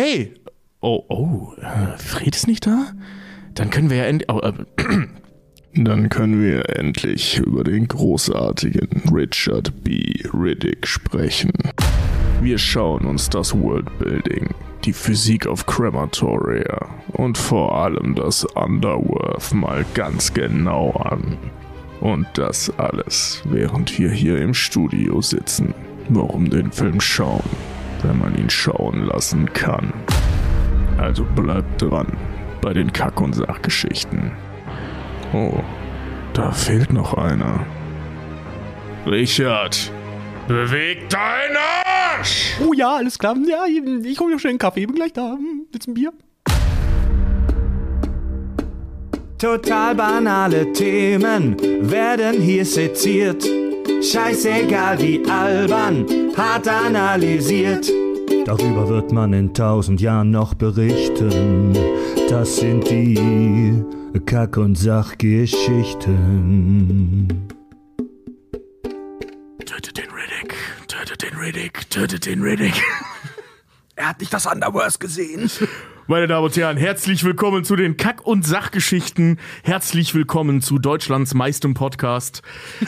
hey, oh, oh, äh, Fred ist nicht da? Dann können wir ja endlich... Oh, äh, dann können wir endlich über den großartigen Richard B. Riddick sprechen. Wir schauen uns das Worldbuilding, die Physik auf Crematoria und vor allem das Underworth mal ganz genau an. Und das alles, während wir hier im Studio sitzen. Warum den Film schauen? wenn man ihn schauen lassen kann. Also bleibt dran bei den Kack- und Sachgeschichten. Oh, da fehlt noch einer. Richard, beweg deinen Arsch! Oh ja, alles klar. Ja, ich hole mir schnell einen Kaffee, Ich bin gleich da. Willst du ein Bier? Total banale Themen werden hier seziert. Scheißegal wie albern, hart analysiert. Darüber wird man in tausend Jahren noch berichten. Das sind die Kack- und Sachgeschichten. Tötet den Riddick, tötet den Riddick, tötet den Riddick. er hat nicht das Underworld gesehen. Meine Damen und Herren, herzlich willkommen zu den Kack- und Sachgeschichten. Herzlich willkommen zu Deutschlands meistem Podcast.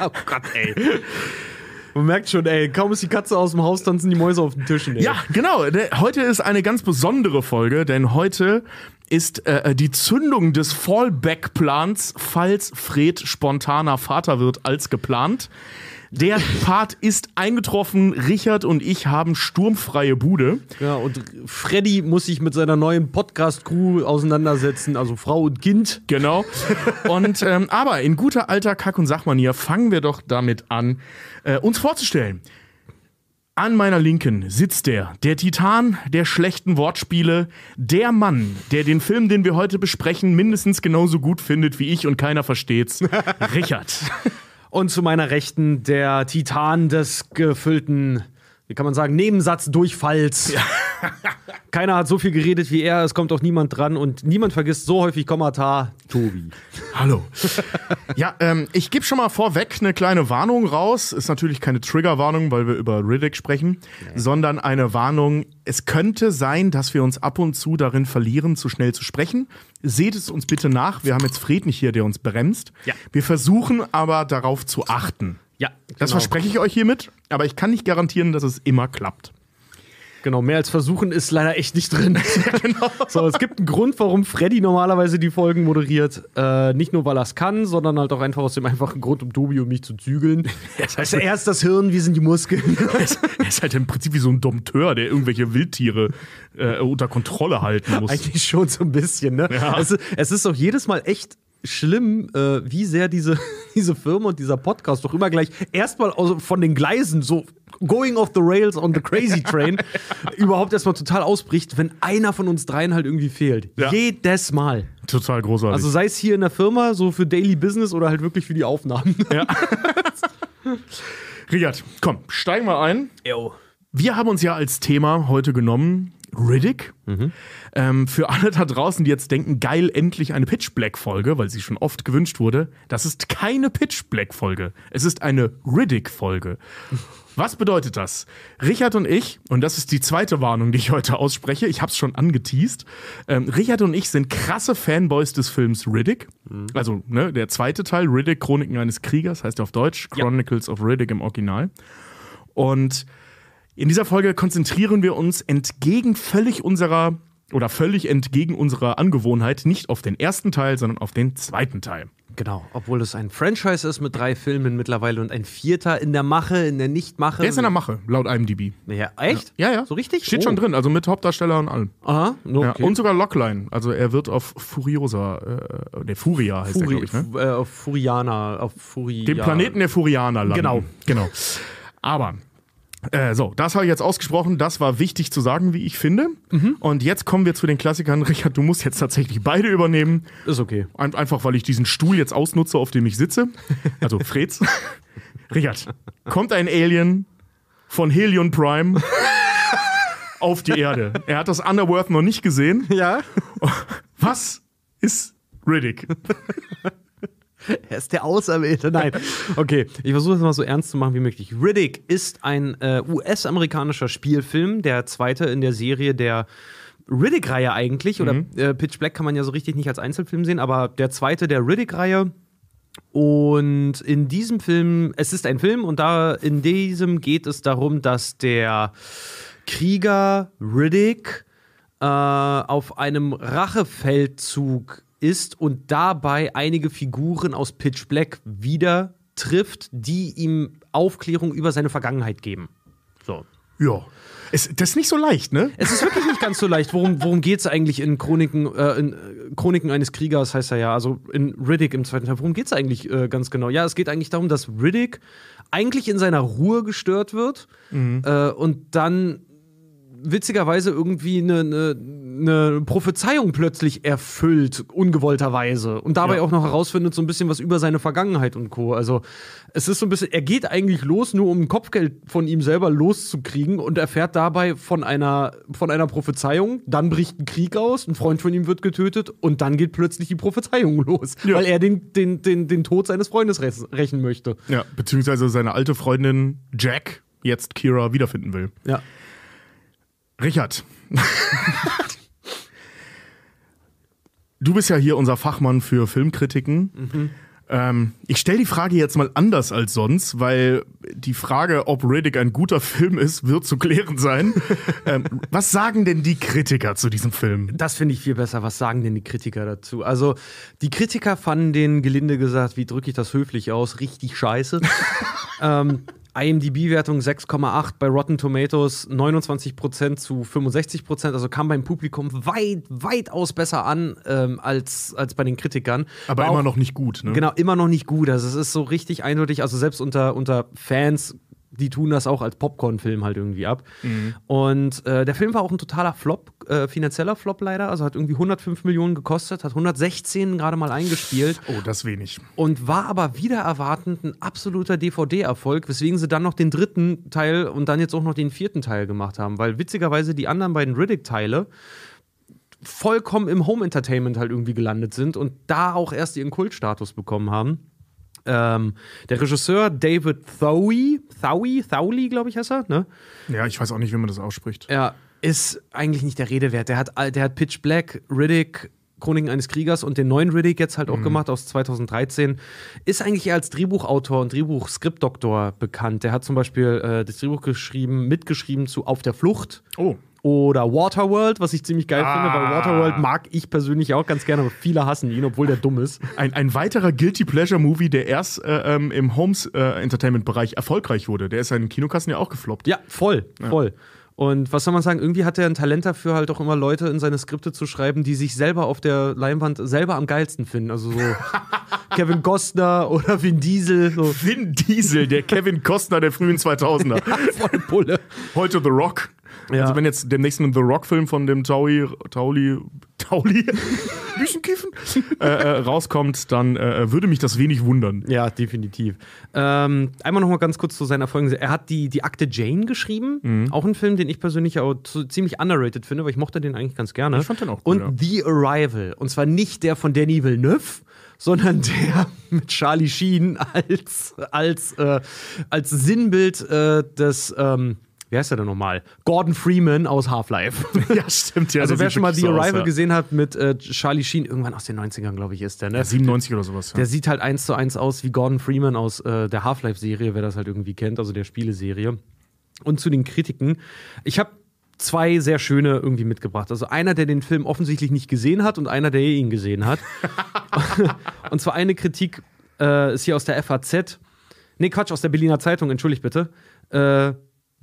oh Gott, ey. Man merkt schon, ey, kaum ist die Katze aus dem Haus, tanzen die Mäuse auf den Tischen. Ey. Ja, genau. Ne, heute ist eine ganz besondere Folge, denn heute ist äh, äh, die Zündung des Fallback-Plans, falls Fred spontaner Vater wird als geplant. Der Part ist eingetroffen. Richard und ich haben sturmfreie Bude. Ja, und Freddy muss sich mit seiner neuen Podcast-Crew auseinandersetzen, also Frau und Kind. Genau. und ähm, aber in guter alter Kack- und Sachmanier fangen wir doch damit an, äh, uns vorzustellen. An meiner Linken sitzt der, der Titan der schlechten Wortspiele, der Mann, der den Film, den wir heute besprechen, mindestens genauso gut findet wie ich und keiner versteht's, Richard. Und zu meiner Rechten der Titan des gefüllten, wie kann man sagen, Nebensatzdurchfalls. Ja. Keiner hat so viel geredet wie er, es kommt auch niemand dran und niemand vergisst so häufig Kommata Tobi. Hallo. ja, ähm, ich gebe schon mal vorweg eine kleine Warnung raus. Ist natürlich keine Triggerwarnung, weil wir über Riddick sprechen, nee. sondern eine Warnung. Es könnte sein, dass wir uns ab und zu darin verlieren, zu schnell zu sprechen. Seht es uns bitte nach. Wir haben jetzt Fred nicht hier, der uns bremst. Ja. Wir versuchen aber darauf zu achten. Ja, genau. das verspreche ich euch hiermit, aber ich kann nicht garantieren, dass es immer klappt. Genau, mehr als versuchen ist leider echt nicht drin. genau. So, es gibt einen Grund, warum Freddy normalerweise die Folgen moderiert. Äh, nicht nur, weil er es kann, sondern halt auch einfach aus dem einfachen Grund, um Tobi und mich zu zügeln. Das heißt, also halt er ist das Hirn, wir sind die Muskeln. er, ist, halt im Prinzip wie so ein Dompteur, der irgendwelche Wildtiere äh, unter Kontrolle halten muss. Eigentlich schon so ein bisschen, ne? Ja. Es, also es ist auch jedes Mal echt schlimm, äh, wie sehr diese, diese Firma und dieser Podcast doch immer gleich erstmal von den Gleisen so going off the rails on the crazy train überhaupt erstmal total ausbricht, wenn einer von uns dreien halt irgendwie fehlt. Ja. Jedes Mal. Total großartig. Also sei es hier in der Firma, so für Daily Business oder halt wirklich für die Aufnahmen. Ja. Richard, komm, steigen wir ein. Yo. Wir haben uns ja als Thema heute genommen Riddick. Mhm. Ähm, für alle da draußen, die jetzt denken, geil, endlich eine Pitch Black-Folge, weil sie schon oft gewünscht wurde, das ist keine Pitch Black-Folge. Es ist eine Riddick-Folge. Was bedeutet das? Richard und ich, und das ist die zweite Warnung, die ich heute ausspreche, ich habe es schon angeteased, ähm, Richard und ich sind krasse Fanboys des Films Riddick. Mhm. Also ne, der zweite Teil, Riddick, Chroniken eines Kriegers, heißt auf Deutsch, Chronicles ja. of Riddick im Original. Und in dieser Folge konzentrieren wir uns entgegen völlig unserer oder völlig entgegen unserer Angewohnheit nicht auf den ersten Teil, sondern auf den zweiten Teil. Genau, obwohl es ein Franchise ist mit drei Filmen mittlerweile und ein vierter in der Mache, in der Nichtmache. Der ist in der Mache, laut IMDb. Ja, echt? Ja, ja. So richtig? Steht oh. schon drin, also mit Hauptdarsteller und allem. Aha, no, okay. ja, Und sogar Lockline, also er wird auf Furiosa, äh, der Furia heißt Furi er, glaube ich, ne? äh, auf Furiana, auf Furia. Dem Planeten der Furianer landen. Genau. Genau. Aber äh, so, das habe ich jetzt ausgesprochen. Das war wichtig zu sagen, wie ich finde. Mhm. Und jetzt kommen wir zu den Klassikern. Richard, du musst jetzt tatsächlich beide übernehmen. Ist okay. Ein einfach, weil ich diesen Stuhl jetzt ausnutze, auf dem ich sitze. Also Freds. Richard, kommt ein Alien von Helion Prime auf die Erde. Er hat das Underworld noch nicht gesehen. Ja. Was ist Riddick? Er ist der Auserwählte. Nein. Okay, ich versuche es mal so ernst zu machen wie möglich. Riddick ist ein äh, US-amerikanischer Spielfilm, der zweite in der Serie der Riddick-Reihe eigentlich. Oder mhm. äh, Pitch Black kann man ja so richtig nicht als Einzelfilm sehen, aber der zweite der Riddick-Reihe. Und in diesem Film, es ist ein Film und da in diesem geht es darum, dass der Krieger Riddick äh, auf einem Rachefeldzug ist und dabei einige Figuren aus Pitch Black wieder trifft, die ihm Aufklärung über seine Vergangenheit geben. So. Ja. Es, das ist nicht so leicht, ne? Es ist wirklich nicht ganz so leicht. Worum, worum geht es eigentlich in Chroniken, äh, in äh, Chroniken eines Kriegers, heißt er ja, also in Riddick im zweiten Teil. Worum geht es eigentlich äh, ganz genau? Ja, es geht eigentlich darum, dass Riddick eigentlich in seiner Ruhe gestört wird mhm. äh, und dann witzigerweise irgendwie eine, eine, eine Prophezeiung plötzlich erfüllt, ungewollterweise. Und dabei ja. auch noch herausfindet so ein bisschen was über seine Vergangenheit und Co. Also es ist so ein bisschen, er geht eigentlich los, nur um Kopfgeld von ihm selber loszukriegen und erfährt dabei von einer, von einer Prophezeiung. Dann bricht ein Krieg aus, ein Freund von ihm wird getötet und dann geht plötzlich die Prophezeiung los, ja. weil er den, den, den, den Tod seines Freundes rächen möchte. Ja, beziehungsweise seine alte Freundin Jack, jetzt Kira, wiederfinden will. Ja. Richard. du bist ja hier unser Fachmann für Filmkritiken. Mhm. Ähm, ich stelle die Frage jetzt mal anders als sonst, weil die Frage, ob Riddick ein guter Film ist, wird zu klären sein. ähm, was sagen denn die Kritiker zu diesem Film? Das finde ich viel besser. Was sagen denn die Kritiker dazu? Also, die Kritiker fanden den, gelinde gesagt, wie drücke ich das höflich aus, richtig scheiße. ähm, IMDb-Wertung 6,8, bei Rotten Tomatoes 29% zu 65%, also kam beim Publikum weit, weitaus besser an ähm, als, als bei den Kritikern. Aber War immer auch, noch nicht gut, ne? Genau, immer noch nicht gut. Also es ist so richtig eindeutig, also selbst unter, unter Fans die tun das auch als Popcorn-Film halt irgendwie ab. Mhm. Und äh, der Film war auch ein totaler Flop, äh, finanzieller Flop leider. Also hat irgendwie 105 Millionen gekostet, hat 116 gerade mal eingespielt. Oh, das wenig. Und war aber wieder erwartend ein absoluter DVD-Erfolg, weswegen sie dann noch den dritten Teil und dann jetzt auch noch den vierten Teil gemacht haben. Weil witzigerweise die anderen beiden Riddick-Teile vollkommen im Home-Entertainment halt irgendwie gelandet sind und da auch erst ihren Kultstatus bekommen haben. Ähm, der Regisseur David Thowey, Thowey, Thowley, glaube ich, heißt er, ne? Ja, ich weiß auch nicht, wie man das ausspricht. Ja, ist eigentlich nicht der Rede wert. Der hat, äh, der hat Pitch Black, Riddick, Chroniken eines Kriegers und den neuen Riddick jetzt halt auch mhm. gemacht aus 2013, ist eigentlich eher als Drehbuchautor und Drehbuchskriptdoktor bekannt. Der hat zum Beispiel äh, das Drehbuch geschrieben, mitgeschrieben zu Auf der Flucht. Oh. Oder Waterworld, was ich ziemlich geil ah. finde, weil ah. Waterworld mag ich persönlich auch ganz gerne, aber viele hassen ihn, obwohl der dumm ist. Ein, ein weiterer Guilty Pleasure Movie, der erst äh, ähm, im Homes äh, Entertainment Bereich erfolgreich wurde. Der ist in Kinokassen ja auch gefloppt. Ja, voll, ja. voll. Und was soll man sagen, irgendwie hat er ein Talent dafür, halt auch immer Leute in seine Skripte zu schreiben, die sich selber auf der Leinwand selber am geilsten finden. Also so Kevin Costner oder Vin Diesel. So. Vin Diesel, der Kevin Costner der frühen 2000er. ja, voll Bulle. Heute The Rock. Ja. Also wenn jetzt demnächst ein The Rock-Film von dem Tauli, Tauli, Tauli, bisschen äh, äh, rauskommt, dann äh, äh, würde mich das wenig wundern. Ja, definitiv. Ähm, einmal nochmal ganz kurz zu seinen Erfolgen. Er hat die, die Akte Jane geschrieben, mhm. auch ein Film, den ich persönlich auch zu, ziemlich underrated finde, weil ich mochte den eigentlich ganz gerne. Ich fand den auch cool, Und ja. The Arrival. Und zwar nicht der von Danny Villeneuve, sondern der mit Charlie Sheen als, als, äh, als Sinnbild äh, des ähm, wie heißt er denn nochmal? Gordon Freeman aus Half-Life. Ja, stimmt. Ja, also wer schon mal The Arrival aus, ja. gesehen hat mit äh, Charlie Sheen, irgendwann aus den 90ern, glaube ich, ist der, ne? Ja, 97 oder sowas. Ja. Der sieht halt eins zu eins aus wie Gordon Freeman aus äh, der Half-Life-Serie, wer das halt irgendwie kennt, also der Spieleserie. Und zu den Kritiken. Ich habe zwei sehr schöne irgendwie mitgebracht. Also einer, der den Film offensichtlich nicht gesehen hat und einer, der ihn gesehen hat. und zwar eine Kritik äh, ist hier aus der FAZ. Nee, Quatsch, aus der Berliner Zeitung, entschuldigt bitte. Äh,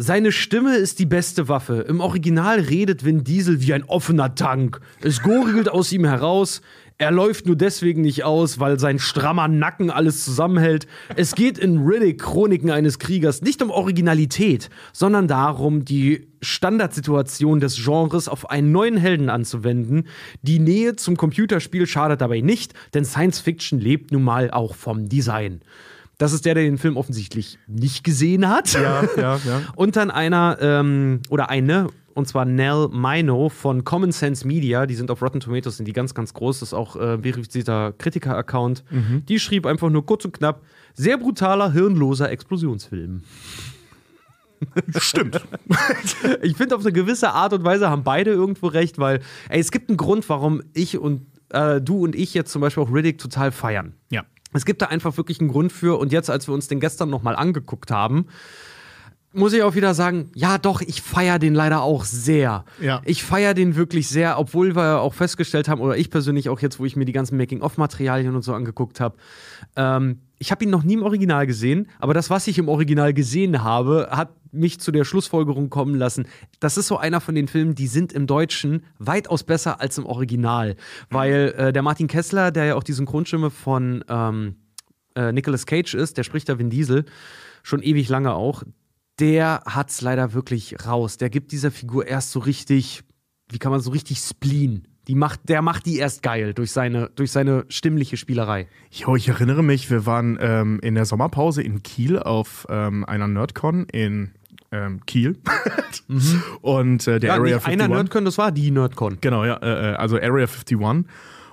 seine Stimme ist die beste Waffe. Im Original redet Vin Diesel wie ein offener Tank. Es gurgelt aus ihm heraus. Er läuft nur deswegen nicht aus, weil sein strammer Nacken alles zusammenhält. Es geht in Riddick Chroniken eines Kriegers nicht um Originalität, sondern darum, die Standardsituation des Genres auf einen neuen Helden anzuwenden. Die Nähe zum Computerspiel schadet dabei nicht, denn Science Fiction lebt nun mal auch vom Design. Das ist der, der den Film offensichtlich nicht gesehen hat. Ja, ja, ja. Und dann einer ähm, oder eine, und zwar Nell Mino von Common Sense Media. Die sind auf Rotten Tomatoes, sind die ganz, ganz groß. Das ist auch äh, ein verifizierter Kritiker-Account. Mhm. Die schrieb einfach nur kurz und knapp: sehr brutaler, hirnloser Explosionsfilm. Stimmt. ich finde, auf eine gewisse Art und Weise haben beide irgendwo recht, weil ey, es gibt einen Grund, warum ich und äh, du und ich jetzt zum Beispiel auch Riddick total feiern. Ja. Es gibt da einfach wirklich einen Grund für. Und jetzt, als wir uns den gestern nochmal angeguckt haben, muss ich auch wieder sagen, ja doch, ich feiere den leider auch sehr. Ja. Ich feiere den wirklich sehr, obwohl wir auch festgestellt haben, oder ich persönlich auch jetzt, wo ich mir die ganzen Making-of-Materialien und so angeguckt habe, ähm, ich habe ihn noch nie im Original gesehen, aber das, was ich im Original gesehen habe, hat mich zu der Schlussfolgerung kommen lassen. Das ist so einer von den Filmen, die sind im Deutschen weitaus besser als im Original. Mhm. Weil äh, der Martin Kessler, der ja auch die Synchronstimme von ähm, äh, Nicolas Cage ist, der spricht da Vin Diesel schon ewig lange auch, der hat es leider wirklich raus. Der gibt dieser Figur erst so richtig, wie kann man so richtig Spleen. Die macht, der macht die erst geil durch seine, durch seine stimmliche Spielerei. Jo, ich erinnere mich, wir waren ähm, in der Sommerpause in Kiel auf ähm, einer Nerdcon in ähm, Kiel. mhm. Und äh, der ja, Area nicht 51. Einer Nerdcon, das war die Nerdcon. Genau, ja, äh, äh also Area 51.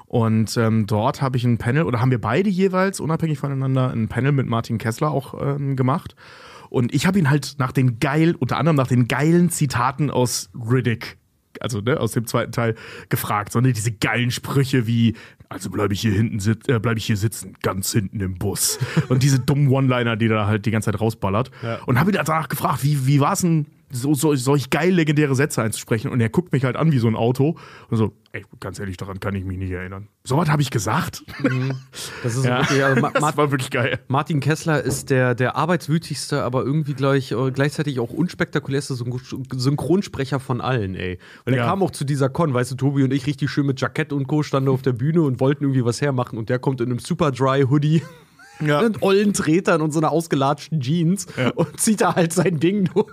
Und ähm, dort habe ich ein Panel, oder haben wir beide jeweils unabhängig voneinander ein Panel mit Martin Kessler auch ähm, gemacht. Und ich habe ihn halt nach den geil, unter anderem nach den geilen Zitaten aus Riddick also ne, aus dem zweiten Teil gefragt, sondern diese geilen Sprüche wie also bleibe ich hier hinten sit äh, bleib ich hier sitzen, ganz hinten im Bus. und diese dummen One-Liner, die da halt die ganze Zeit rausballert. Ja. Und habe ihn danach gefragt, wie, wie war es denn so, so, solch geil legendäre Sätze einzusprechen. Und er guckt mich halt an wie so ein Auto. Und so, ey, ganz ehrlich, daran kann ich mich nicht erinnern. So was habe ich gesagt. Mhm. Das, ist ja. wirklich, also, das war wirklich geil. Martin Kessler ist der, der arbeitswütigste, aber irgendwie gleich, äh, gleichzeitig auch unspektakulärste Synchronsprecher von allen, ey. Und er ja. kam auch zu dieser Con, weißt du, Tobi und ich richtig schön mit Jackett und Co. standen auf der Bühne und wollten irgendwie was hermachen. Und der kommt in einem super dry Hoodie ja. Ne, mit ollen Tretern und so einer ausgelatschten Jeans ja. und zieht da halt sein Ding durch.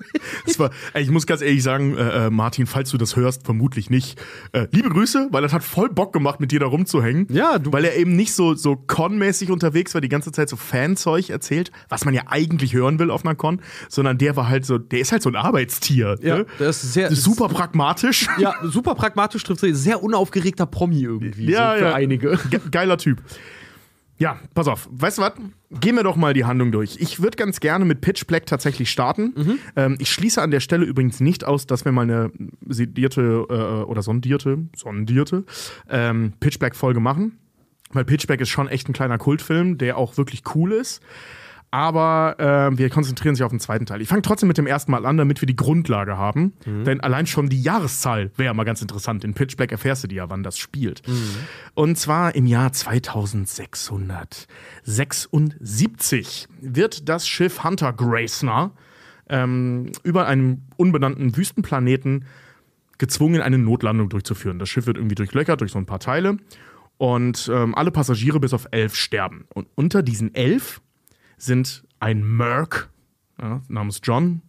Das war, ey, ich muss ganz ehrlich sagen, äh, äh, Martin, falls du das hörst, vermutlich nicht. Äh, liebe Grüße, weil das hat voll Bock gemacht, mit dir da rumzuhängen. Ja, du. Weil er eben nicht so, so con-mäßig unterwegs war, die ganze Zeit so Fanzeug erzählt, was man ja eigentlich hören will auf einer Con, sondern der war halt so, der ist halt so ein Arbeitstier. Ja, ne? das ist sehr. Das ist super pragmatisch. Ja, super pragmatisch trifft sehr unaufgeregter Promi irgendwie. Ja, so für ja. einige. Ge geiler Typ. Ja, pass auf. Weißt du was? Gehen wir doch mal die Handlung durch. Ich würde ganz gerne mit Pitch Black tatsächlich starten. Mhm. Ähm, ich schließe an der Stelle übrigens nicht aus, dass wir mal eine sedierte äh, oder sondierte, sondierte ähm, Pitch Black-Folge machen. Weil Pitch Black ist schon echt ein kleiner Kultfilm, der auch wirklich cool ist. Aber äh, wir konzentrieren uns auf den zweiten Teil. Ich fange trotzdem mit dem ersten Mal an, damit wir die Grundlage haben. Mhm. Denn allein schon die Jahreszahl wäre mal ganz interessant. In Pitch Black erfährst du dir ja, wann das spielt. Mhm. Und zwar im Jahr 2676 wird das Schiff Hunter Graysner ähm, über einem unbenannten Wüstenplaneten gezwungen, eine Notlandung durchzuführen. Das Schiff wird irgendwie durchlöchert durch so ein paar Teile. Und ähm, alle Passagiere bis auf elf sterben. Und unter diesen elf sind ein Merc ja, namens John.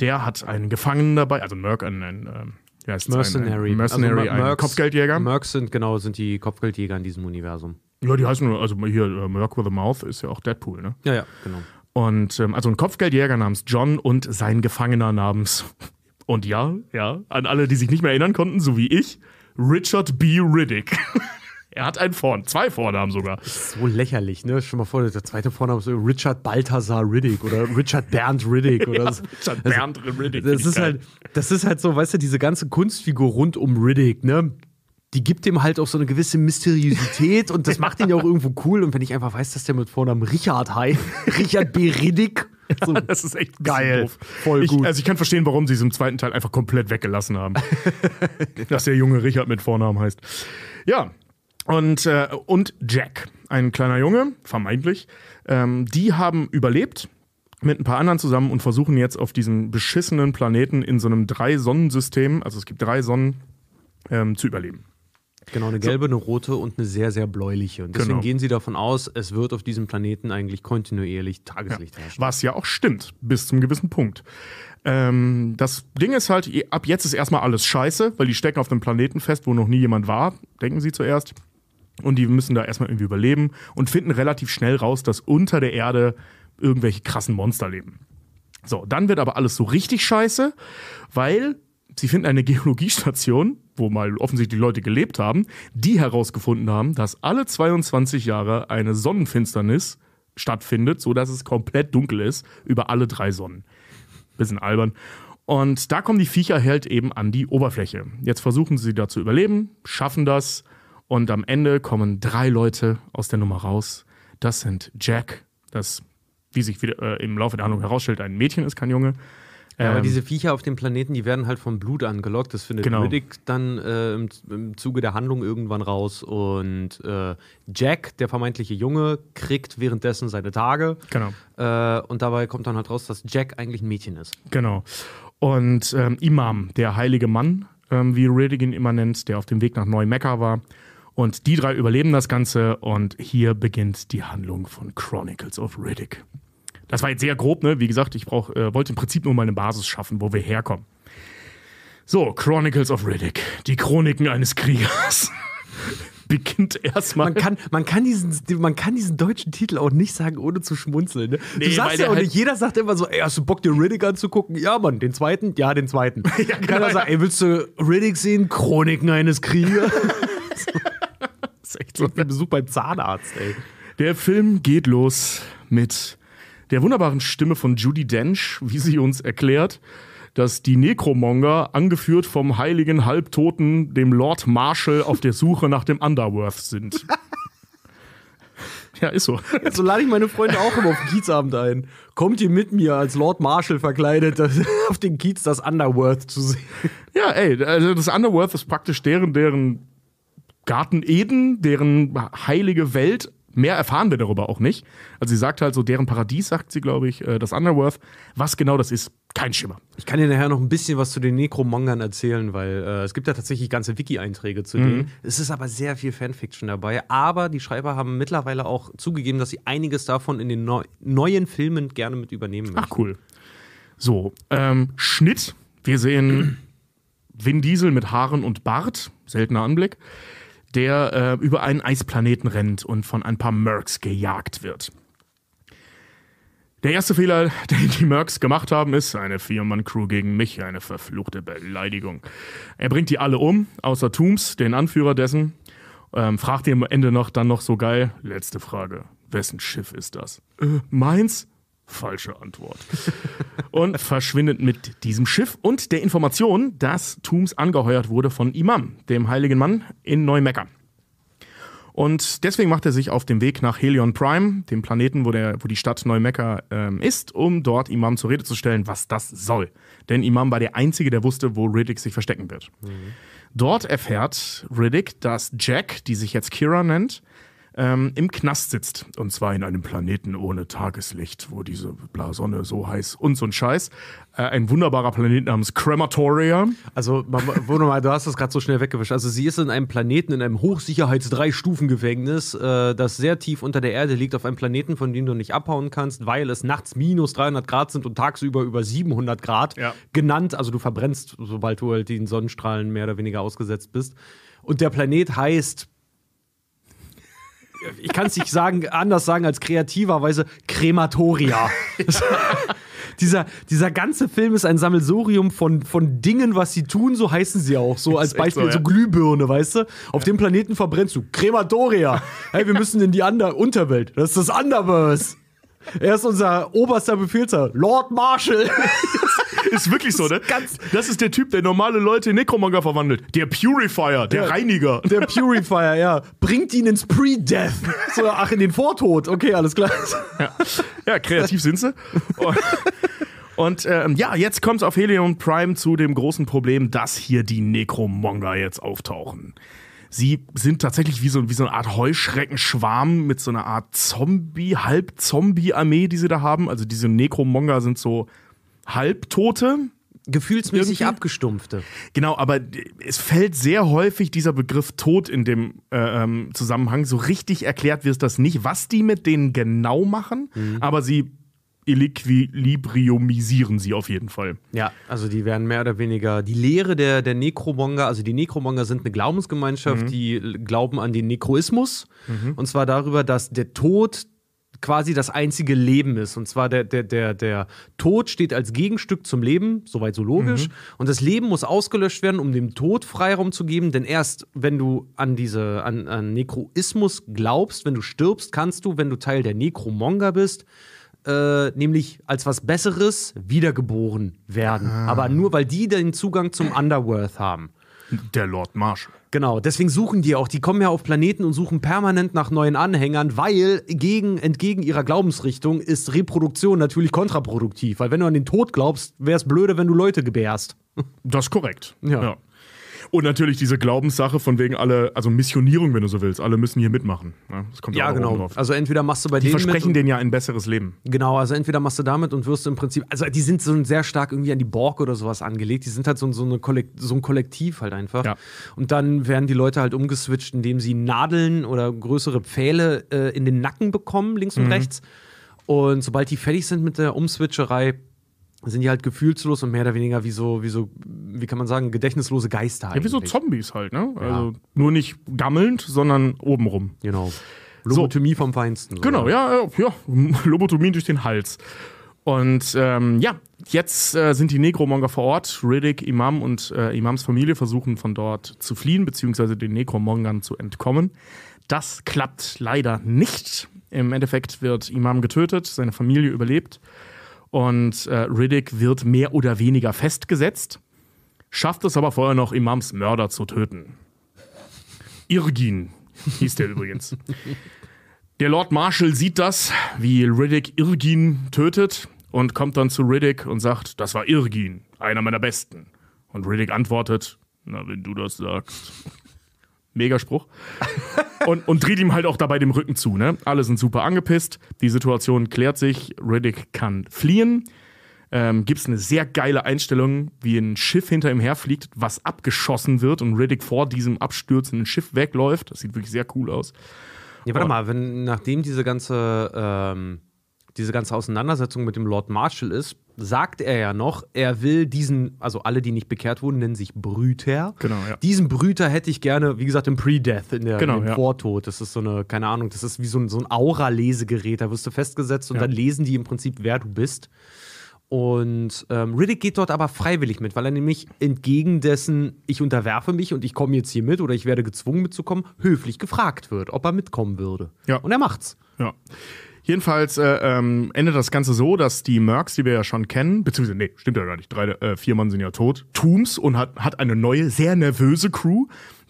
Der hat einen Gefangenen dabei, also Merc, ein, ein, ähm, ein ja, Mercenary. Ein, Mercenary, also, Mercs, Kopfgeldjäger. Mercs sind genau sind die Kopfgeldjäger in diesem Universum. Ja, die heißen nur, also hier äh, Merc with a Mouth ist ja auch Deadpool, ne? Ja, ja, genau. Und ähm, also ein Kopfgeldjäger namens John und sein Gefangener namens und ja, ja, an alle, die sich nicht mehr erinnern konnten, so wie ich, Richard B. Riddick. Er hat einen Vorn, zwei Vornamen sogar. so lächerlich, ne? Schon mal vor, der zweite Vorname ist Richard Balthasar Riddick oder Richard Bernd Riddick oder ja, so. Richard Bernd Riddick. Das ist, halt, das ist halt so, weißt du, diese ganze Kunstfigur rund um Riddick, ne? die gibt dem halt auch so eine gewisse Mysteriosität und das macht ihn ja auch irgendwo cool. Und wenn ich einfach weiß, dass der mit Vornamen Richard heißt, Richard B. Riddick. So. Ja, das ist echt geil. Doof. Voll gut. Ich, also ich kann verstehen, warum sie es im zweiten Teil einfach komplett weggelassen haben. dass der junge Richard mit Vornamen heißt. Ja, und, äh, und Jack, ein kleiner Junge, vermeintlich, ähm, die haben überlebt mit ein paar anderen zusammen und versuchen jetzt auf diesem beschissenen Planeten in so einem Drei-Sonnensystem, also es gibt drei Sonnen, ähm, zu überleben. Genau, eine gelbe, eine rote und eine sehr, sehr bläuliche. Und deswegen genau. gehen sie davon aus, es wird auf diesem Planeten eigentlich kontinuierlich Tageslicht ja, herrschen. Was ja auch stimmt, bis zum gewissen Punkt. Ähm, das Ding ist halt, ab jetzt ist erstmal alles scheiße, weil die stecken auf dem Planeten fest, wo noch nie jemand war, denken sie zuerst. Und die müssen da erstmal irgendwie überleben und finden relativ schnell raus, dass unter der Erde irgendwelche krassen Monster leben. So, dann wird aber alles so richtig scheiße, weil sie finden eine Geologiestation, wo mal offensichtlich die Leute gelebt haben, die herausgefunden haben, dass alle 22 Jahre eine Sonnenfinsternis stattfindet, sodass es komplett dunkel ist über alle drei Sonnen. Bisschen albern. Und da kommen die Viecher halt eben an die Oberfläche. Jetzt versuchen sie da zu überleben, schaffen das, und am Ende kommen drei Leute aus der Nummer raus. Das sind Jack, das, wie sich wieder, äh, im Laufe der Handlung herausstellt, ein Mädchen ist, kein Junge. Ja, aber ähm, diese Viecher auf dem Planeten, die werden halt vom Blut angelockt. Das findet genau. Riddick dann äh, im, im, Zuge der Handlung irgendwann raus. Und äh, Jack, der vermeintliche Junge, kriegt währenddessen seine Tage. Genau. Äh, und dabei kommt dann halt raus, dass Jack eigentlich ein Mädchen ist. Genau. Und ähm, Imam, der heilige Mann, ähm, wie Riddick ihn immer nennt, der auf dem Weg nach Neu-Mekka war, und die drei überleben das Ganze und hier beginnt die Handlung von Chronicles of Riddick. Das war jetzt sehr grob, ne? Wie gesagt, ich brauch, äh, wollte im Prinzip nur meine Basis schaffen, wo wir herkommen. So, Chronicles of Riddick. Die Chroniken eines Kriegers. beginnt erstmal. Man kann, man, kann diesen, man kann diesen deutschen Titel auch nicht sagen, ohne zu schmunzeln. Ne? Nee, du sagst ja auch nicht, halt jeder sagt immer so, ey, hast du Bock, dir Riddick anzugucken? Ja, Mann, den zweiten? Ja, den zweiten. ja, kann genau, sagt, ja. ey, willst du Riddick sehen? Chroniken eines Kriegers. Das ist echt so ein Besuch beim Zahnarzt, ey. Der Film geht los mit der wunderbaren Stimme von Judy Dench, wie sie uns erklärt, dass die Necromonger, angeführt vom heiligen Halbtoten, dem Lord Marshall, auf der Suche nach dem Underworth sind. Ja, ist so. So also lade ich meine Freunde auch immer auf den Kiezabend ein. Kommt ihr mit mir als Lord Marshall verkleidet auf den Kiez das Underworth zu sehen? Ja, ey, also das Underworth ist praktisch deren, deren Garten Eden, deren heilige Welt. Mehr erfahren wir darüber auch nicht. Also sie sagt halt so, deren Paradies, sagt sie, glaube ich, äh, das Underworth. Was genau das ist, kein Schimmer. Ich kann dir nachher noch ein bisschen was zu den Necromongern erzählen, weil äh, es gibt ja tatsächlich ganze Wiki-Einträge zu mhm. denen. Es ist aber sehr viel Fanfiction dabei. Aber die Schreiber haben mittlerweile auch zugegeben, dass sie einiges davon in den neu neuen Filmen gerne mit übernehmen möchten. Ach cool. So, ähm, Schnitt. Wir sehen Vin Diesel mit Haaren und Bart. Seltener Anblick der äh, über einen Eisplaneten rennt und von ein paar Mercs gejagt wird. Der erste Fehler, den die Mercs gemacht haben, ist eine Viermann-Crew gegen mich, eine verfluchte Beleidigung. Er bringt die alle um, außer Tooms, den Anführer dessen. Ähm, fragt ihr am Ende noch dann noch so geil, letzte Frage, wessen Schiff ist das? Äh, meins? Falsche Antwort. Und verschwindet mit diesem Schiff und der Information, dass Tooms angeheuert wurde von Imam, dem heiligen Mann in Neumekka. Und deswegen macht er sich auf den Weg nach Helion Prime, dem Planeten, wo, der, wo die Stadt Neumekka ähm, ist, um dort Imam zur Rede zu stellen, was das soll. Denn Imam war der Einzige, der wusste, wo Riddick sich verstecken wird. Mhm. Dort erfährt Riddick, dass Jack, die sich jetzt Kira nennt, ähm, im Knast sitzt. Und zwar in einem Planeten ohne Tageslicht, wo diese bla Sonne so heiß und so ein Scheiß. Äh, ein wunderbarer Planet namens Crematoria. Also, wo nochmal, du hast das gerade so schnell weggewischt. Also, sie ist in einem Planeten, in einem Hochsicherheits-Drei-Stufen-Gefängnis, äh, das sehr tief unter der Erde liegt, auf einem Planeten, von dem du nicht abhauen kannst, weil es nachts minus 300 Grad sind und tagsüber über 700 Grad ja. genannt. Also, du verbrennst, sobald du halt den Sonnenstrahlen mehr oder weniger ausgesetzt bist. Und der Planet heißt ich kann es nicht sagen, anders sagen als kreativerweise Krematoria. dieser, dieser ganze Film ist ein Sammelsurium von, von Dingen, was sie tun, so heißen sie auch. So als Beispiel so, ja. so, Glühbirne, weißt du? Auf ja. dem Planeten verbrennst du Krematoria. hey, wir müssen in die Under Unterwelt. Das ist das Underverse. Er ist unser oberster Befehlshaber, Lord Marshall. Ist wirklich so, ne? Ganz das ist der Typ, der normale Leute in Necromonger verwandelt. Der Purifier, der, der Reiniger. Der Purifier, ja. Bringt ihn ins Pre-Death. So, ach, in den Vortod. Okay, alles klar. Ja, ja kreativ sind sie. Und und ähm, ja, jetzt kommt es auf Helium Prime zu dem großen Problem, dass hier die Necromonger jetzt auftauchen. Sie sind tatsächlich wie so, wie so eine Art Heuschreckenschwarm mit so einer Art Zombie, Halb-Zombie-Armee, die sie da haben. Also diese Necromonger sind so Halbtote. Gefühlsmäßig irgendwie. abgestumpfte. Genau, aber es fällt sehr häufig dieser Begriff Tod in dem äh, ähm, Zusammenhang. So richtig erklärt wird das nicht, was die mit denen genau machen, mhm. aber sie Eliquilibriumisieren sie auf jeden Fall. Ja, also die werden mehr oder weniger die Lehre der, der Nekromonger, also die Nekromonger sind eine Glaubensgemeinschaft, mhm. die glauben an den Nekroismus. Mhm. Und zwar darüber, dass der Tod quasi das einzige Leben ist. Und zwar der, der, der, der Tod steht als Gegenstück zum Leben, soweit so logisch. Mhm. Und das Leben muss ausgelöscht werden, um dem Tod Freiraum zu geben. Denn erst wenn du an diese, an, an Nekroismus glaubst, wenn du stirbst, kannst du, wenn du Teil der Nekromonger bist, äh, nämlich als was Besseres wiedergeboren werden. Ah. Aber nur, weil die den Zugang zum Underworld haben. Der Lord Marshall. Genau, deswegen suchen die auch. Die kommen ja auf Planeten und suchen permanent nach neuen Anhängern, weil gegen, entgegen ihrer Glaubensrichtung ist Reproduktion natürlich kontraproduktiv. Weil wenn du an den Tod glaubst, wäre es blöde, wenn du Leute gebärst. Das ist korrekt. Ja. ja. Und natürlich diese Glaubenssache von wegen alle, also Missionierung, wenn du so willst, alle müssen hier mitmachen. das kommt ja, ja genau. Drauf. Also entweder machst du bei die denen. Die versprechen denen ja ein besseres Leben. Genau, also entweder machst du damit und wirst du im Prinzip, also die sind so sehr stark irgendwie an die Borg oder sowas angelegt. Die sind halt so, so, eine Kollekt, so ein Kollektiv halt einfach. Ja. Und dann werden die Leute halt umgeswitcht, indem sie Nadeln oder größere Pfähle äh, in den Nacken bekommen, links und mhm. rechts. Und sobald die fertig sind mit der Umswitcherei, sind die halt gefühlslos und mehr oder weniger wie so, wie so, wie kann man sagen, gedächtnislose Geister. Ja, eigentlich. wie so Zombies halt, ne? Ja. Also nur nicht gammelnd, sondern obenrum. Genau. Lobotomie so. vom Feinsten. So genau, ja, ja, Lobotomie durch den Hals. Und ähm, ja, jetzt äh, sind die Negromonger vor Ort. Riddick, Imam und äh, Imams Familie versuchen von dort zu fliehen, beziehungsweise den Negromongern zu entkommen. Das klappt leider nicht. Im Endeffekt wird Imam getötet, seine Familie überlebt. Und äh, Riddick wird mehr oder weniger festgesetzt, schafft es aber vorher noch, Imams Mörder zu töten. Irgin hieß der übrigens. Der Lord Marshall sieht das, wie Riddick Irgin tötet und kommt dann zu Riddick und sagt, das war Irgin, einer meiner Besten. Und Riddick antwortet, na, wenn du das sagst. Megaspruch. und, und dreht ihm halt auch dabei dem Rücken zu. Ne? Alle sind super angepisst. Die Situation klärt sich. Riddick kann fliehen. Ähm, Gibt es eine sehr geile Einstellung, wie ein Schiff hinter ihm herfliegt, was abgeschossen wird und Riddick vor diesem abstürzenden Schiff wegläuft. Das sieht wirklich sehr cool aus. Ja, warte mal, wenn nachdem diese ganze, ähm, diese ganze Auseinandersetzung mit dem Lord Marshall ist, sagt er ja noch, er will diesen, also alle, die nicht bekehrt wurden, nennen sich Brüter. Genau, ja. Diesen Brüter hätte ich gerne, wie gesagt, im Pre-Death, in der, genau, im ja. Vortod. Das ist so eine, keine Ahnung, das ist wie so ein, so ein Aura-Lesegerät. Da wirst du festgesetzt und ja. dann lesen die im Prinzip, wer du bist. Und ähm, Riddick geht dort aber freiwillig mit, weil er nämlich entgegen dessen, ich unterwerfe mich und ich komme jetzt hier mit oder ich werde gezwungen mitzukommen, höflich gefragt wird, ob er mitkommen würde. Ja. Und er macht's. Ja. Jedenfalls äh, ähm, endet das Ganze so, dass die Mercs, die wir ja schon kennen, beziehungsweise, nee, stimmt ja gar nicht, drei, äh, vier Mann sind ja tot, Tooms und hat, hat eine neue, sehr nervöse Crew.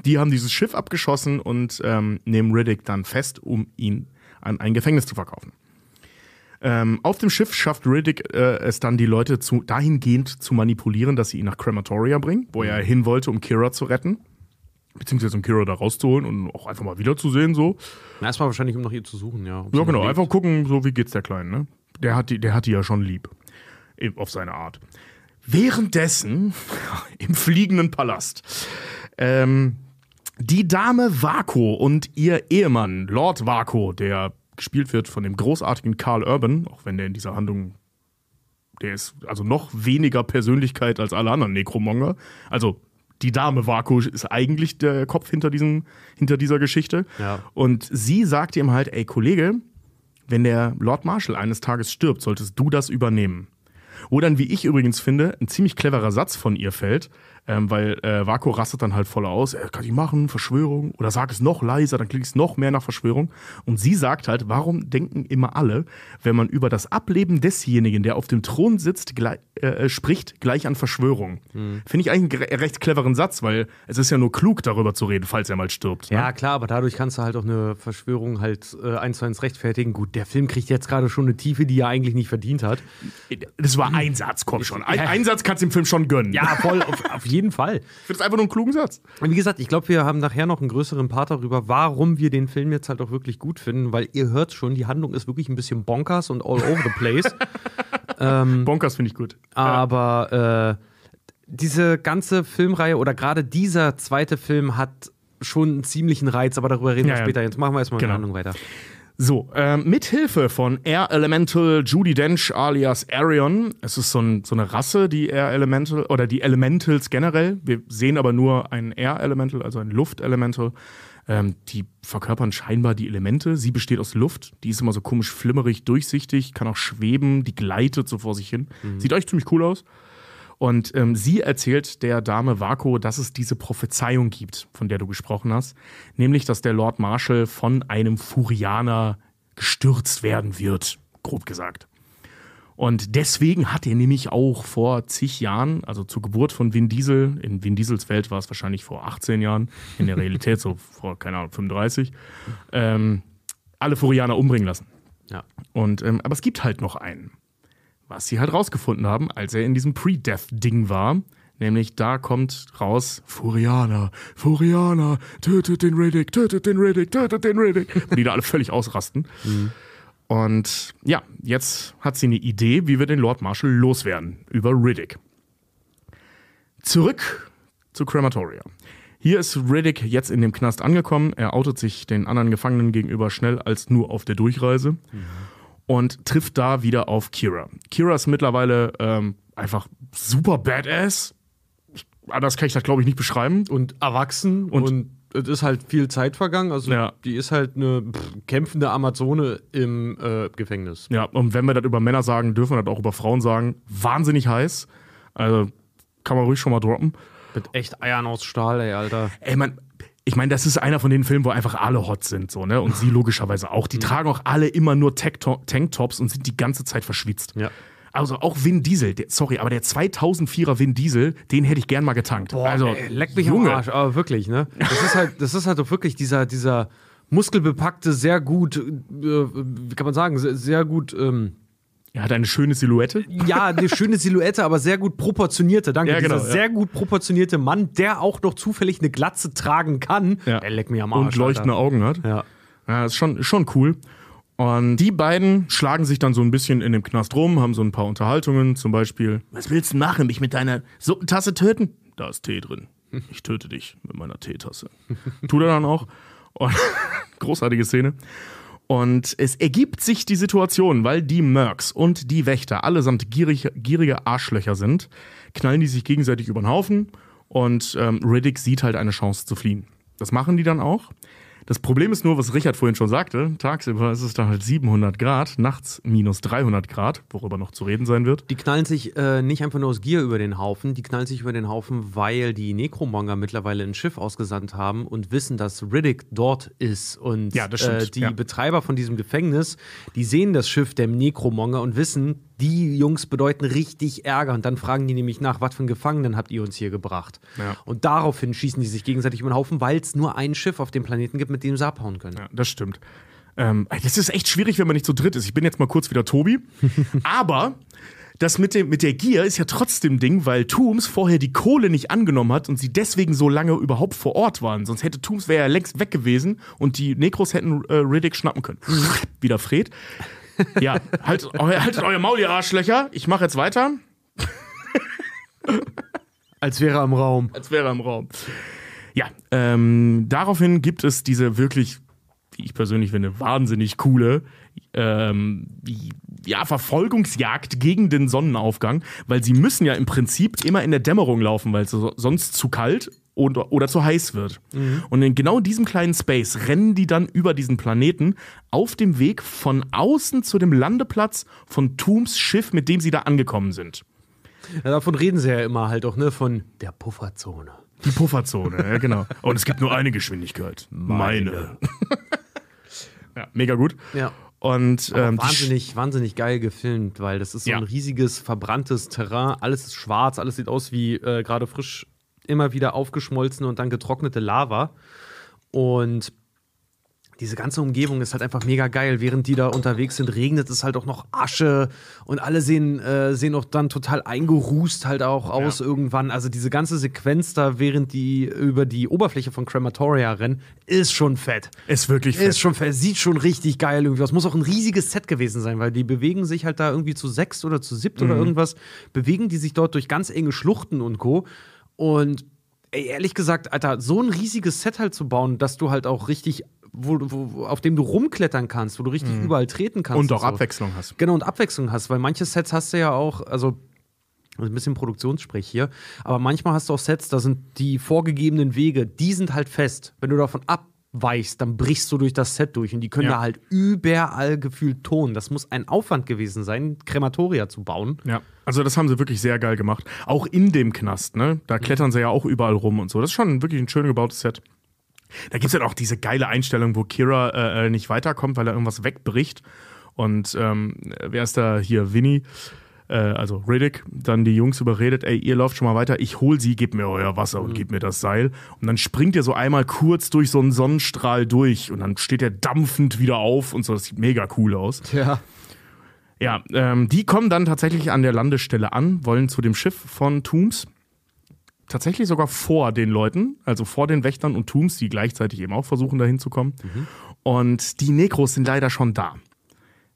Die haben dieses Schiff abgeschossen und ähm, nehmen Riddick dann fest, um ihn an ein Gefängnis zu verkaufen. Ähm, auf dem Schiff schafft Riddick äh, es dann, die Leute zu, dahingehend zu manipulieren, dass sie ihn nach Crematoria bringen, wo er mhm. hin wollte, um Kira zu retten beziehungsweise um Kira da rauszuholen und auch einfach mal wiederzusehen so. Na, erstmal wahrscheinlich, um nach ihr zu suchen, ja. Ja, genau, einfach gucken, so wie geht's der Kleinen, ne? Der hat die, der hat die ja schon lieb. Auf seine Art. Währenddessen im fliegenden Palast. Ähm, die Dame Vako und ihr Ehemann, Lord Vako, der gespielt wird von dem großartigen Carl Urban, auch wenn der in dieser Handlung der ist also noch weniger Persönlichkeit als alle anderen Necromonger. Also die Dame Vaku ist eigentlich der Kopf hinter, diesem, hinter dieser Geschichte. Ja. Und sie sagt ihm halt, ey Kollege, wenn der Lord Marshall eines Tages stirbt, solltest du das übernehmen. Wo dann, wie ich übrigens finde, ein ziemlich cleverer Satz von ihr fällt. Ähm, weil äh, Vaku rastet dann halt voll aus. Äh, kann ich machen, Verschwörung. Oder sag es noch leiser, dann klingt es noch mehr nach Verschwörung. Und sie sagt halt, warum denken immer alle, wenn man über das Ableben desjenigen, der auf dem Thron sitzt, gleich, äh, äh spricht, gleich an Verschwörung? Mhm. Finde ich eigentlich einen recht cleveren Satz, weil es ist ja nur klug, darüber zu reden, falls er mal stirbt. Ne? Ja, klar, aber dadurch kannst du halt auch eine Verschwörung halt äh, eins zu eins rechtfertigen. Gut, der Film kriegt jetzt gerade schon eine Tiefe, die er eigentlich nicht verdient hat. Äh, das war ein Satz, komm schon. Ein, ja. Einen Satz kannst du dem Film schon gönnen. Ja, voll, auf, auf jeden jeden Fall. Ich finde es einfach nur einen klugen Satz. Und wie gesagt, ich glaube, wir haben nachher noch einen größeren Part darüber, warum wir den Film jetzt halt auch wirklich gut finden, weil ihr hört schon, die Handlung ist wirklich ein bisschen bonkers und all over the place. ähm, bonkers finde ich gut. Aber äh, diese ganze Filmreihe oder gerade dieser zweite Film hat schon einen ziemlichen Reiz, aber darüber reden ja, wir später. Jetzt machen wir erstmal genau. eine Handlung weiter. So, äh, mithilfe von Air Elemental Judy Dench alias Arion, es ist so, ein, so, eine Rasse, die Air Elemental oder die Elementals generell, wir sehen aber nur ein Air Elemental, also ein Luft Elemental, ähm, die verkörpern scheinbar die Elemente. Sie besteht aus Luft, die ist immer so komisch flimmerig, durchsichtig, kann auch schweben, die gleitet so vor sich hin. Mhm. Sieht eigentlich ziemlich cool aus. Und ähm, sie erzählt der Dame Vako, dass es diese Prophezeiung gibt, von der du gesprochen hast, nämlich, dass der Lord Marshall von einem Furianer gestürzt werden wird, grob gesagt. Und deswegen hat er nämlich auch vor zig Jahren, also zur Geburt von Vin Diesel, in Vin Diesels Welt war es wahrscheinlich vor 18 Jahren, in der Realität so vor, keine Ahnung, 35, ähm, alle Furianer umbringen lassen. Ja. Und, ähm, aber es gibt halt noch einen was sie halt rausgefunden haben, als er in diesem Pre-Death-Ding war. Nämlich da kommt raus, Furiana, Furiana, tötet den Riddick, tötet den Riddick, tötet den Riddick. Und die da alle völlig ausrasten. Mhm. Und ja, jetzt hat sie eine Idee, wie wir den Lord Marshall loswerden über Riddick. Zurück zu Crematoria. Hier ist Riddick jetzt in dem Knast angekommen. Er outet sich den anderen Gefangenen gegenüber schnell als nur auf der Durchreise. Mhm und trifft da wieder auf Kira. Kira ist mittlerweile ähm, einfach super badass. Anders kann ich das, glaube ich, nicht beschreiben. Und erwachsen und, und es ist halt viel Zeit vergangen. Also ja. die ist halt eine pff, kämpfende Amazone im äh, Gefängnis. Ja, und wenn wir das über Männer sagen, dürfen wir das auch über Frauen sagen. Wahnsinnig heiß. Also kann man ruhig schon mal droppen. Mit echt Eiern aus Stahl, ey, Alter. Ey, man, ich meine, das ist einer von den Filmen, wo einfach alle hot sind, so, ne? Und sie logischerweise auch. Die mhm. tragen auch alle immer nur Tanktops und sind die ganze Zeit verschwitzt. Ja. Also auch Vin Diesel, der, sorry, aber der 2004er Vin Diesel, den hätte ich gern mal getankt. Boah, also, ey, leck mich Junge. am Arsch, aber wirklich, ne? Das ist halt, das ist halt auch wirklich dieser, dieser muskelbepackte, sehr gut, äh, wie kann man sagen, sehr, sehr gut. Ähm er hat eine schöne Silhouette. Ja, eine schöne Silhouette, aber sehr gut proportionierte. Danke. Ja, genau, Dieser ja. sehr gut proportionierte Mann, der auch noch zufällig eine Glatze tragen kann. Ja. Der leckt mir am Arsch. Und leuchtende Alter. Augen hat. Ja. ja. ist schon, schon cool. Und die beiden schlagen sich dann so ein bisschen in dem Knast rum, haben so ein paar Unterhaltungen. Zum Beispiel: Was willst du machen? Mich mit deiner Suppentasse töten? Da ist Tee drin. Ich töte dich mit meiner Teetasse. Tut er dann auch. Und großartige Szene. Und es ergibt sich die Situation, weil die Mercs und die Wächter allesamt gierig, gierige Arschlöcher sind, knallen die sich gegenseitig über den Haufen und ähm, Riddick sieht halt eine Chance zu fliehen. Das machen die dann auch. Das Problem ist nur, was Richard vorhin schon sagte, tagsüber ist es da halt 700 Grad, nachts minus 300 Grad, worüber noch zu reden sein wird. Die knallen sich äh, nicht einfach nur aus Gier über den Haufen, die knallen sich über den Haufen, weil die Necromonger mittlerweile ein Schiff ausgesandt haben und wissen, dass Riddick dort ist. Und ja, äh, die ja. Betreiber von diesem Gefängnis, die sehen das Schiff der Necromonger und wissen, die Jungs bedeuten richtig Ärger. Und dann fragen die nämlich nach, was für einen Gefangenen habt ihr uns hier gebracht? Ja. Und daraufhin schießen die sich gegenseitig über den Haufen, weil es nur ein Schiff auf dem Planeten gibt, mit dem sie abhauen können. Ja, das stimmt. Ähm, das ist echt schwierig, wenn man nicht zu dritt ist. Ich bin jetzt mal kurz wieder Tobi. Aber das mit, dem, mit der Gier ist ja trotzdem Ding, weil Tooms vorher die Kohle nicht angenommen hat und sie deswegen so lange überhaupt vor Ort waren. Sonst hätte Tooms wäre ja längst weg gewesen und die Negros hätten äh, Riddick schnappen können. Mhm. Wieder Fred. Ja, haltet, haltet euer Maul, ihr Arschlöcher. Ich mache jetzt weiter. Als wäre er im Raum. Als wäre er im Raum. Ja, ähm, daraufhin gibt es diese wirklich, wie ich persönlich finde, wahnsinnig coole ähm, ja, Verfolgungsjagd gegen den Sonnenaufgang, weil sie müssen ja im Prinzip immer in der Dämmerung laufen, weil es sonst zu kalt und, oder zu heiß wird. Mhm. Und in genau diesem kleinen Space rennen die dann über diesen Planeten auf dem Weg von außen zu dem Landeplatz von Tooms Schiff, mit dem sie da angekommen sind. Ja, davon reden sie ja immer halt auch, ne? Von der Pufferzone. Die Pufferzone, ja, genau. Und es gibt nur eine Geschwindigkeit. Meine. Meine. ja, mega gut. Ja. Und ähm, wahnsinnig, wahnsinnig geil gefilmt, weil das ist so ja. ein riesiges, verbranntes Terrain. Alles ist schwarz, alles sieht aus wie äh, gerade frisch immer wieder aufgeschmolzene und dann getrocknete Lava. Und diese ganze Umgebung ist halt einfach mega geil. Während die da unterwegs sind, regnet es halt auch noch Asche und alle sehen, äh, sehen auch dann total eingerußt halt auch aus ja. irgendwann. Also diese ganze Sequenz da, während die über die Oberfläche von Crematoria rennen, ist schon fett. Ist wirklich fett. Ist schon fett. Sieht schon richtig geil irgendwie aus. Muss auch ein riesiges Set gewesen sein, weil die bewegen sich halt da irgendwie zu sechs oder zu siebt mhm. oder irgendwas. Bewegen die sich dort durch ganz enge Schluchten und Co. Und ey, ehrlich gesagt, Alter, so ein riesiges Set halt zu bauen, dass du halt auch richtig wo, wo, auf dem du rumklettern kannst, wo du richtig mhm. überall treten kannst. Und auch und so. Abwechslung hast. Genau, und Abwechslung hast, weil manche Sets hast du ja auch, also ein bisschen Produktionssprech hier, aber manchmal hast du auch Sets, da sind die vorgegebenen Wege, die sind halt fest. Wenn du davon ab weichst, dann brichst du durch das Set durch und die können ja. da halt überall gefühlt tonen. Das muss ein Aufwand gewesen sein, Krematoria zu bauen. Ja, also das haben sie wirklich sehr geil gemacht. Auch in dem Knast, ne? Da mhm. klettern sie ja auch überall rum und so. Das ist schon wirklich ein schön gebautes Set. Da gibt es halt auch diese geile Einstellung, wo Kira äh, äh nicht weiterkommt, weil er irgendwas wegbricht. Und ähm, wer ist da hier? Winnie äh, also Riddick, dann die Jungs überredet, ey, ihr lauft schon mal weiter, ich hol sie, gebt mir euer Wasser und mhm. gebt mir das Seil. Und dann springt er so einmal kurz durch so einen Sonnenstrahl durch und dann steht er dampfend wieder auf und so, das sieht mega cool aus. Ja. Ja, ähm, die kommen dann tatsächlich an der Landestelle an, wollen zu dem Schiff von Tooms. Tatsächlich sogar vor den Leuten, also vor den Wächtern und Tooms, die gleichzeitig eben auch versuchen, dahin zu kommen. Mhm. Und die Nekros sind leider schon da.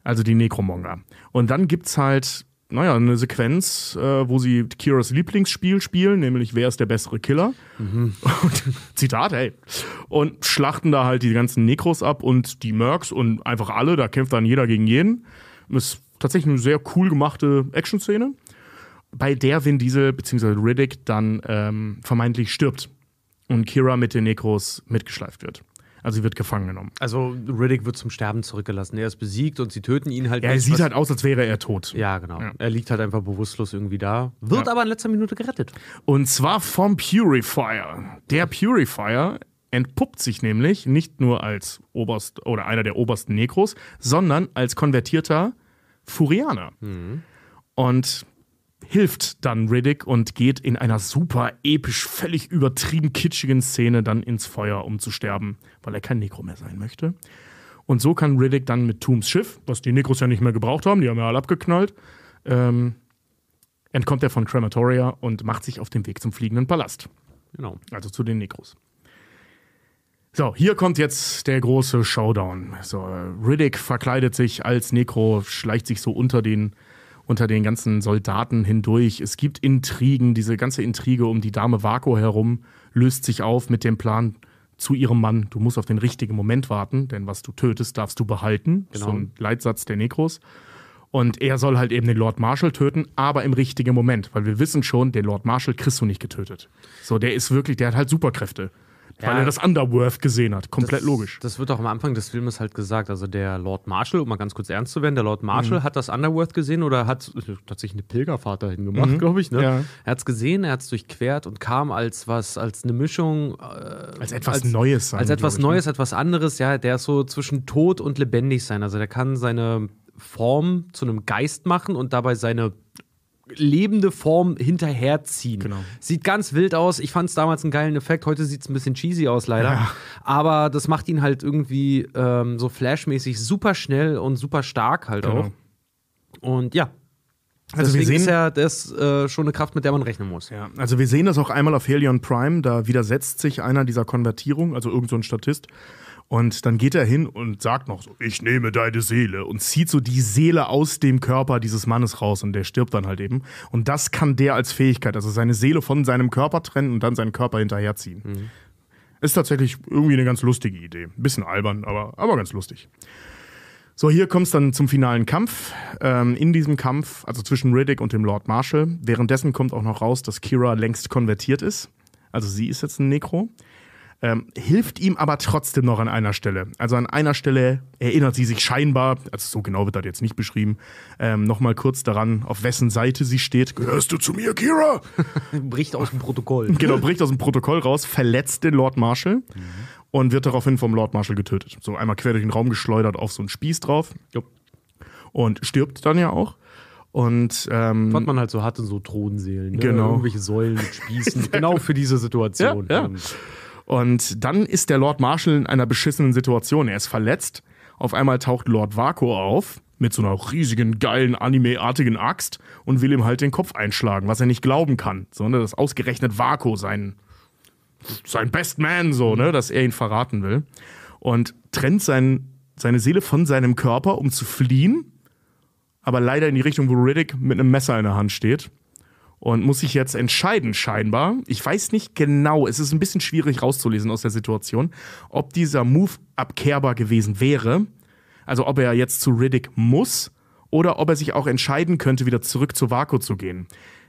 Also die Nekromonger. Und dann gibt's halt naja, eine Sequenz, äh, wo sie Kiras Lieblingsspiel spielen, nämlich wer ist der bessere Killer? Mhm. Und, Zitat, hey. Und schlachten da halt die ganzen Nekros ab und die Mercs und einfach alle, da kämpft dann jeder gegen jeden. Ist tatsächlich eine sehr cool gemachte Action-Szene, bei der Vin Diesel bzw. Riddick dann ähm, vermeintlich stirbt und Kira mit den Nekros mitgeschleift wird. Also sie wird gefangen genommen. Also Riddick wird zum Sterben zurückgelassen. Er ist besiegt und sie töten ihn halt. Ja, er sieht halt aus, als wäre er tot. Ja, genau. Ja. Er liegt halt einfach bewusstlos irgendwie da. Wird ja. aber in letzter Minute gerettet. Und zwar vom Purifier. Der Purifier entpuppt sich nämlich nicht nur als Oberst oder einer der obersten Negros, sondern als konvertierter Furianer. Mhm. Und hilft dann Riddick und geht in einer super episch, völlig übertrieben kitschigen Szene dann ins Feuer, um zu sterben, weil er kein Nekro mehr sein möchte. Und so kann Riddick dann mit Tooms Schiff, was die Nekros ja nicht mehr gebraucht haben, die haben ja alle abgeknallt, ähm, entkommt er von Crematoria und macht sich auf den Weg zum fliegenden Palast. Genau. Also zu den Nekros. So, hier kommt jetzt der große Showdown. So, Riddick verkleidet sich als Nekro, schleicht sich so unter den unter den ganzen Soldaten hindurch. Es gibt Intrigen, diese ganze Intrige um die Dame Vako herum löst sich auf mit dem Plan zu ihrem Mann, du musst auf den richtigen Moment warten, denn was du tötest, darfst du behalten. Genau. So ein Leitsatz der Nekros. Und er soll halt eben den Lord Marshall töten, aber im richtigen Moment, weil wir wissen schon, den Lord Marshall kriegst du nicht getötet. So, der ist wirklich, der hat halt Superkräfte. Weil ja, er das Underworld gesehen hat. Komplett das, logisch. Das wird auch am Anfang des Filmes halt gesagt. Also der Lord Marshall, um mal ganz kurz ernst zu werden, der Lord Marshall mhm. hat das Underworld gesehen oder hat tatsächlich eine Pilgerfahrt dahin gemacht, mhm. glaube ich. Ne? Ja. Er hat es gesehen, er hat es durchquert und kam als was, als eine Mischung. Äh, als etwas als, Neues sein. Als etwas ne? Neues, ne? etwas anderes. Ja, der ist so zwischen tot und lebendig sein. Also der kann seine Form zu einem Geist machen und dabei seine lebende Form hinterherziehen. Genau. Sieht ganz wild aus. Ich fand es damals einen geilen Effekt. Heute sieht es ein bisschen cheesy aus, leider. Ja. Aber das macht ihn halt irgendwie ähm, so flashmäßig super schnell und super stark halt genau. auch. Und ja. Also Deswegen wir sehen, ist ja das äh, schon eine Kraft, mit der man rechnen muss. Ja. Also wir sehen das auch einmal auf Helion Prime. Da widersetzt sich einer dieser Konvertierung, also irgendein so Statist und dann geht er hin und sagt noch so, ich nehme deine Seele und zieht so die Seele aus dem Körper dieses Mannes raus und der stirbt dann halt eben. Und das kann der als Fähigkeit, also seine Seele von seinem Körper trennen und dann seinen Körper hinterherziehen. Mhm. Ist tatsächlich irgendwie eine ganz lustige Idee. bisschen albern, aber, aber ganz lustig. So, hier kommt es dann zum finalen Kampf. Ähm, in diesem Kampf, also zwischen Riddick und dem Lord Marshall, währenddessen kommt auch noch raus, dass Kira längst konvertiert ist. Also sie ist jetzt ein Nekro ähm, hilft ihm aber trotzdem noch an einer Stelle. Also an einer Stelle erinnert sie sich scheinbar, also so genau wird das jetzt nicht beschrieben, ähm, nochmal kurz daran, auf wessen Seite sie steht. Gehörst du zu mir, Kira? bricht aus dem Protokoll. Genau, bricht aus dem Protokoll raus, verletzt den Lord Marshall mhm. und wird daraufhin vom Lord Marshall getötet. So einmal quer durch den Raum geschleudert auf so einen Spieß drauf. Jo. Und stirbt dann ja auch. Und ähm, was man halt so hatte, so Thronseelen, ne? genau. irgendwelche Säulen mit Spießen, genau für diese Situation. Ja, ja. Ähm, und dann ist der Lord Marshall in einer beschissenen Situation. Er ist verletzt. Auf einmal taucht Lord Vako auf mit so einer riesigen, geilen, anime-artigen Axt und will ihm halt den Kopf einschlagen, was er nicht glauben kann, sondern dass ausgerechnet Vako sein, sein Best Man so, ne, dass er ihn verraten will. Und trennt sein, seine Seele von seinem Körper, um zu fliehen, aber leider in die Richtung, wo Riddick mit einem Messer in der Hand steht und muss sich jetzt entscheiden, scheinbar. Ich weiß nicht genau, es ist ein bisschen schwierig rauszulesen aus der Situation, ob dieser Move abkehrbar gewesen wäre. Also ob er jetzt zu Riddick muss oder ob er sich auch entscheiden könnte, wieder zurück zu Vaku zu gehen.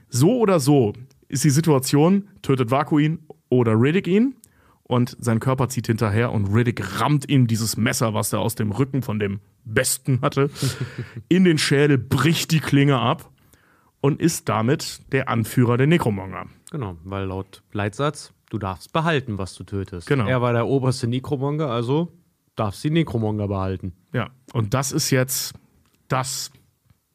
So oder so ist die Situation, tötet Vaku ihn oder Riddick ihn und sein Körper zieht hinterher und Riddick rammt ihm dieses Messer, was er aus dem Rücken von dem Besten hatte, in den Schädel, bricht die Klinge ab und ist damit der Anführer der Nekromonger. Genau, weil laut Leitsatz, du darfst behalten, was du tötest. Genau. Er war der oberste Nekromonger, also darfst die Nekromonger behalten. Ja, und das ist jetzt das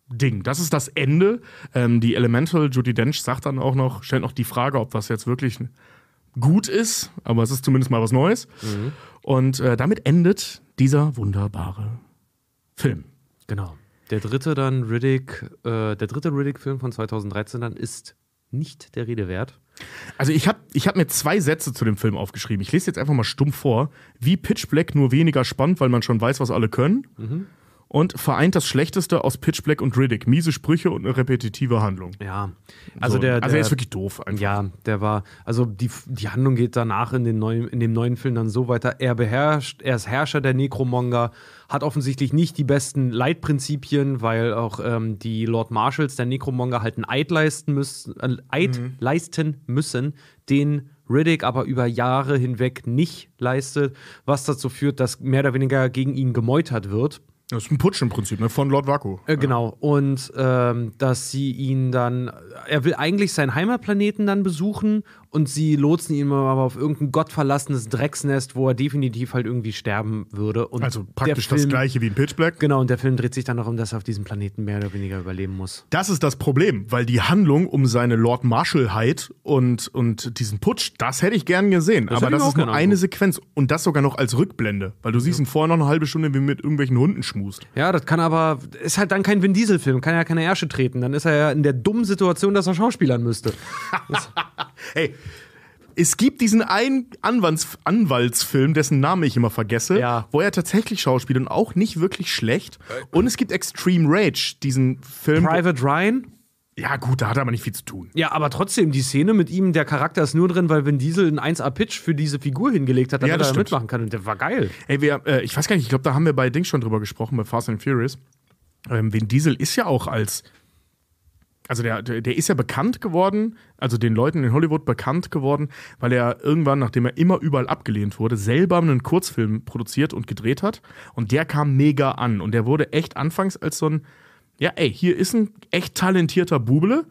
Ding. Das ist das Ende. Ähm, die Elemental, Judy Dench sagt dann auch noch, stellt noch die Frage, ob das jetzt wirklich gut ist, aber es ist zumindest mal was Neues. Mhm. Und äh, damit endet dieser wunderbare Film. Genau. Der dritte dann Riddick, äh, der dritte Riddick-Film von 2013 dann ist nicht der Rede wert. Also ich habe ich hab mir zwei Sätze zu dem Film aufgeschrieben. Ich lese jetzt einfach mal stumpf vor. Wie Pitch Black nur weniger spannend, weil man schon weiß, was alle können. Mhm und vereint das Schlechteste aus Pitch Black und Riddick. Miese Sprüche und eine repetitive Handlung. Ja. Also, so. Also, der, der, also er ist wirklich doof einfach. Ja, der war, also die, die Handlung geht danach in, den neuen, in dem neuen Film dann so weiter. Er beherrscht, er ist Herrscher der Necromonger, hat offensichtlich nicht die besten Leitprinzipien, weil auch ähm, die Lord Marshals der Necromonger halt einen Eid leisten müssen, äh, Eid mhm. leisten müssen, den Riddick aber über Jahre hinweg nicht leistet, was dazu führt, dass mehr oder weniger gegen ihn gemeutert wird das ist ein Putsch im Prinzip, ne? Von Lord Vaku. Äh, genau. Und ähm, dass sie ihn dann. Er will eigentlich seinen Heimatplaneten dann besuchen und sie lotsen ihn aber auf irgendein gottverlassenes Drecksnest, wo er definitiv halt irgendwie sterben würde. Und also praktisch Film, das gleiche wie in Pitch Black. Genau, und der Film dreht sich dann darum, dass er auf diesem Planeten mehr oder weniger überleben muss. Das ist das Problem, weil die Handlung um seine Lord Marshallheit und, und diesen Putsch, das hätte ich gern gesehen. Das aber das ist nur eine Sequenz und das sogar noch als Rückblende, weil du siehst ja. ihn vorher noch eine halbe Stunde, wie mit irgendwelchen Hunden schmust. Ja, das kann aber, ist halt dann kein Vin Diesel-Film, kann ja keine Ärsche treten. Dann ist er ja in der dummen Situation, dass er schauspielern müsste. hey, es gibt diesen einen Anwalts Anwaltsfilm, dessen Name ich immer vergesse, ja. wo er tatsächlich schauspielt und auch nicht wirklich schlecht. Äh. Und es gibt Extreme Rage, diesen Film. Private Ryan? Ja, gut, da hat er aber nicht viel zu tun. Ja, aber trotzdem, die Szene mit ihm, der Charakter ist nur drin, weil Vin Diesel einen 1A-Pitch für diese Figur hingelegt hat, damit ja, er da mitmachen kann. Und der war geil. Ey, wir, äh, ich weiß gar nicht, ich glaube, da haben wir bei Dings schon drüber gesprochen, bei Fast and Furious. Ähm, Vin Diesel ist ja auch als also der, der ist ja bekannt geworden, also den Leuten in Hollywood bekannt geworden, weil er irgendwann, nachdem er immer überall abgelehnt wurde, selber einen Kurzfilm produziert und gedreht hat. Und der kam mega an. Und der wurde echt anfangs als so ein, ja, ey, hier ist ein echt talentierter Bubele,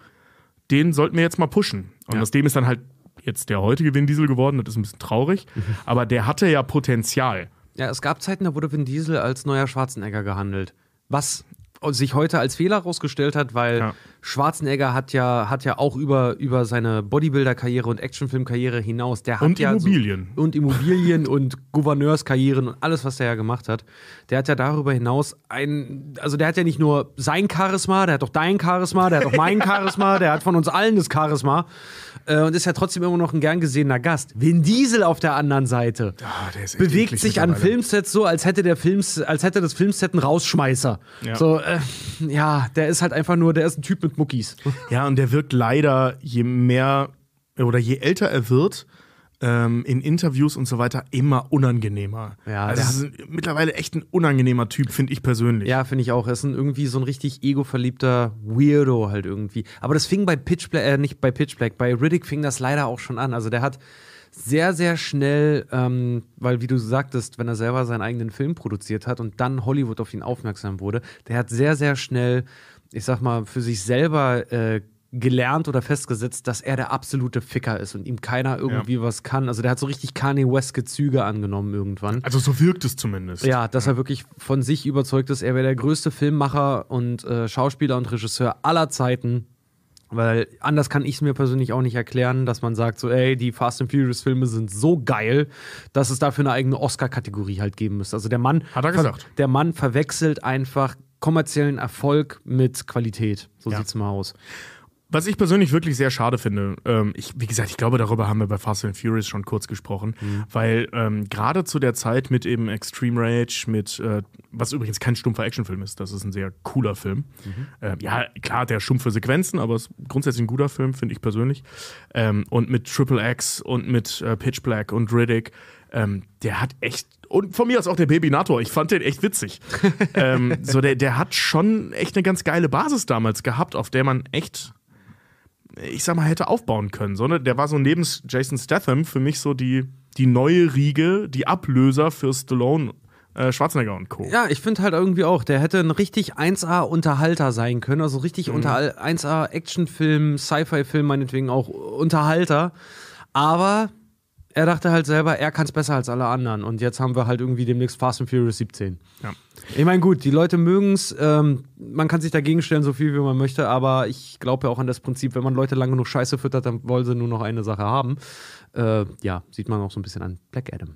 den sollten wir jetzt mal pushen. Und ja. aus dem ist dann halt jetzt der heutige Vin Diesel geworden, das ist ein bisschen traurig, mhm. aber der hatte ja Potenzial. Ja, es gab Zeiten, da wurde Vin Diesel als neuer Schwarzenegger gehandelt. Was sich heute als Fehler herausgestellt hat, weil ja. Schwarzenegger hat ja, hat ja auch über, über seine Bodybuilder-Karriere und Actionfilm-Karriere hinaus, der hat und ja Immobilien. So, und Immobilien und Gouverneurskarrieren und alles, was er ja gemacht hat, der hat ja darüber hinaus ein, also der hat ja nicht nur sein Charisma, der hat doch dein Charisma, der hat doch mein Charisma, der hat von uns allen das Charisma äh, und ist ja trotzdem immer noch ein gern gesehener Gast. Vin Diesel auf der anderen Seite oh, bewegt sich an Filmsets so, als hätte der Films, als hätte das Filmset einen Rausschmeißer. Ja. So, äh, ja, der ist halt einfach nur, der ist ein Typ mit Muckis. Ja, und der wirkt leider, je mehr oder je älter er wird, ähm, in Interviews und so weiter immer unangenehmer. Ja, also das ist mittlerweile echt ein unangenehmer Typ, finde ich persönlich. Ja, finde ich auch. Er ist ein, irgendwie so ein richtig egoverliebter Weirdo halt irgendwie. Aber das fing bei Pitch Black, äh, nicht bei Pitch Black, bei Riddick fing das leider auch schon an. Also der hat sehr, sehr schnell, ähm, weil wie du sagtest, wenn er selber seinen eigenen Film produziert hat und dann Hollywood auf ihn aufmerksam wurde, der hat sehr, sehr schnell ich sag mal, für sich selber äh, gelernt oder festgesetzt, dass er der absolute Ficker ist und ihm keiner irgendwie ja. was kann. Also der hat so richtig Kanye Weske Züge angenommen irgendwann. Also so wirkt es zumindest. Ja, dass ja. er wirklich von sich überzeugt ist, er wäre der größte Filmmacher und äh, Schauspieler und Regisseur aller Zeiten. Weil anders kann ich es mir persönlich auch nicht erklären, dass man sagt so, ey, die Fast and Furious Filme sind so geil, dass es dafür eine eigene Oscar-Kategorie halt geben müsste. Also der Mann, hat er gesagt. der Mann verwechselt einfach kommerziellen Erfolg mit Qualität. So ja. es mal aus. Was ich persönlich wirklich sehr schade finde, ähm, ich, wie gesagt, ich glaube, darüber haben wir bei Fast and Furious schon kurz gesprochen, mhm. weil ähm, gerade zu der Zeit mit eben Extreme Rage, mit, äh, was übrigens kein stumpfer Actionfilm ist, das ist ein sehr cooler Film. Mhm. Ähm, ja, klar, der stumpfe Sequenzen, aber ist grundsätzlich ein guter Film, finde ich persönlich. Ähm, und mit Triple X und mit äh, Pitch Black und Riddick, ähm, der hat echt und von mir aus auch der Babynator. Ich fand den echt witzig. ähm, so, der, der hat schon echt eine ganz geile Basis damals gehabt, auf der man echt, ich sag mal, hätte aufbauen können. So, ne? Der war so neben Jason Statham für mich so die, die neue Riege, die Ablöser für Stallone äh, Schwarzenegger und Co. Ja, ich finde halt irgendwie auch, der hätte ein richtig 1A-Unterhalter sein können, also richtig mhm. 1A-Actionfilm, Sci-Fi-Film, meinetwegen auch Unterhalter. Aber er dachte halt selber, er kann es besser als alle anderen. Und jetzt haben wir halt irgendwie demnächst Fast and Furious 17. Ja. Ich meine, gut, die Leute mögen es. Ähm, man kann sich dagegen stellen, so viel wie man möchte. Aber ich glaube ja auch an das Prinzip, wenn man Leute lange genug Scheiße füttert, dann wollen sie nur noch eine Sache haben. Äh, ja, sieht man auch so ein bisschen an Black Adam.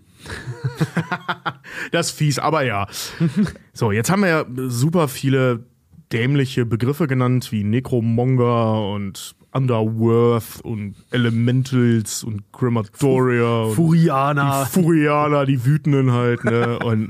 das ist fies, aber ja. So, jetzt haben wir ja super viele dämliche Begriffe genannt, wie Necromonger und Underworth und Elementals und Crematoria. Furiana. Die Furiana, die Wütenden halt, ne? Und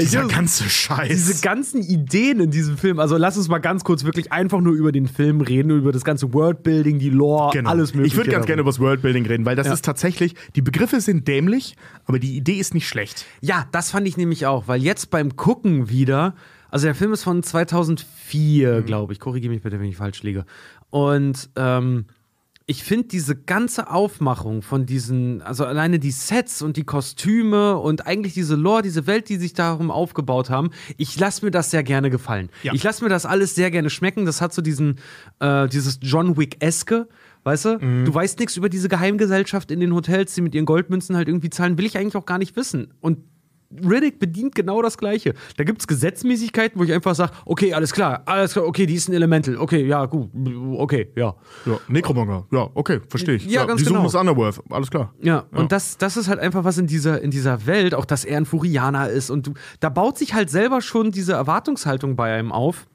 dieser ganze Scheiß. Diese ganzen Ideen in diesem Film. Also lass uns mal ganz kurz wirklich einfach nur über den Film reden, über das ganze Worldbuilding, die Lore, genau. alles mögliche. Ich würde ganz gerne über das Worldbuilding reden, weil das ja. ist tatsächlich, die Begriffe sind dämlich, aber die Idee ist nicht schlecht. Ja, das fand ich nämlich auch, weil jetzt beim Gucken wieder, also der Film ist von 2004, mhm. glaube ich, korrigiere mich bitte, wenn ich falsch liege. Und ähm, ich finde diese ganze Aufmachung von diesen, also alleine die Sets und die Kostüme und eigentlich diese Lore, diese Welt, die sich darum aufgebaut haben, ich lasse mir das sehr gerne gefallen. Ja. Ich lasse mir das alles sehr gerne schmecken. Das hat so diesen, äh, dieses John Wick-eske. Weißt du, mhm. du weißt nichts über diese Geheimgesellschaft in den Hotels, die mit ihren Goldmünzen halt irgendwie zahlen, will ich eigentlich auch gar nicht wissen. Und Riddick bedient genau das Gleiche. Da gibt es Gesetzmäßigkeiten, wo ich einfach sage, okay, alles klar, alles klar, okay, die ist ein Elemental, okay, ja, gut, okay, ja. Ja, Necromonger, ja, okay, verstehe ich. Ja, ja, ganz die genau. Summe ist Underworld, alles klar. Ja, ja, und das, das ist halt einfach was in dieser, in dieser Welt, auch dass er ein Furianer ist und du, da baut sich halt selber schon diese Erwartungshaltung bei einem auf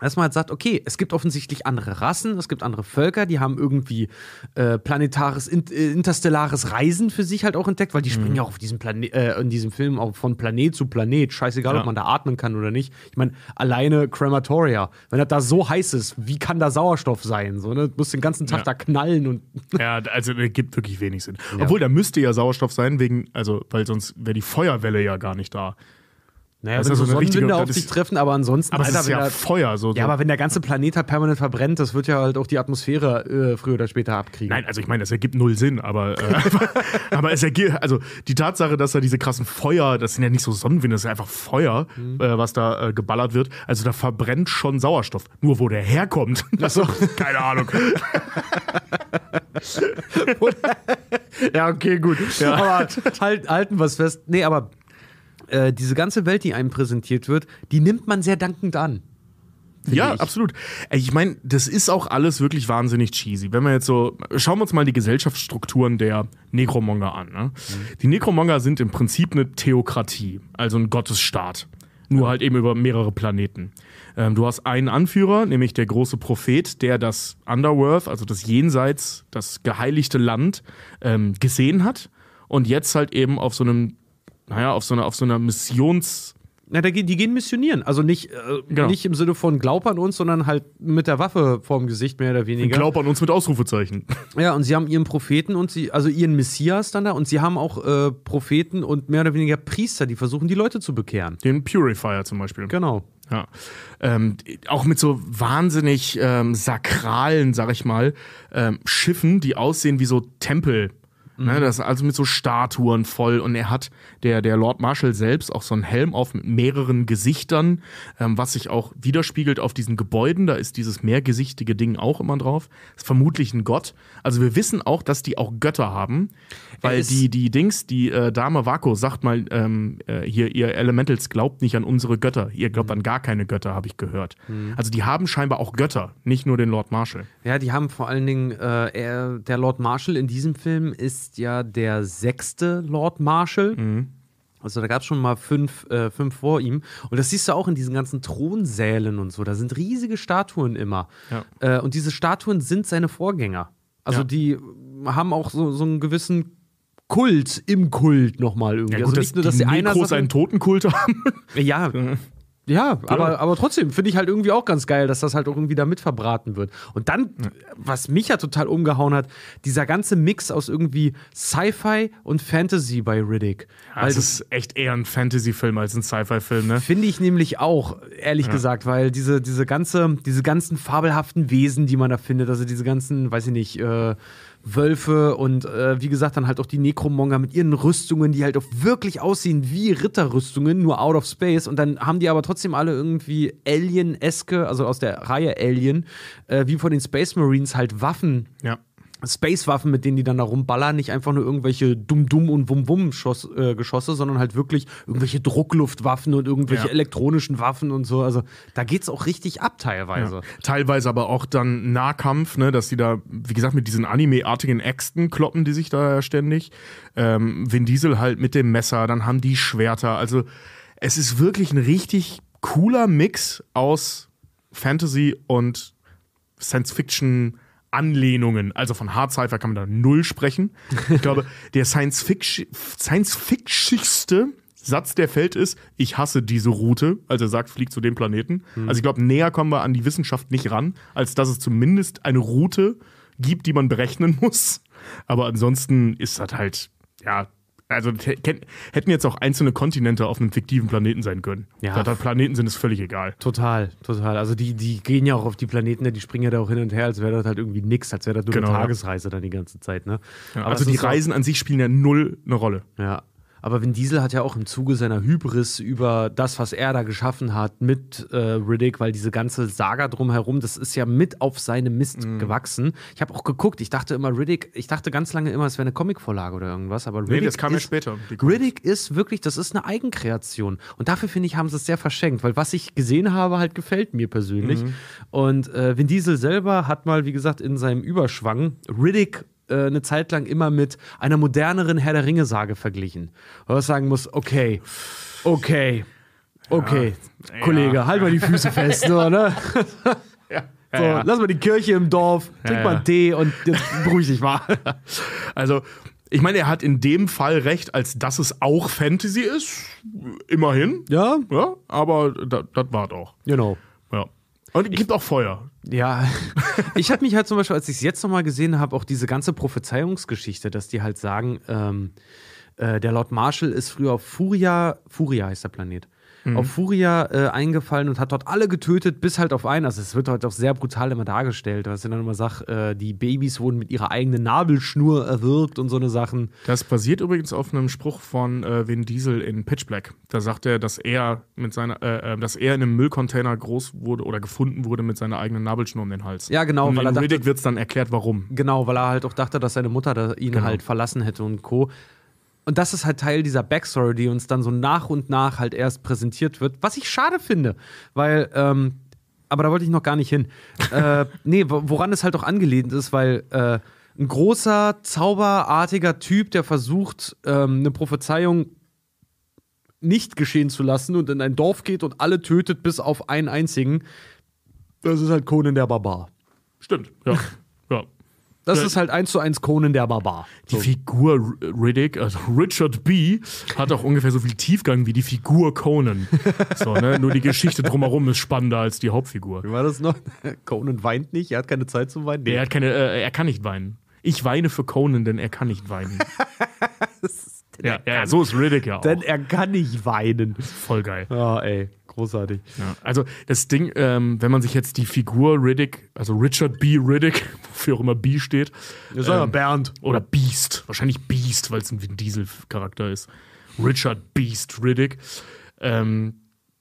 dass man halt sagt, okay, es gibt offensichtlich andere Rassen, es gibt andere Völker, die haben irgendwie äh, planetares, in, äh, interstellares Reisen für sich halt auch entdeckt, weil die mhm. springen ja auch auf diesem Planet, äh, in diesem Film auch von Planet zu Planet. Scheißegal, ja. ob man da atmen kann oder nicht. Ich meine, alleine Crematoria, wenn das da so heiß ist, wie kann da Sauerstoff sein? So, ne? Du musst den ganzen Tag ja. da knallen und. ja, also das gibt wirklich wenig Sinn. Ja. Obwohl, da müsste ja Sauerstoff sein, wegen, also, weil sonst wäre die Feuerwelle ja gar nicht da. Naja, wenn so eine Sonnenwinde auf sich treffen, aber ansonsten. Aber Alter, ist ja, ja Feuer so. Ja, aber wenn der ganze Planet halt permanent verbrennt, das wird ja halt auch die Atmosphäre äh, früher oder später abkriegen. Nein, also ich meine, das ergibt null Sinn, aber, äh, aber es ergibt, also die Tatsache, dass da diese krassen Feuer, das sind ja nicht so Sonnenwinde, das ist einfach Feuer, mhm. äh, was da äh, geballert wird. Also da verbrennt schon Sauerstoff. Nur wo der herkommt. Das so. keine Ahnung. ja, okay, gut. Ja. Aber halt, halten wir es fest. Nee, aber äh, diese ganze Welt, die einem präsentiert wird, die nimmt man sehr dankend an. Ja, ich. absolut. Ich meine, das ist auch alles wirklich wahnsinnig cheesy. Wenn wir jetzt so, schauen wir uns mal die Gesellschaftsstrukturen der Necromonger an. Ne? Mhm. Die Necromonger sind im Prinzip eine Theokratie, also ein Gottesstaat. Nur ja. halt eben über mehrere Planeten. Ähm, du hast einen Anführer, nämlich der große Prophet, der das Underworld, also das Jenseits, das geheiligte Land, ähm, gesehen hat und jetzt halt eben auf so einem naja, auf so einer, auf so einer Missions- na, die gehen missionieren. Also nicht, äh, genau. nicht im Sinne von Glaub an uns, sondern halt mit der Waffe vorm Gesicht mehr oder weniger. Glaub an uns mit Ausrufezeichen. Ja, und sie haben ihren Propheten und sie, also ihren Messias dann da und sie haben auch äh, Propheten und mehr oder weniger Priester, die versuchen, die Leute zu bekehren. Den Purifier zum Beispiel. Genau. Ja. Ähm, auch mit so wahnsinnig ähm, sakralen, sag ich mal, ähm, Schiffen, die aussehen wie so Tempel. Ne, mhm. das ist also mit so Statuen voll und er hat der, der Lord Marshall selbst auch so einen Helm auf mit mehreren Gesichtern, ähm, was sich auch widerspiegelt auf diesen Gebäuden. Da ist dieses mehrgesichtige Ding auch immer drauf. ist vermutlich ein Gott. Also wir wissen auch, dass die auch Götter haben, weil die, die Dings, die äh, Dame Vako sagt mal, ähm, äh, hier, ihr Elementals glaubt nicht an unsere Götter. Ihr glaubt mhm. an gar keine Götter, habe ich gehört. Mhm. Also die haben scheinbar auch Götter, nicht nur den Lord Marshall. Ja, die haben vor allen Dingen, äh, er, der Lord Marshall in diesem Film ist ist ja der sechste Lord Marshall. Mhm. Also da gab es schon mal fünf, äh, fünf vor ihm. Und das siehst du auch in diesen ganzen Thronsälen und so. Da sind riesige Statuen immer. Ja. Äh, und diese Statuen sind seine Vorgänger. Also ja. die haben auch so, so einen gewissen Kult im Kult nochmal irgendwie. Ja, gut, also nicht nur, dass die, die Nekros einen Totenkult haben. ja, Ja, genau. aber, aber trotzdem finde ich halt irgendwie auch ganz geil, dass das halt auch irgendwie da mit verbraten wird. Und dann, was mich ja total umgehauen hat, dieser ganze Mix aus irgendwie Sci-Fi und Fantasy bei Riddick. Ja, das ist echt eher ein Fantasy-Film als ein Sci-Fi-Film, ne? Finde ich nämlich auch, ehrlich ja. gesagt, weil diese, diese ganze, diese ganzen fabelhaften Wesen, die man da findet, also diese ganzen, weiß ich nicht, äh, Wölfe und äh, wie gesagt dann halt auch die Necromonger mit ihren Rüstungen, die halt auch wirklich aussehen wie Ritterrüstungen, nur out of space. Und dann haben die aber trotzdem alle irgendwie Alien-eske, also aus der Reihe Alien, äh, wie von den Space Marines halt Waffen ja. Space-Waffen, mit denen die dann da rumballern, nicht einfach nur irgendwelche Dum-Dum- und Wum-Wum-Geschosse, äh, sondern halt wirklich irgendwelche Druckluftwaffen und irgendwelche ja. elektronischen Waffen und so. Also da geht's auch richtig ab teilweise. Ja. Teilweise aber auch dann Nahkampf, ne, dass die da, wie gesagt, mit diesen Anime-artigen Äxten kloppen die sich da ständig. Ähm, Vin Diesel halt mit dem Messer, dann haben die Schwerter. Also es ist wirklich ein richtig cooler Mix aus Fantasy und Science-Fiction- Anlehnungen. Also von Hard Sci-Fi kann man da null sprechen. Ich glaube, der Science-Fictionste Satz, der fällt, ist: Ich hasse diese Route. als er sagt, flieg zu dem Planeten. Hm. Also ich glaube, näher kommen wir an die Wissenschaft nicht ran, als dass es zumindest eine Route gibt, die man berechnen muss. Aber ansonsten ist das halt ja also hätten jetzt auch einzelne Kontinente auf einem fiktiven Planeten sein können. Ja. Da Planeten sind es völlig egal. Total, total. Also die, die gehen ja auch auf die Planeten, ne, die springen ja da auch hin und her, als wäre das halt irgendwie nix, als wäre das nur genau, eine Tagesreise dann die ganze Zeit. Ne? Ja, also die Reisen an sich spielen ja null eine Rolle. Ja, aber Vin Diesel hat ja auch im Zuge seiner Hybris über das, was er da geschaffen hat mit äh, Riddick, weil diese ganze Saga drumherum, das ist ja mit auf seine Mist mm. gewachsen. Ich habe auch geguckt, ich dachte immer Riddick, ich dachte ganz lange immer, es wäre eine Comicvorlage oder irgendwas, aber Riddick. Nee, das kam ist, ja später. Riddick ist wirklich, das ist eine Eigenkreation. Und dafür finde ich, haben sie es sehr verschenkt, weil was ich gesehen habe, halt gefällt mir persönlich. Mm. Und äh, Vin Diesel selber hat mal, wie gesagt, in seinem Überschwang Riddick äh, eine Zeit lang immer mit einer moderneren Herr der Ringe-Sage verglichen. Wo ich sagen muss, okay, okay, okay, ja, Kollege, ja. halt mal die Füße fest, so, ne? ja. So, ja, lass mal die Kirche im Dorf, trink ja, mal einen Tee und jetzt beruhig dich mal. Also, ich meine, er hat in dem Fall recht, als dass es auch Fantasy ist. Immerhin. Ja. Ja, aber das da war auch. Genau. Ja. Und es gibt auch Feuer. Ja, ich habe mich halt zum Beispiel, als ich es jetzt nochmal gesehen habe, auch diese ganze Prophezeiungsgeschichte, dass die halt sagen, ähm, äh, der Lord Marshall ist früher auf Furia, Furia heißt der Planet, mhm. auf Furia äh, eingefallen und hat dort alle getötet, bis halt auf einen. Also es wird heute auch sehr brutal immer dargestellt, was ich dann immer sagt, äh, die Babys wurden mit ihrer eigenen Nabelschnur erwürgt und so eine Sachen. Das basiert übrigens auf einem Spruch von äh, Vin Diesel in Pitch Black. Da sagt er, dass er mit seiner, äh, äh dass er in einem Müllcontainer groß wurde oder gefunden wurde mit seiner eigenen Nabelschnur um den Hals. Ja, genau. Und weil in wird es dann erklärt, warum. Genau, weil er halt auch dachte, dass seine Mutter ihn genau. halt verlassen hätte und Co. Und das ist halt Teil dieser Backstory, die uns dann so nach und nach halt erst präsentiert wird, was ich schade finde, weil, ähm, aber da wollte ich noch gar nicht hin. äh, nee, woran es halt auch angelehnt ist, weil äh, ein großer, zauberartiger Typ, der versucht, ähm, eine Prophezeiung nicht geschehen zu lassen und in ein Dorf geht und alle tötet, bis auf einen einzigen. Das ist halt Conan der Barbar. Stimmt, ja. Das ist halt eins zu eins Conan der Barbar. Die so. Figur Riddick, also Richard B., hat auch ungefähr so viel Tiefgang wie die Figur Conan. So, ne? Nur die Geschichte drumherum ist spannender als die Hauptfigur. Wie war das noch? Conan weint nicht, er hat keine Zeit zum Weinen. Nee. Er, hat keine, äh, er kann nicht weinen. Ich weine für Conan, denn er kann nicht weinen. ist, ja, ja, so ist Riddick ja auch. Denn er kann nicht weinen. Voll geil. Oh, ey großartig. Ja, also das Ding, ähm, wenn man sich jetzt die Figur Riddick, also Richard B. Riddick, wofür auch immer B steht. Ja, ähm, ja Bernd. Oder Beast. Wahrscheinlich Beast, weil es ein Vin Diesel-Charakter ist. Richard Beast Riddick. Ähm,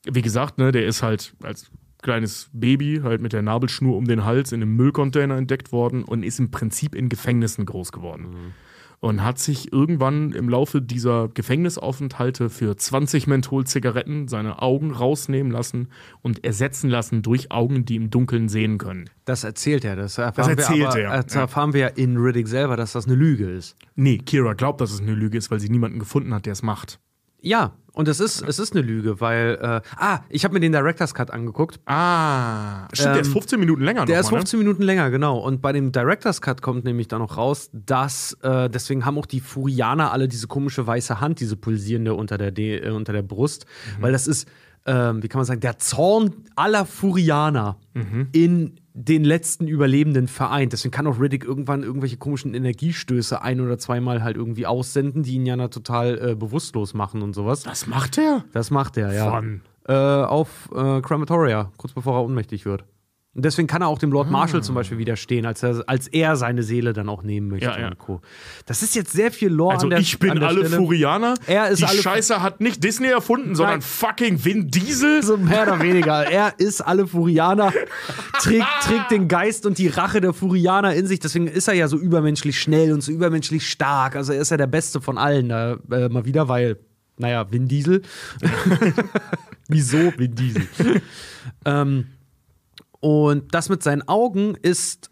wie gesagt, ne, der ist halt als kleines Baby halt mit der Nabelschnur um den Hals in einem Müllcontainer entdeckt worden und ist im Prinzip in Gefängnissen groß geworden. Mhm und hat sich irgendwann im Laufe dieser Gefängnisaufenthalte für 20 Mentholzigaretten seine Augen rausnehmen lassen und ersetzen lassen durch Augen, die im Dunkeln sehen können. Das erzählt er, das erfahren, das erzählt wir, aber, er. das erfahren wir ja in Riddick selber, dass das eine Lüge ist. Nee, Kira glaubt, dass es eine Lüge ist, weil sie niemanden gefunden hat, der es macht. Ja, und es ist, es ist eine Lüge, weil. Äh, ah, ich habe mir den Director's Cut angeguckt. Ah, stimmt, ähm, der ist 15 ähm, Minuten länger. Der mal, ist 15 ne? Minuten länger, genau. Und bei dem Director's Cut kommt nämlich dann noch raus, dass. Äh, deswegen haben auch die Furianer alle diese komische weiße Hand, diese pulsierende unter der, De äh, unter der Brust. Mhm. Weil das ist, ähm, wie kann man sagen, der Zorn aller Furianer mhm. in den letzten Überlebenden vereint. Deswegen kann auch Riddick irgendwann irgendwelche komischen Energiestöße ein- oder zweimal halt irgendwie aussenden, die ihn ja total äh, bewusstlos machen und sowas. Das macht er? Das macht er, ja. Fun. Äh, auf äh, Crematoria, kurz bevor er ohnmächtig wird. Und deswegen kann er auch dem Lord Marshall ah. zum Beispiel widerstehen, als er, als er seine Seele dann auch nehmen möchte. Ja, ja. Das ist jetzt sehr viel Lore. Also der, ich bin alle Stelle. Furianer. Er ist Die alle Scheiße hat nicht Disney erfunden, Nein. sondern fucking Vin Diesel. So mehr oder weniger. er ist alle Furianer, trägt, trägt den Geist und die Rache der Furianer in sich. Deswegen ist er ja so übermenschlich schnell und so übermenschlich stark. Also er ist ja der Beste von allen. Da, äh, mal wieder, weil, naja, Vin Diesel. Wieso Vin Diesel? ähm, und das mit seinen Augen ist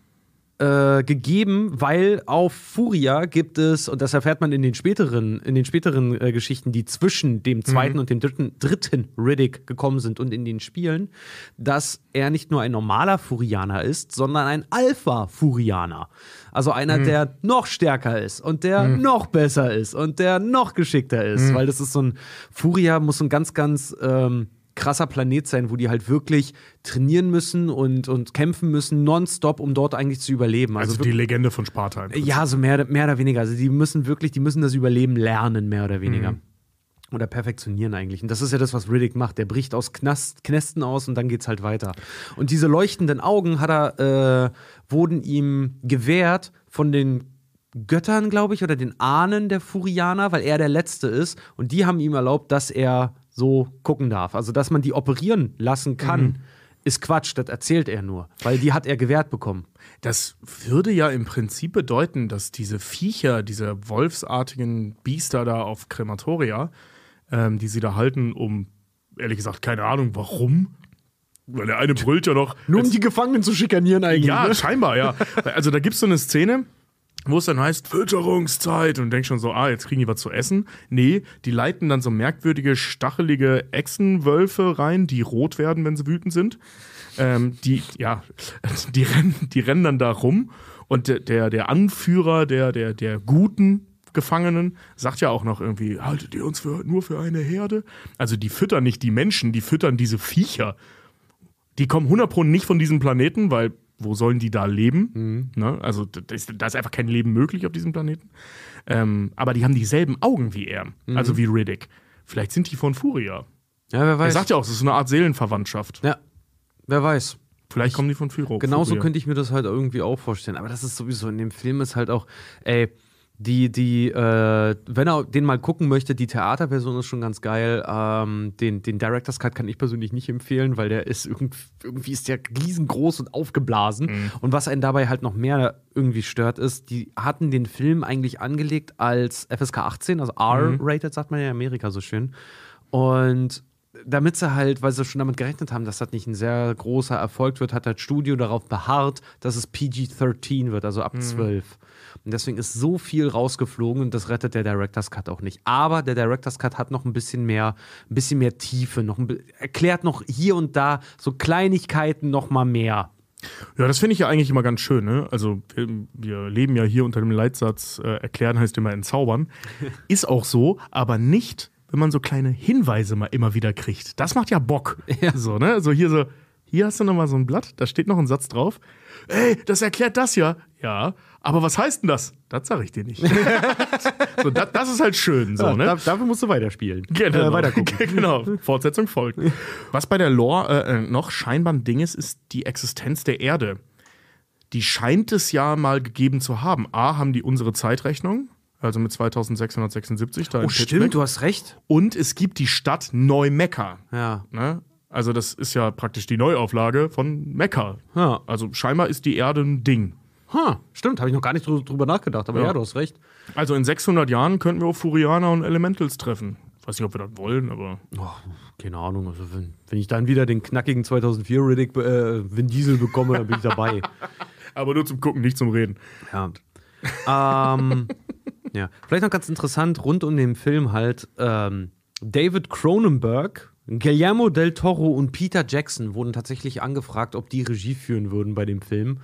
äh, gegeben, weil auf Furia gibt es, und das erfährt man in den späteren, in den späteren äh, Geschichten, die zwischen dem zweiten mhm. und dem dritten, dritten Riddick gekommen sind und in den Spielen, dass er nicht nur ein normaler Furianer ist, sondern ein Alpha-Furianer. Also einer, mhm. der noch stärker ist und der mhm. noch besser ist und der noch geschickter ist, mhm. weil das ist so ein, Furia muss so ein ganz, ganz, ähm, krasser Planet sein, wo die halt wirklich trainieren müssen und, und kämpfen müssen, nonstop, um dort eigentlich zu überleben. Also, also die Legende von Sparta. Ja, so mehr, mehr oder weniger. Also die müssen wirklich, die müssen das Überleben lernen, mehr oder weniger. Mhm. Oder perfektionieren eigentlich. Und das ist ja das, was Riddick macht. Der bricht aus Knast, Knästen aus und dann geht's halt weiter. Und diese leuchtenden Augen hat er, äh, wurden ihm gewährt von den Göttern, glaube ich, oder den Ahnen der Furianer, weil er der Letzte ist. Und die haben ihm erlaubt, dass er so gucken darf. Also, dass man die operieren lassen kann, mhm. ist Quatsch, das erzählt er nur, weil die hat er gewährt bekommen. Das würde ja im Prinzip bedeuten, dass diese Viecher, diese wolfsartigen Biester da auf Krematoria, ähm, die sie da halten, um ehrlich gesagt keine Ahnung warum, weil der eine brüllt ja noch. Nur um die Gefangenen zu schikanieren eigentlich. Ja, ne? scheinbar, ja. Also da gibt es so eine Szene, wo es dann heißt Fütterungszeit und denk schon so, ah, jetzt kriegen die was zu essen. Nee, die leiten dann so merkwürdige, stachelige Echsenwölfe rein, die rot werden, wenn sie wütend sind. Ähm, die, ja, die rennen, die rennen dann da rum und der, der, Anführer der, der, der Guten, Gefangenen, sagt ja auch noch irgendwie, haltet ihr uns für, nur für eine Herde? Also die füttern nicht die Menschen, die füttern diese Viecher. Die kommen 100 Pro nicht von diesem Planeten, weil wo sollen die da leben? Mhm. Ne? Also da ist, da ist, einfach kein Leben möglich auf diesem Planeten. Ähm, aber die haben dieselben Augen wie er, mhm. also wie Riddick. Vielleicht sind die von Furia. Ja, wer weiß. Er sagt ja auch, es ist eine Art Seelenverwandtschaft. Ja, wer weiß. Vielleicht kommen die von Fyro. Genauso Furia. könnte ich mir das halt irgendwie auch vorstellen. Aber das ist sowieso in dem Film ist halt auch, ey, die, die, äh, wenn er den mal gucken möchte, die Theaterversion ist schon ganz geil. Ähm, den, den Director's Cut kann ich persönlich nicht empfehlen, weil der ist irgendwie, irgendwie ist der riesengroß und aufgeblasen. Mhm. Und was einen dabei halt noch mehr irgendwie stört, ist, die hatten den Film eigentlich angelegt als FSK 18, also R-rated, mhm. sagt man ja in Amerika so schön. Und damit sie halt, weil sie schon damit gerechnet haben, dass das nicht ein sehr großer Erfolg wird, hat das Studio darauf beharrt, dass es PG-13 wird, also ab mhm. 12. Und deswegen ist so viel rausgeflogen und das rettet der Director's Cut auch nicht. Aber der Director's Cut hat noch ein bisschen mehr, ein bisschen mehr Tiefe, noch ein, erklärt noch hier und da so Kleinigkeiten noch mal mehr. Ja, das finde ich ja eigentlich immer ganz schön. Ne? Also wir, wir, leben ja hier unter dem Leitsatz, äh, erklären heißt immer entzaubern. Ist auch so, aber nicht, wenn man so kleine Hinweise mal immer wieder kriegt. Das macht ja Bock. Ja. So, ne? So also hier so, hier hast du nochmal so ein Blatt, da steht noch ein Satz drauf ey, das erklärt das ja. Ja, aber was heißt denn das? Das sage ich dir nicht. so, das, das ist halt schön. So, ja, ne? dafür musst du weiterspielen. Genau. Äh, weitergucken. genau. Fortsetzung folgt. Was bei der Lore äh, äh, noch scheinbar ein Ding ist, ist die Existenz der Erde. Die scheint es ja mal gegeben zu haben. A, haben die unsere Zeitrechnung, also mit 2676. Da oh, stimmt, du hast recht. Und es gibt die Stadt Neumecker. Ja. Ne? Also das ist ja praktisch die Neuauflage von Mekka. Ja. Also scheinbar ist die Erde ein Ding. Ha, stimmt, habe ich noch gar nicht drüber nachgedacht, aber ja. ja. du hast recht. Also in 600 Jahren könnten wir auf Furianer und Elementals treffen. Ich weiß nicht, ob wir das wollen, aber. Oh, keine Ahnung. Also wenn, wenn, ich dann wieder den knackigen 2004 Riddick äh, Vin Diesel bekomme, dann bin ich dabei. aber nur zum Gucken, nicht zum Reden. Ja. ähm, ja. Vielleicht noch ganz interessant rund um den Film halt ähm, David Cronenberg Guillermo del Toro und Peter Jackson wurden tatsächlich angefragt, ob die Regie führen würden bei dem Film.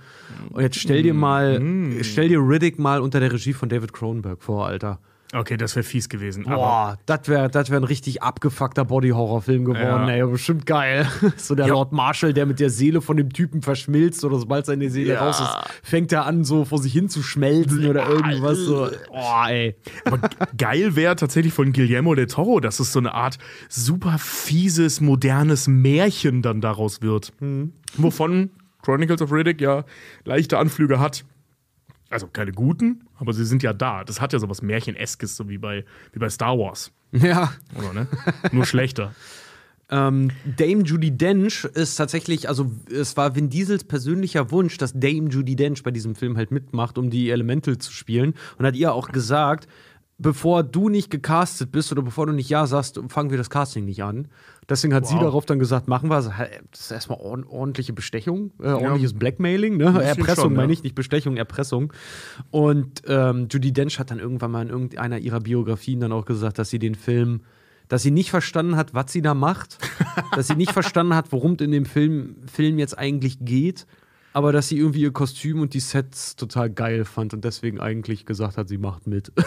Und jetzt stell dir mm. mal, mm. stell dir Riddick mal unter der Regie von David Cronenberg vor, Alter. Okay, das wäre fies gewesen. Boah, das wäre das wär ein richtig abgefuckter Body-Horror-Film geworden, ja. ey. Bestimmt geil. so der ja. Lord Marshall, der mit der Seele von dem Typen verschmilzt oder sobald seine Seele ja. raus ist, fängt er an, so vor sich hin zu schmelzen oder irgendwas. So. Boah, ey. Aber geil wäre tatsächlich von Guillermo del Toro, dass es so eine Art super fieses, modernes Märchen dann daraus wird. Hm. Wovon Chronicles of Riddick ja leichte Anflüge hat. Also keine guten, aber sie sind ja da. Das hat ja sowas Märcheneskes, so wie bei, wie bei Star Wars. Ja. Oder, ne? Nur schlechter. Ähm, Dame Judy Dench ist tatsächlich, also es war Vin Diesels persönlicher Wunsch, dass Dame Judy Dench bei diesem Film halt mitmacht, um die Elemental zu spielen. Und hat ihr auch gesagt, bevor du nicht gecastet bist oder bevor du nicht Ja sagst, fangen wir das Casting nicht an. Deswegen hat wow. sie darauf dann gesagt, machen wir also, das ist erstmal ordentliche Bestechung, äh, ordentliches Blackmailing, ne? Erpressung meine ja. ich, nicht Bestechung, Erpressung. Und ähm, Judy Dench hat dann irgendwann mal in irgendeiner ihrer Biografien dann auch gesagt, dass sie den Film dass sie nicht verstanden hat, was sie da macht, dass sie nicht verstanden hat, worum es in dem Film, Film jetzt eigentlich geht, aber dass sie irgendwie ihr Kostüm und die Sets total geil fand und deswegen eigentlich gesagt hat, sie macht mit.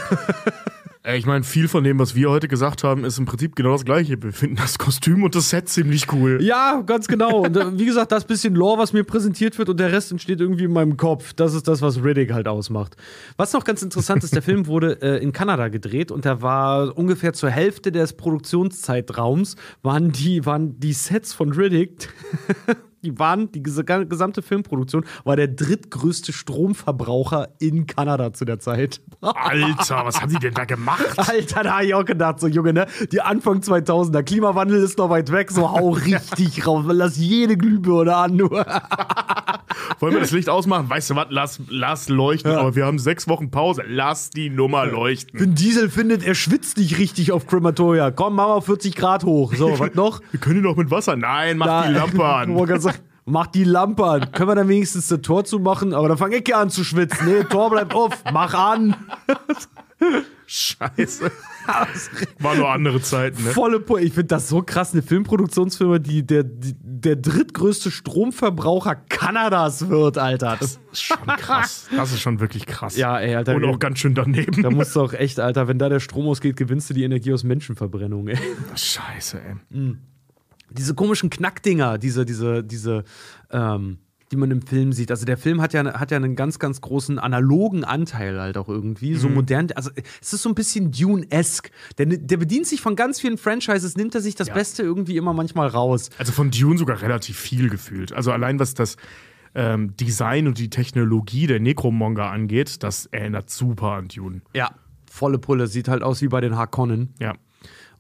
Äh, ich meine, viel von dem, was wir heute gesagt haben, ist im Prinzip genau das Gleiche. Wir finden das Kostüm und das Set ziemlich cool. Ja, ganz genau. Und äh, wie gesagt, das bisschen Lore, was mir präsentiert wird und der Rest entsteht irgendwie in meinem Kopf. Das ist das, was Riddick halt ausmacht. Was noch ganz interessant ist, der Film wurde äh, in Kanada gedreht und da war ungefähr zur Hälfte des Produktionszeitraums waren die, waren die Sets von Riddick die waren, die gesamte Filmproduktion war der drittgrößte Stromverbraucher in Kanada zu der Zeit. Alter, was haben die denn da gemacht? Alter, da habe ich auch gedacht, so Junge, ne? Die Anfang 2000er, Klimawandel ist noch weit weg, so hau richtig rauf, lass jede Glühbirne an, nur wollen wir das Licht ausmachen? Weißt du was, lass, lass leuchten, ja. aber wir haben sechs Wochen Pause. Lass die Nummer leuchten. Wenn Diesel findet, er schwitzt nicht richtig auf Crematoria. Komm, mach mal 40 Grad hoch. So, was noch? Wir können ihn doch mit Wasser. Nein, mach da, die Lampe an. Mach die Lampe an. Können wir dann wenigstens das Tor zumachen? Aber dann fange ich an zu schwitzen. Nee, Tor bleibt auf. Mach an. Scheiße. War nur andere Zeiten, ne? Volle po Ich finde das so krass, eine Filmproduktionsfirma, die der, die, der drittgrößte Stromverbraucher Kanadas wird, Alter. Das, ist schon krass. Das ist schon wirklich krass. Ja, ey, Alter. Und auch ganz schön daneben. Da musst du auch echt, Alter, wenn da der Strom ausgeht, gewinnst du die Energie aus Menschenverbrennung, ey. Scheiße, ey. Mhm. Diese komischen Knackdinger, diese, diese, diese, ähm, die man im Film sieht. Also der Film hat ja, hat ja einen ganz, ganz großen analogen Anteil halt auch irgendwie. Mhm. So modern, also es ist so ein bisschen Dune-esque. Der, der bedient sich von ganz vielen Franchises, nimmt er sich das ja. Beste irgendwie immer manchmal raus. Also von Dune sogar relativ viel gefühlt. Also allein was das. Ähm, Design und die Technologie der Necromonger angeht, das erinnert super an Dune. Ja, volle Pulle. Sieht halt aus wie bei den Harkonnen. Ja.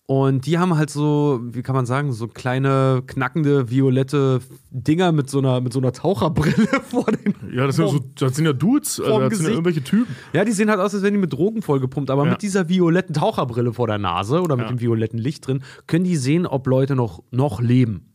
Und die haben halt so, wie kann man sagen, so kleine, knackende, violette Dinger mit so einer, mit so einer Taucherbrille vor den. Ja, das sind, so, das sind ja Dudes, also das sind ja irgendwelche Typen. Ja, die sehen halt aus, als wären die mit Drogen vollgepumpt, aber ja. mit dieser violetten Taucherbrille vor der Nase oder mit ja. dem violetten Licht drin, können die sehen, ob Leute noch, noch leben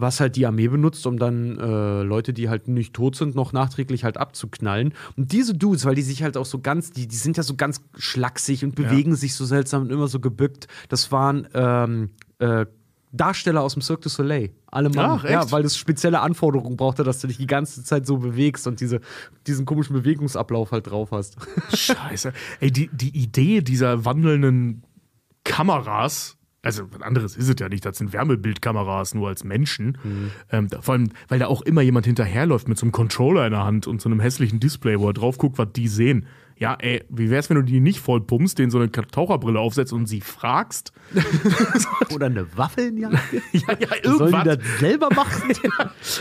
was halt die Armee benutzt, um dann äh, Leute, die halt nicht tot sind, noch nachträglich halt abzuknallen. Und diese Dudes, weil die sich halt auch so ganz, die, die sind ja so ganz schlaksig und bewegen ja. sich so seltsam und immer so gebückt. Das waren ähm, äh, Darsteller aus dem Cirque du Soleil. Alle Mann. Ach, ja, weil es spezielle Anforderungen brauchte, dass du dich die ganze Zeit so bewegst und diese, diesen komischen Bewegungsablauf halt drauf hast. Scheiße. Ey, die, die Idee dieser wandelnden Kameras also was anderes ist es ja nicht, das sind Wärmebildkameras nur als Menschen. Mhm. Ähm, vor allem, weil da auch immer jemand hinterherläuft mit so einem Controller in der Hand und so einem hässlichen Display, wo er drauf guckt, was die sehen. Ja, ey, wie wär's, wenn du die nicht voll pumpst, denen so eine Taucherbrille aufsetzt und sie fragst? Oder eine Waffe in die Hand? ja, ja, irgendwas. Sollen die das selber machen?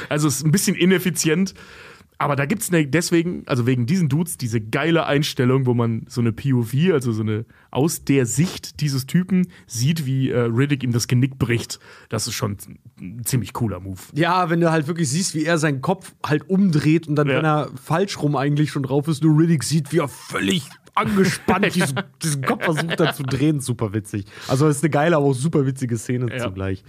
also es ist ein bisschen ineffizient. Aber da gibt es ne, deswegen, also wegen diesen Dudes, diese geile Einstellung, wo man so eine POV, also so eine aus der Sicht dieses Typen, sieht, wie äh, Riddick ihm das Genick bricht. Das ist schon ein ziemlich cooler Move. Ja, wenn du halt wirklich siehst, wie er seinen Kopf halt umdreht und dann, ja. wenn er falsch rum eigentlich schon drauf ist, nur Riddick sieht, wie er völlig angespannt diesen, diesen Kopf versucht da zu drehen. Super witzig. Also das ist eine geile, aber auch super witzige Szene ja. zugleich.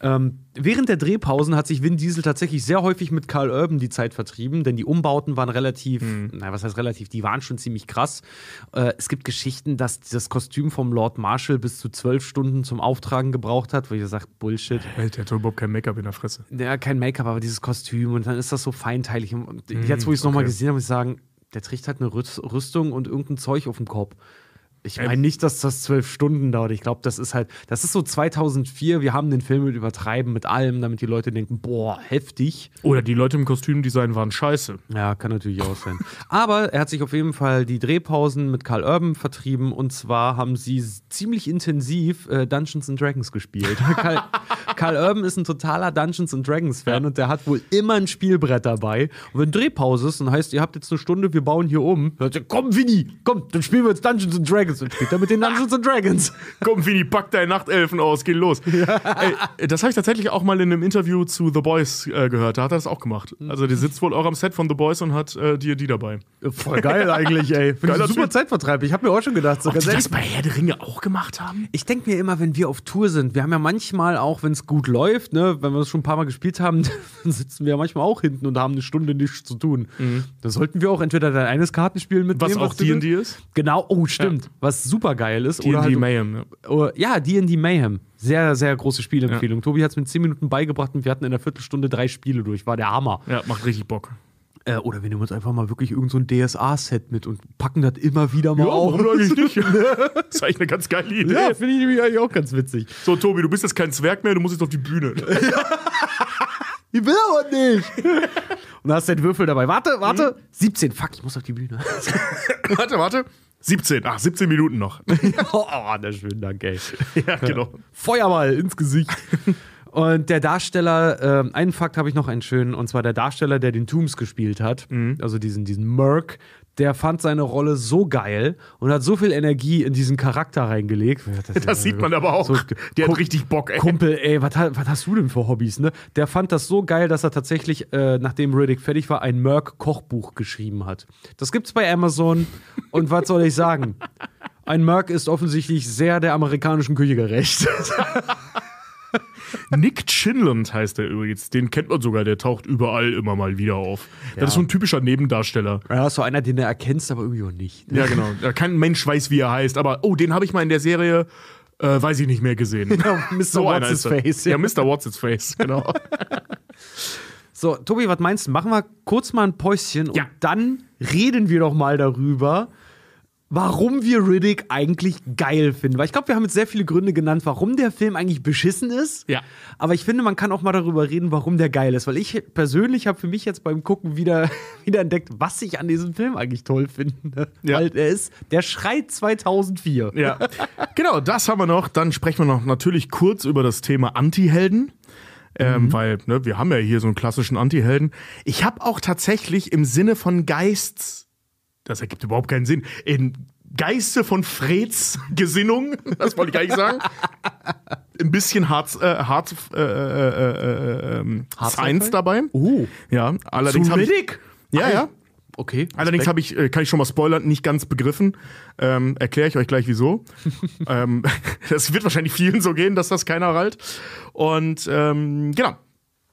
Ähm, während der Drehpausen hat sich Vin Diesel tatsächlich sehr häufig mit Carl Urban die Zeit vertrieben, denn die Umbauten waren relativ, mhm. na was heißt relativ, die waren schon ziemlich krass. Äh, es gibt Geschichten, dass das Kostüm vom Lord Marshall bis zu zwölf Stunden zum Auftragen gebraucht hat, wo ich gesagt, Bullshit. Hey, der hat überhaupt kein Make-up in der Fresse. Ja, kein Make-up, aber dieses Kostüm und dann ist das so feinteilig. Und mhm, jetzt, wo ich es okay. nochmal gesehen habe, muss ich sagen, der trägt halt eine Rüstung und irgendein Zeug auf dem Kopf. Ich meine nicht, dass das zwölf Stunden dauert. Ich glaube, das ist halt, das ist so 2004. Wir haben den Film mit übertreiben mit allem, damit die Leute denken, boah, heftig. Oder die Leute im Kostümdesign waren scheiße. Ja, kann natürlich auch sein. Aber er hat sich auf jeden Fall die Drehpausen mit Karl Urban vertrieben und zwar haben sie ziemlich intensiv äh, Dungeons and Dragons gespielt. Karl, Urban ist ein totaler Dungeons and Dragons Fan ja. und der hat wohl immer ein Spielbrett dabei. Und wenn Drehpause ist, und heißt, ihr habt jetzt eine Stunde, wir bauen hier um. Dann sagt er, komm, Vinny, komm, dann spielen wir jetzt Dungeons and Dragons. Dungeons und später mit den Dungeons and Dragons. Komm, Vini, pack deine Nachtelfen aus, geh los. Ey, das habe ich tatsächlich auch mal in einem Interview zu The Boys äh, gehört. Da hat er das auch gemacht. Mhm. Also, der sitzt wohl auch am Set von The Boys und hat äh, die, dabei. Äh, voll geil eigentlich, ey. Finde ich super typ. Zeitvertreib. Ich habe mir auch schon gedacht, so Ob ganz die das bei Herr der Ringe auch gemacht haben? Ich denke mir immer, wenn wir auf Tour sind, wir haben ja manchmal auch, wenn es gut läuft, ne, wenn wir es schon ein paar Mal gespielt haben, dann sitzen wir ja manchmal auch hinten und haben eine Stunde nichts zu tun. Mhm. Da sollten wir auch entweder dein eines Kartenspiel mitnehmen. Was auch D&D ist? Genau, oh, stimmt. Ja was super geil ist. D&D halt, Mayhem. Oder, ja, D&D oh, Mayhem. Sehr, sehr große Spielempfehlung. Ja. Tobi hat es mir 10 Minuten beigebracht und wir hatten in einer Viertelstunde drei Spiele durch. War der Hammer. Ja, macht richtig Bock. Äh, oder wir nehmen uns einfach mal wirklich irgendein so DSA-Set mit und packen das immer wieder mal ja, auf. Warum eigentlich nicht? das ist eigentlich eine ganz geile Idee. Ja, finde ich nämlich eigentlich auch ganz witzig. So, Tobi, du bist jetzt kein Zwerg mehr, du musst jetzt auf die Bühne. Ich will aber nicht. Und da hast du den Würfel dabei. Warte, warte. Mhm. 17. Fuck, ich muss auf die Bühne. warte, warte. 17, ach, 17 Minuten noch. oh, na schön, danke, ja, genau. Feuerball ins Gesicht. Und der Darsteller, äh, einen Fakt habe ich noch einen schönen, und zwar der Darsteller, der den Tooms gespielt hat, mhm. also diesen, diesen Merc, der fand seine Rolle so geil und hat so viel Energie in diesen Charakter reingelegt. Das, das sieht man aber auch. So, der hat richtig Bock, ey. Kumpel, ey, was, was hast du denn für Hobbys, ne? Der fand das so geil, dass er tatsächlich, äh, nachdem Riddick fertig war, ein Merck-Kochbuch geschrieben hat. Das gibt's bei Amazon und was soll ich sagen? Ein Merck ist offensichtlich sehr der amerikanischen Küche gerecht. Nick Chinland heißt er übrigens. Den kennt man sogar, der taucht überall immer mal wieder auf. Ja. Das ist so ein typischer Nebendarsteller. Ja, so einer, den du erkennst, aber irgendwie auch nicht. Ja, genau. Kein Mensch weiß, wie er heißt, aber oh, den habe ich mal in der Serie, äh, weiß ich nicht mehr gesehen. Ja, genau, Mr. So What's Face. Ja. Mr. What's Face, genau. so, Tobi, was meinst du? Machen wir kurz mal ein Päuschen und dann reden wir doch mal darüber warum wir Riddick eigentlich geil finden. Weil ich glaube, wir haben jetzt sehr viele Gründe genannt, warum der Film eigentlich beschissen ist. Ja. Aber ich finde, man kann auch mal darüber reden, warum der geil ist. Weil ich persönlich habe für mich jetzt beim Gucken wieder, wieder entdeckt, was ich an diesem Film eigentlich toll finde. Ja. Weil er ist der Schreit 2004. Ja. genau, das haben wir noch. Dann sprechen wir noch natürlich kurz über das Thema Anti-Helden. Ähm, mhm. Weil ne, wir haben ja hier so einen klassischen Anti-Helden. Ich habe auch tatsächlich im Sinne von Geists das ergibt überhaupt keinen Sinn. In Geiste von Freds Gesinnung, das wollte ich gar nicht sagen. Ein bisschen Harz, äh, Harz, äh, äh, äh, ähm, Science dabei. Oh. Ja, allerdings. Zumedig? Ja, ah, ja. Okay. Allerdings habe ich, äh, kann ich schon mal spoilern, nicht ganz begriffen. Ähm, Erkläre ich euch gleich wieso. ähm, das wird wahrscheinlich vielen so gehen, dass das keiner rallt. Und ähm, genau,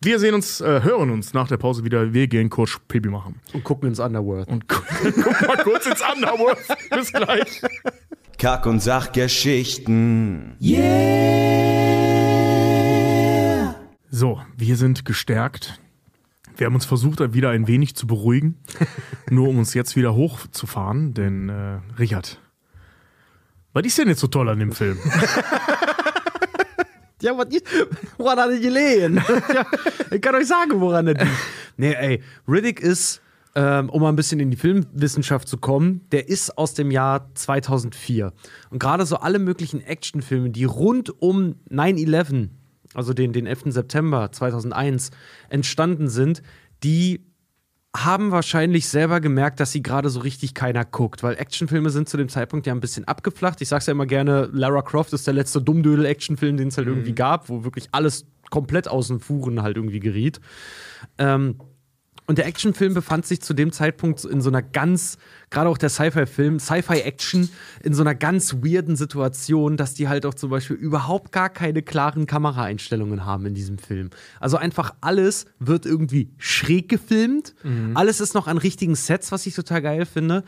wir sehen uns, äh, hören uns nach der Pause wieder. Wir gehen kurz Pipi machen. Und gucken ins Underworld. Und gu gucken mal kurz ins Underworld. Bis gleich. Kack- und Sachgeschichten. Yeah! So, wir sind gestärkt. Wir haben uns versucht, wieder ein wenig zu beruhigen, nur um uns jetzt wieder hochzufahren, denn äh, Richard, was ist denn jetzt so toll an dem Film? Ja, was ist, woran hat er gelegen? ja, ich kann euch sagen, woran er liegt. Nee, ey, Riddick ist, ähm, um mal ein bisschen in die Filmwissenschaft zu kommen, der ist aus dem Jahr 2004. Und gerade so alle möglichen Actionfilme, die rund um 9-11, also den, den 11. September 2001, entstanden sind, die haben wahrscheinlich selber gemerkt, dass sie gerade so richtig keiner guckt, weil Actionfilme sind zu dem Zeitpunkt ja ein bisschen abgeflacht. Ich sag's ja immer gerne, Lara Croft ist der letzte Dummdödel-Actionfilm, den es halt mhm. irgendwie gab, wo wirklich alles komplett aus den Fuhren halt irgendwie geriet. Ähm, und der Actionfilm befand sich zu dem Zeitpunkt in so einer ganz, gerade auch der Sci-Fi-Film, Sci-Fi-Action, in so einer ganz weirden Situation, dass die halt auch zum Beispiel überhaupt gar keine klaren Kameraeinstellungen haben in diesem Film. Also einfach alles wird irgendwie schräg gefilmt. Mhm. Alles ist noch an richtigen Sets, was ich total geil finde.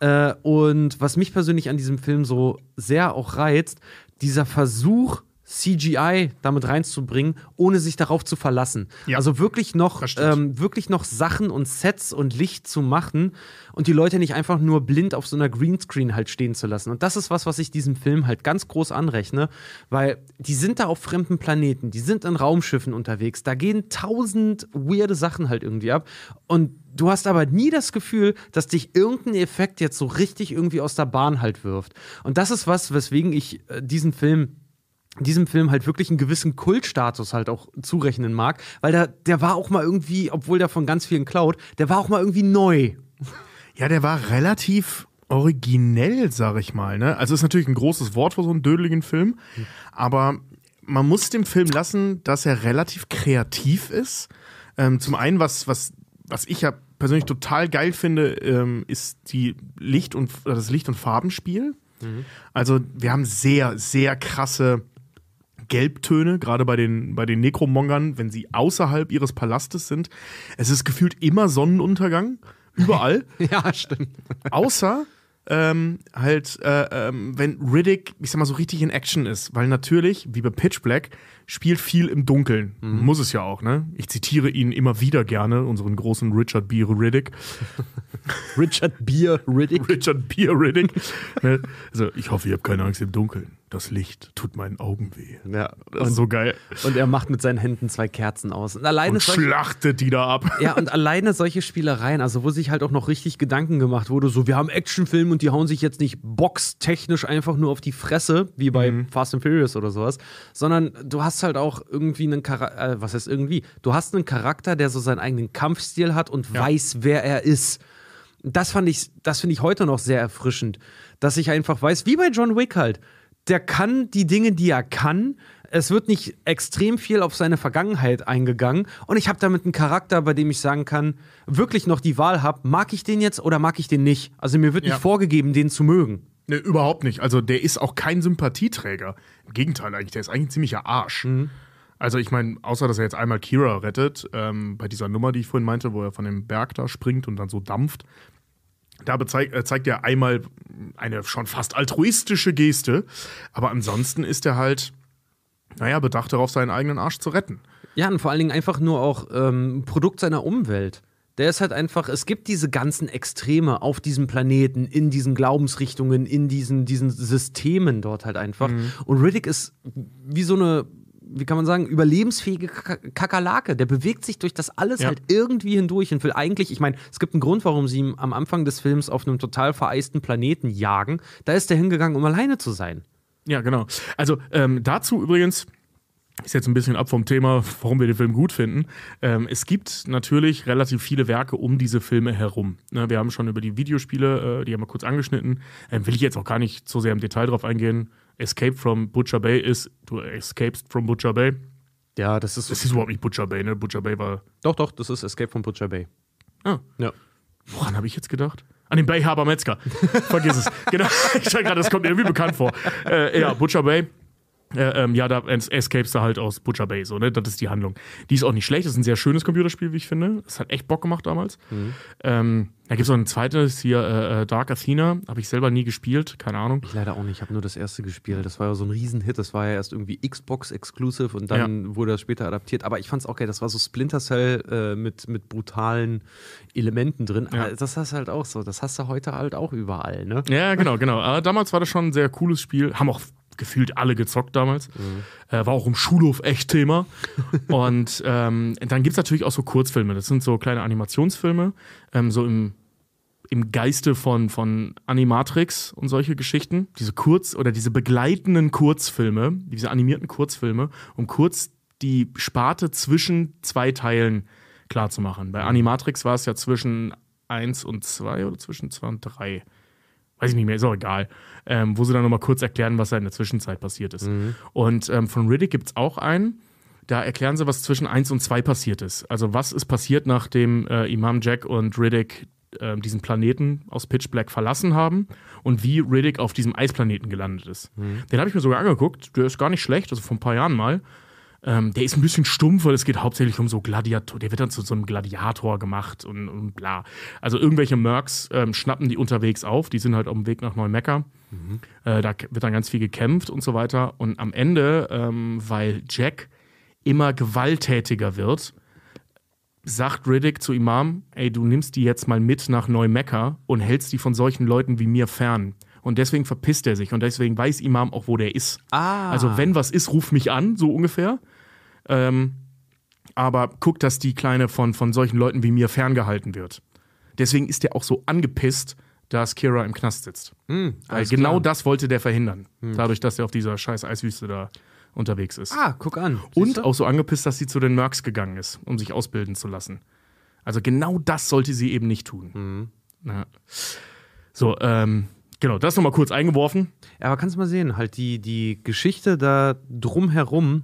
Äh, und was mich persönlich an diesem Film so sehr auch reizt, dieser Versuch, CGI damit reinzubringen, ohne sich darauf zu verlassen. Ja, also wirklich noch, ähm, wirklich noch Sachen und Sets und Licht zu machen und die Leute nicht einfach nur blind auf so einer Greenscreen halt stehen zu lassen. Und das ist was, was ich diesem Film halt ganz groß anrechne, weil die sind da auf fremden Planeten, die sind in Raumschiffen unterwegs, da gehen tausend weirde Sachen halt irgendwie ab. Und du hast aber nie das Gefühl, dass dich irgendein Effekt jetzt so richtig irgendwie aus der Bahn halt wirft. Und das ist was, weswegen ich äh, diesen Film diesem Film halt wirklich einen gewissen Kultstatus halt auch zurechnen mag, weil der, der war auch mal irgendwie, obwohl der von ganz vielen klaut, der war auch mal irgendwie neu. Ja, der war relativ originell, sag ich mal. Ne? Also ist natürlich ein großes Wort für so einen dödeligen Film, aber man muss dem Film lassen, dass er relativ kreativ ist. Ähm, zum einen, was, was, was ich ja persönlich total geil finde, ähm, ist die Licht und, das Licht- und Farbenspiel. Mhm. Also wir haben sehr, sehr krasse Gelbtöne, gerade bei den, bei den Nekromongern, wenn sie außerhalb ihres Palastes sind. Es ist gefühlt immer Sonnenuntergang, überall. ja, stimmt. Außer ähm, halt, äh, ähm, wenn Riddick, ich sag mal, so richtig in Action ist. Weil natürlich, wie bei Pitch Black, spielt viel im Dunkeln. Mhm. Muss es ja auch, ne? Ich zitiere ihn immer wieder gerne, unseren großen Richard Beer Riddick. Richard Beer Riddick? Richard Beer Riddick. Ne? also, ich hoffe, ihr habt keine Angst im Dunkeln das Licht tut meinen Augen weh. Ja, das und, ist so geil. Und er macht mit seinen Händen zwei Kerzen aus. Und, alleine und solche, schlachtet die da ab. Ja, und alleine solche Spielereien, also wo sich halt auch noch richtig Gedanken gemacht wurde, so wir haben Actionfilme und die hauen sich jetzt nicht boxtechnisch einfach nur auf die Fresse, wie bei mhm. Fast and Furious oder sowas, sondern du hast halt auch irgendwie einen Charakter, äh, was heißt irgendwie, du hast einen Charakter, der so seinen eigenen Kampfstil hat und ja. weiß, wer er ist das fand ich, das finde ich heute noch sehr erfrischend, dass ich einfach weiß, wie bei John Wick halt, der kann die Dinge, die er kann. Es wird nicht extrem viel auf seine Vergangenheit eingegangen. Und ich habe damit einen Charakter, bei dem ich sagen kann, wirklich noch die Wahl habe, mag ich den jetzt oder mag ich den nicht? Also mir wird ja. nicht vorgegeben, den zu mögen. Nee, überhaupt nicht. Also der ist auch kein Sympathieträger. Im Gegenteil eigentlich, der ist eigentlich ein ziemlicher Arsch. Mhm. Also ich meine, außer dass er jetzt einmal Kira rettet, ähm, bei dieser Nummer, die ich vorhin meinte, wo er von dem Berg da springt und dann so dampft, da bezeig, äh, zeigt er einmal eine schon fast altruistische Geste, aber ansonsten ist er halt, naja, bedacht darauf, seinen eigenen Arsch zu retten. Ja, und vor allen Dingen einfach nur auch ähm, Produkt seiner Umwelt. Der ist halt einfach, es gibt diese ganzen Extreme auf diesem Planeten, in diesen Glaubensrichtungen, in diesen, diesen Systemen dort halt einfach. Mhm. Und Riddick ist wie so eine wie kann man sagen, überlebensfähige Kakerlake. Der bewegt sich durch das alles ja. halt irgendwie hindurch und will eigentlich, ich meine, es gibt einen Grund, warum sie ihn am Anfang des Films auf einem total vereisten Planeten jagen. Da ist er hingegangen, um alleine zu sein. Ja, genau. Also ähm, dazu übrigens ist jetzt ein bisschen ab vom Thema, warum wir den Film gut finden. Ähm, es gibt natürlich relativ viele Werke um diese Filme herum. Ne, wir haben schon über die Videospiele, äh, die haben wir kurz angeschnitten. Ähm, will ich jetzt auch gar nicht so sehr im Detail drauf eingehen. Escape from Butcher Bay ist, du escapest from Butcher Bay. Ja, das ist. Das ist überhaupt nicht Butcher Bay, ne? Butcher Bay war. Doch, doch, das ist Escape from Butcher Bay. Ah. Ja. Woran habe ich jetzt gedacht? An den Bay Harbor Metzger. Vergiss es. Genau. Ich dachte gerade, das kommt mir irgendwie bekannt vor. Äh, ja, Butcher Bay äh, ähm, ja, da escapes da halt aus Butcher Bay, so, ne? Das ist die Handlung. Die ist auch nicht schlecht, das ist ein sehr schönes Computerspiel, wie ich finde. Das hat echt Bock gemacht damals. Mhm. Ähm, da gibt es noch ein zweites hier, äh, äh Dark Athena, habe ich selber nie gespielt, keine Ahnung. Ich leider auch nicht, ich habe nur das erste gespielt. Das war ja so ein Riesenhit, das war ja erst irgendwie Xbox-exclusive und dann ja. wurde das später adaptiert. Aber ich fand es auch geil, das war so Splinter Cell äh, mit, mit brutalen Elementen drin. Ja. das hast du halt auch so, das hast du heute halt auch überall, ne? Ja, genau, genau. Aber damals war das schon ein sehr cooles Spiel, haben auch gefühlt alle gezockt damals. Mhm. Äh, war auch im Schulhof echt Thema. und ähm, dann gibt es natürlich auch so Kurzfilme. Das sind so kleine Animationsfilme, ähm, so im, im Geiste von, von Animatrix und solche Geschichten. Diese Kurz- oder diese begleitenden Kurzfilme, diese animierten Kurzfilme, um kurz die Sparte zwischen zwei Teilen klarzumachen. Bei mhm. Animatrix war es ja zwischen 1 und 2 oder zwischen 2 und 3 weiß ich nicht mehr, ist auch egal, ähm, wo sie dann nochmal kurz erklären, was da in der Zwischenzeit passiert ist. Mhm. Und ähm, von Riddick gibt es auch einen, da erklären sie, was zwischen 1 und 2 passiert ist. Also was ist passiert, nachdem äh, Imam Jack und Riddick äh, diesen Planeten aus Pitch Black verlassen haben und wie Riddick auf diesem Eisplaneten gelandet ist. Mhm. Den habe ich mir sogar angeguckt, der ist gar nicht schlecht, also vor ein paar Jahren mal. Ähm, der ist ein bisschen stumpf, weil es geht hauptsächlich um so Gladiator. Der wird dann zu so einem Gladiator gemacht und, und bla. Also irgendwelche Mercs ähm, schnappen die unterwegs auf. Die sind halt auf dem Weg nach Neumekka. Mhm. Äh, da wird dann ganz viel gekämpft und so weiter. Und am Ende, ähm, weil Jack immer gewalttätiger wird, sagt Riddick zu Imam: Ey, du nimmst die jetzt mal mit nach Neumekka und hältst die von solchen Leuten wie mir fern. Und deswegen verpisst er sich und deswegen weiß Imam auch, wo der ist. Ah. Also, wenn was ist, ruf mich an, so ungefähr. Ähm, aber guck, dass die Kleine von, von solchen Leuten wie mir ferngehalten wird. Deswegen ist der auch so angepisst, dass Kira im Knast sitzt. Mhm, Weil genau klar. das wollte der verhindern. Mhm. Dadurch, dass er auf dieser scheiß Eiswüste da unterwegs ist. Ah, guck an. Siehst Und auch so angepisst, dass sie zu den Mercs gegangen ist, um sich ausbilden zu lassen. Also genau das sollte sie eben nicht tun. Mhm. Ja. So, ähm, genau, das nochmal kurz eingeworfen. Ja, Aber kannst du mal sehen, halt die, die Geschichte da drumherum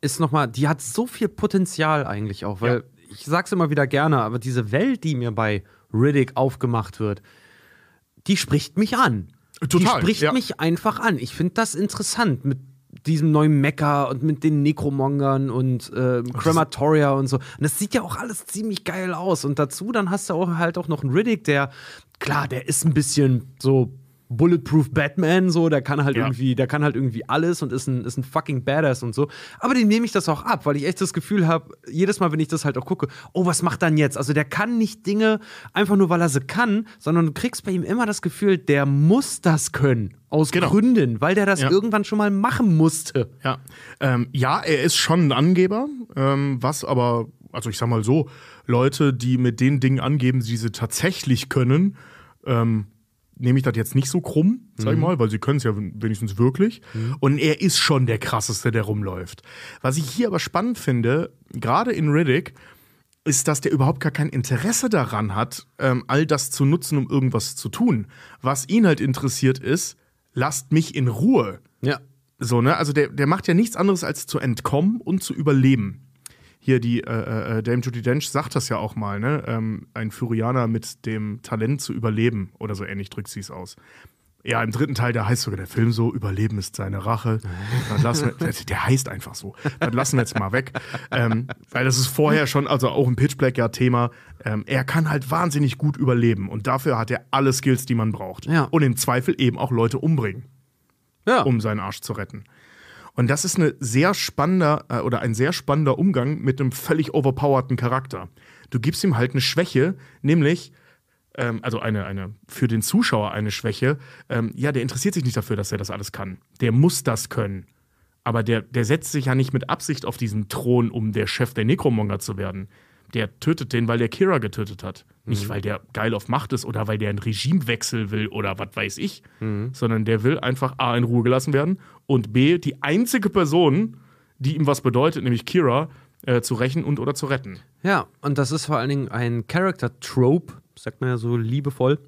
ist nochmal, die hat so viel Potenzial eigentlich auch, weil ja. ich sag's immer wieder gerne, aber diese Welt, die mir bei Riddick aufgemacht wird, die spricht mich an. Total. Die spricht ja. mich einfach an. Ich finde das interessant mit diesem neuen Mecca und mit den Necromongern und äh, Crematoria und so. Und das sieht ja auch alles ziemlich geil aus. Und dazu dann hast du auch halt auch noch einen Riddick, der, klar, der ist ein bisschen so Bulletproof Batman, so, der kann halt ja. irgendwie, der kann halt irgendwie alles und ist ein, ist ein fucking Badass und so. Aber den nehme ich das auch ab, weil ich echt das Gefühl habe, jedes Mal, wenn ich das halt auch gucke, oh, was macht dann jetzt? Also der kann nicht Dinge einfach nur, weil er sie kann, sondern du kriegst bei ihm immer das Gefühl, der muss das können. Aus genau. Gründen, weil der das ja. irgendwann schon mal machen musste. Ja, ähm, ja er ist schon ein Angeber, ähm, was aber, also ich sag mal so, Leute, die mit den Dingen angeben, die sie tatsächlich können, ähm, nehme ich das jetzt nicht so krumm, sag ich mhm. mal, weil sie können es ja wenigstens wirklich. Mhm. Und er ist schon der krasseste, der rumläuft. Was ich hier aber spannend finde, gerade in Riddick, ist, dass der überhaupt gar kein Interesse daran hat, ähm, all das zu nutzen, um irgendwas zu tun. Was ihn halt interessiert ist, lasst mich in Ruhe. Ja. So, ne? Also der, der macht ja nichts anderes als zu entkommen und zu überleben hier die äh, äh, äh, Dame Judy Dench sagt das ja auch mal, ne? Ähm, ein Furianer mit dem Talent zu überleben oder so ähnlich drückt sie es aus. Ja, im dritten Teil, da heißt sogar der Film so, Überleben ist seine Rache. Dann lassen wir, der heißt einfach so. Dann lassen wir jetzt mal weg. Ähm, weil das ist vorher schon, also auch im Pitch Black ja Thema, ähm, er kann halt wahnsinnig gut überleben und dafür hat er alle Skills, die man braucht. Ja. Und im Zweifel eben auch Leute umbringen, ja. um seinen Arsch zu retten. Und das ist eine sehr spannender äh, oder ein sehr spannender Umgang mit einem völlig overpowerten Charakter. Du gibst ihm halt eine Schwäche, nämlich ähm, also eine, eine für den Zuschauer eine Schwäche. Ähm, ja, der interessiert sich nicht dafür, dass er das alles kann. Der muss das können. Aber der, der setzt sich ja nicht mit Absicht auf diesen Thron, um der Chef der Necromonger zu werden. Der tötet den, weil der Kira getötet hat. Mhm. Nicht, weil der geil auf Macht ist oder weil der einen Regimewechsel will oder was weiß ich, mhm. sondern der will einfach A in Ruhe gelassen werden und B, die einzige Person, die ihm was bedeutet, nämlich Kira, äh, zu rächen und oder zu retten. Ja, und das ist vor allen Dingen ein Character-Trope, sagt man ja so liebevoll,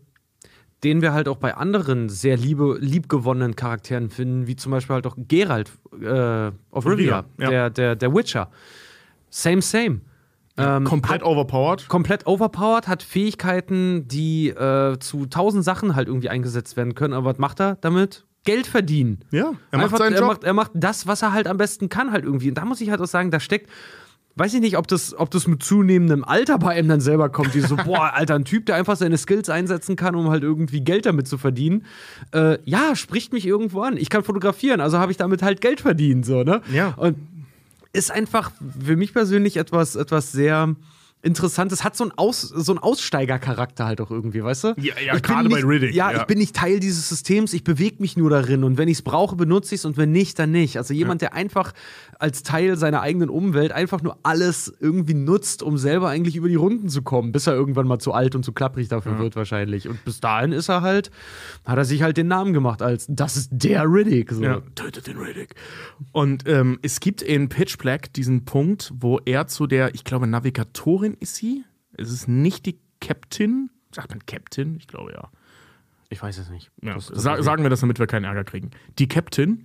den wir halt auch bei anderen sehr liebe, liebgewonnenen Charakteren finden, wie zum Beispiel halt auch Geralt äh, of Rivia, ja. der, der, der Witcher. Same, same. Ähm, komplett hat, overpowered. Komplett overpowered, hat Fähigkeiten, die äh, zu tausend Sachen halt irgendwie eingesetzt werden können. Aber was macht er damit? Geld verdienen. Ja, er macht Einfach, seinen er Job. Macht, er macht das, was er halt am besten kann, halt irgendwie. Und da muss ich halt auch sagen, da steckt, weiß ich nicht, ob das, ob das mit zunehmendem Alter bei ihm dann selber kommt, die so, boah, Alter, ein Typ, der einfach seine Skills einsetzen kann, um halt irgendwie Geld damit zu verdienen. Äh, ja, spricht mich irgendwo an. Ich kann fotografieren, also habe ich damit halt Geld verdient, so, ne? Ja. Und ist einfach für mich persönlich etwas, etwas sehr interessant. Das hat so einen, Aus, so einen Aussteigercharakter halt auch irgendwie, weißt du? Ja, ja gerade bei Riddick. Ja, ja, ich bin nicht Teil dieses Systems, ich bewege mich nur darin und wenn ich es brauche, benutze ich es und wenn nicht, dann nicht. Also jemand, ja. der einfach als Teil seiner eigenen Umwelt einfach nur alles irgendwie nutzt, um selber eigentlich über die Runden zu kommen, bis er irgendwann mal zu alt und zu klapprig dafür wird wahrscheinlich. Und bis dahin ist er halt, hat er sich halt den Namen gemacht als, das ist der Riddick. So. Tötet den Riddick. Und ähm, es gibt in Pitch Black diesen Punkt, wo er zu der, ich glaube, Navigatorin Captain ist sie. Es ist nicht die Captain. Sagt man Captain? Ich glaube ja. Ich weiß es nicht. Ja, das, das sa sagen wir das, damit wir keinen Ärger kriegen. Die Captain,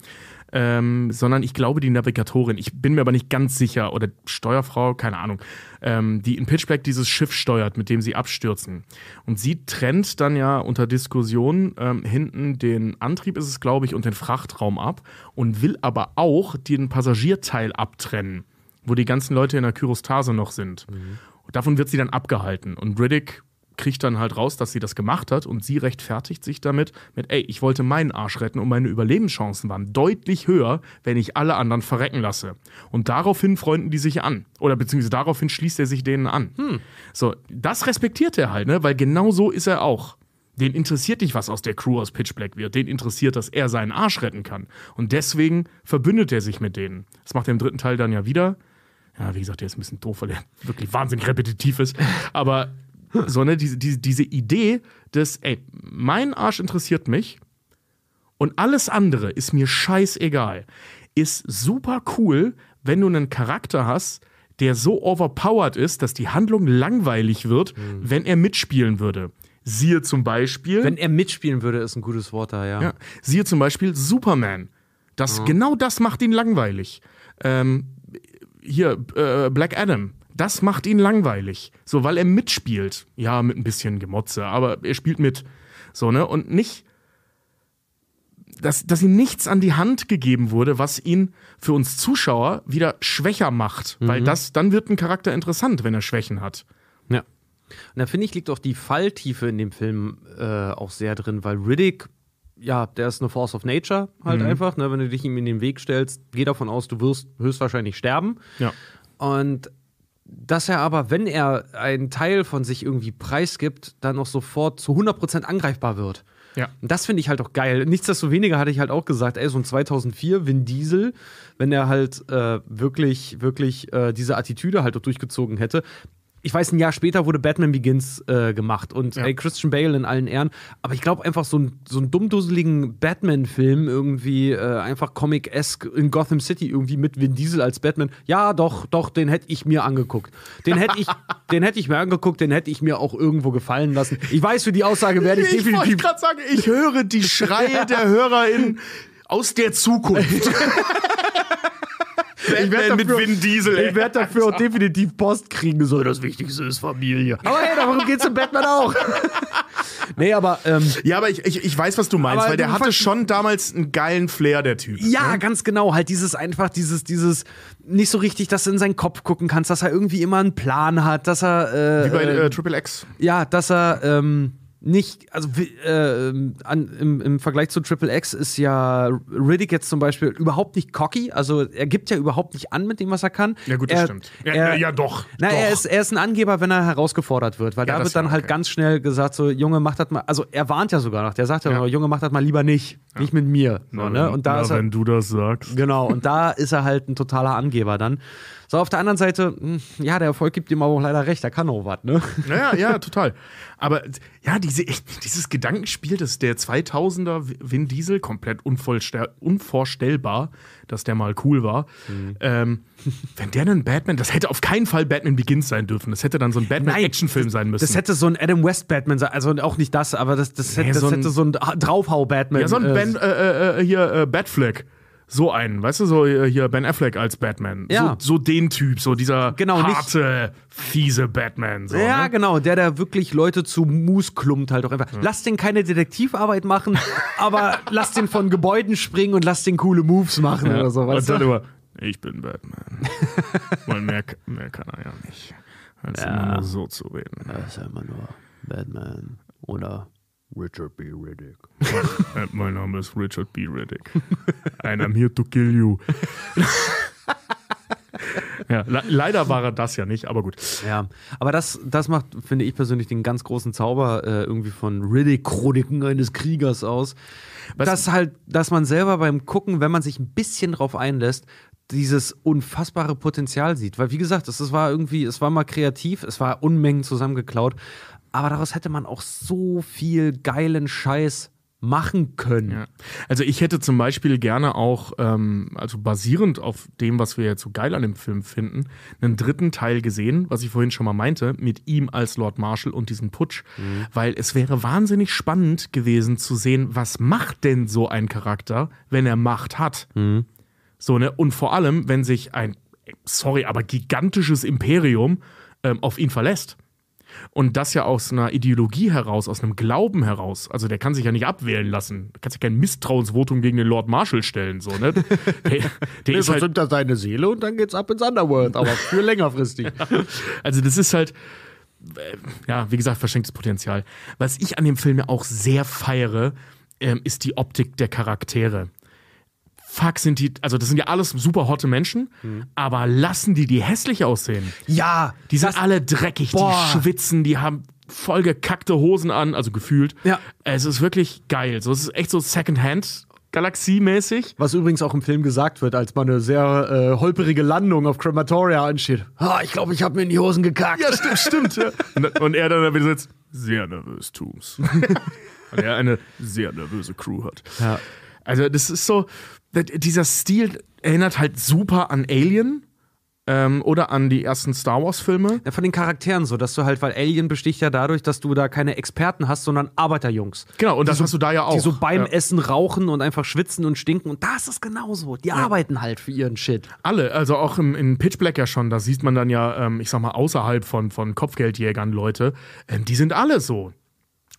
ähm, sondern ich glaube die Navigatorin. Ich bin mir aber nicht ganz sicher. Oder Steuerfrau, keine Ahnung. Ähm, die in Pitch Black dieses Schiff steuert, mit dem sie abstürzen. Und sie trennt dann ja unter Diskussion ähm, hinten den Antrieb, ist es glaube ich, und den Frachtraum ab. Und will aber auch den Passagierteil abtrennen, wo die ganzen Leute in der Kyrostase noch sind. Mhm. Und davon wird sie dann abgehalten. Und Riddick kriegt dann halt raus, dass sie das gemacht hat und sie rechtfertigt sich damit mit, ey, ich wollte meinen Arsch retten und meine Überlebenschancen waren deutlich höher, wenn ich alle anderen verrecken lasse. Und daraufhin freunden die sich an. Oder beziehungsweise daraufhin schließt er sich denen an. Hm. So, das respektiert er halt, ne? Weil genau so ist er auch. Den interessiert nicht, was aus der Crew aus Pitch Black wird. Den interessiert, dass er seinen Arsch retten kann. Und deswegen verbündet er sich mit denen. Das macht er im dritten Teil dann ja wieder ja, wie gesagt, der ist ein bisschen doof, weil der wirklich wahnsinnig repetitiv ist. Aber so, ne, diese, diese, diese Idee des, ey, mein Arsch interessiert mich und alles andere ist mir scheißegal, ist super cool, wenn du einen Charakter hast, der so overpowered ist, dass die Handlung langweilig wird, mhm. wenn er mitspielen würde. Siehe zum Beispiel. Wenn er mitspielen würde, ist ein gutes Wort da, ja. ja siehe zum Beispiel Superman. Das, mhm. Genau das macht ihn langweilig. Ähm, hier äh, Black Adam. Das macht ihn langweilig, so weil er mitspielt. Ja, mit ein bisschen Gemotze, aber er spielt mit. So, ne? Und nicht, dass, dass ihm nichts an die Hand gegeben wurde, was ihn für uns Zuschauer wieder schwächer macht. Mhm. Weil das, dann wird ein Charakter interessant, wenn er Schwächen hat. Ja. Und da finde ich, liegt auch die Falltiefe in dem Film äh, auch sehr drin, weil Riddick ja, der ist eine Force of Nature halt mhm. einfach. Ne? Wenn du dich ihm in den Weg stellst, geh davon aus, du wirst höchstwahrscheinlich sterben. Ja. Und dass er aber, wenn er einen Teil von sich irgendwie preisgibt, dann auch sofort zu 100% angreifbar wird. Ja. Und das finde ich halt auch geil. Nichtsdestoweniger hatte ich halt auch gesagt, ey, so ein 2004 Vin Diesel, wenn er halt äh, wirklich, wirklich äh, diese Attitüde halt auch durchgezogen hätte, ich weiß, ein Jahr später wurde Batman Begins äh, gemacht und ja. ey, Christian Bale in allen Ehren. Aber ich glaube einfach so, ein, so einen dummduseligen Batman-Film irgendwie, äh, einfach Comic-esque in Gotham City irgendwie mit Vin Diesel als Batman. Ja, doch, doch, den hätte ich mir angeguckt. Den hätte ich, den ich mir angeguckt, den hätte ich mir auch irgendwo gefallen lassen. Ich weiß, für die Aussage werde ich, definitiv. Ich wollte gerade sagen, ich höre die Schreie der HörerInnen aus der Zukunft. ich werde mit Vin Diesel. Ich werde dafür auch definitiv Post kriegen, so das Wichtigste ist Familie. Aber hey, darum geht's in Batman auch. nee, aber. Ähm, ja, aber ich, ich, ich weiß, was du meinst, weil der hatte schon damals einen geilen Flair, der Typ. Ja, ne? ganz genau. Halt dieses einfach, dieses, dieses, nicht so richtig, dass du in seinen Kopf gucken kannst, dass er irgendwie immer einen Plan hat, dass er. Äh, Wie bei äh, äh Triple X. Ja, dass er. Ähm, nicht, also äh, an, im, im, Vergleich zu Triple X ist ja Riddick jetzt zum Beispiel überhaupt nicht cocky, also er gibt ja überhaupt nicht an mit dem, was er kann. Ja gut, das stimmt. Er, ja, ja, doch. Na, doch. Er, ist, er ist ein Angeber, wenn er herausgefordert wird, weil ja, da wird dann halt okay. halt ganz schnell gesagt, so Junge, mach das mal, also er warnt ja sogar noch, der sagt ja, ja. Junge, mach das mal lieber nicht, nicht mit mir. So, ne? und da na, ist er, wenn du das sagst. Genau, und da ist er halt ein totaler Angeber dann. So, auf der anderen Seite, hm, ja, der Erfolg gibt ihm aber auch leider recht, da kann auch was, ne? Ja, ja, total. Aber ja, diese, dieses Gedankenspiel dass der 2000er Vin Diesel, komplett unvorstellbar, dass der mal cool war. Mhm. Ähm, wenn der einen Batman, das hätte auf keinen Fall Batman Begins sein dürfen. Das hätte dann so ein batman actionfilm sein müssen. Das hätte so ein Adam West-Batman sein, also auch nicht das, aber das, das, hätte, nee, so, ein, das hätte so ein Draufhau-Batman. Ja, so ein äh, ben, äh, äh, äh, hier äh, Batfleck so einen, weißt du, so äh, hier Ben Affleck als Batman. Ja. So, so den Typ, so dieser genau, harte, fiese Batman. So, ja, ne? genau, der, der wirklich Leute zu Mus klumpt halt auch einfach. Ja. Lass den keine Detektivarbeit machen, aber lass den von Gebäuden springen und lass den coole Moves machen ja. oder so, weißt und dann Immer, ich bin Batman. Weil mehr, mehr kann er ja nicht, als ja. immer nur so zu reden. Er ist ja immer nur Batman oder Richard B. Riddick. mein Name ist Richard B. Riddick. And I'm here to kill you. ja, le leider war er das ja nicht, aber gut. Ja, aber das, das macht, finde ich persönlich, den ganz großen Zauber äh, irgendwie von Riddick-Chroniken eines Kriegers aus. Was dass halt, dass man selber beim Gucken, wenn man sich ein bisschen drauf einlässt, dieses unfassbare Potenzial sieht. Weil, wie gesagt, es, es war irgendwie, es war mal kreativ, es war Unmengen zusammengeklaut, aber daraus hätte man auch so viel geilen Scheiß machen können. Ja. Also ich hätte zum Beispiel gerne auch, ähm, also basierend auf dem, was wir jetzt so geil an dem Film finden, einen dritten Teil gesehen, was ich vorhin schon mal meinte, mit ihm als Lord Marshall und diesem Putsch, mhm. weil es wäre wahnsinnig spannend gewesen zu sehen, was macht denn so ein Charakter, wenn er Macht hat. Mhm. So, ne? Und vor allem, wenn sich ein, sorry, aber gigantisches Imperium ähm, auf ihn verlässt. Und das ja aus einer Ideologie heraus, aus einem Glauben heraus. Also der kann sich ja nicht abwählen lassen. Du kannst ja kein Misstrauensvotum gegen den Lord Marshall stellen. So, ne? Der, der nee, ist halt, er seine Seele und dann geht's ab ins Underworld, aber für längerfristig. also das ist halt, ja, wie gesagt, verschenktes Potenzial. Was ich an dem Film ja auch sehr feiere, ähm, ist die Optik der Charaktere fuck, sind die, also das sind ja alles super hotte Menschen, mhm. aber lassen die die hässlich aussehen? Ja. Die sind alle dreckig, boah. die schwitzen, die haben vollgekackte Hosen an, also gefühlt. Ja. Es ist wirklich geil. So, es ist echt so Secondhand Galaxie-mäßig. Was übrigens auch im Film gesagt wird, als mal eine sehr äh, holperige Landung auf Crematoria ansteht. Ah, ich glaube, ich habe mir in die Hosen gekackt. Ja, stimmt, stimmt. Ja. und, er dann wieder sitzt, sehr nervös, Tooms. Weil er eine sehr nervöse Crew hat. Ja. Also, das ist so, dieser Stil erinnert halt super an Alien. Ähm, oder an die ersten Star Wars-Filme. Ja, von den Charakteren so, dass du halt, weil Alien besticht ja dadurch, dass du da keine Experten hast, sondern Arbeiterjungs. Genau, und das so, hast du da ja auch. Die so beim ja. Essen rauchen und einfach schwitzen und stinken. Und da ist es genauso. Die ja. arbeiten halt für ihren Shit. Alle, also auch im, in Pitch Black ja schon, da sieht man dann ja, ähm, ich sag mal, außerhalb von, von Kopfgeldjägern Leute, ähm, die sind alle so.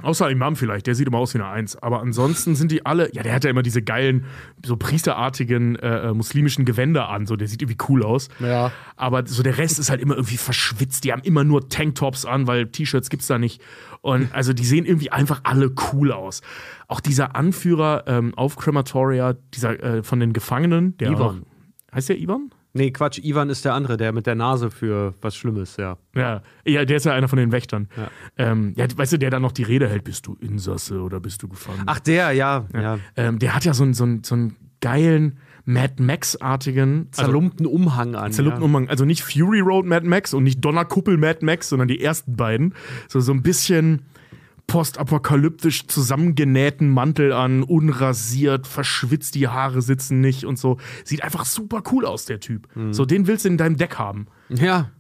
Außer Imam vielleicht, der sieht immer aus wie eine Eins. Aber ansonsten sind die alle, ja, der hat ja immer diese geilen, so priesterartigen äh, äh, muslimischen Gewänder an, so der sieht irgendwie cool aus. Ja. Aber so der Rest ist halt immer irgendwie verschwitzt, die haben immer nur Tanktops an, weil T-Shirts gibt's da nicht. Und also die sehen irgendwie einfach alle cool aus. Auch dieser Anführer ähm, auf Crematoria, dieser äh, von den Gefangenen, der. Ivan. Heißt der Ivan? Nee, Quatsch, Ivan ist der andere, der mit der Nase für was Schlimmes, ja. Ja, ja der ist ja einer von den Wächtern. Ja. Ähm, ja weißt du, der dann noch die Rede hält, bist du Insasse oder bist du gefangen? Ach, der, ja. ja. ja. Ähm, der hat ja so einen so so einen geilen Mad Max-artigen. Also zerlumpten also, Umhang an. Zerlumpten ja. Umhang. Also nicht Fury Road Mad Max und nicht Donnerkuppel Mad Max, sondern die ersten beiden. So, so ein bisschen postapokalyptisch zusammengenähten Mantel an, unrasiert, verschwitzt, die Haare sitzen nicht und so. Sieht einfach super cool aus, der Typ. Mhm. So, den willst du in deinem Deck haben. Ja.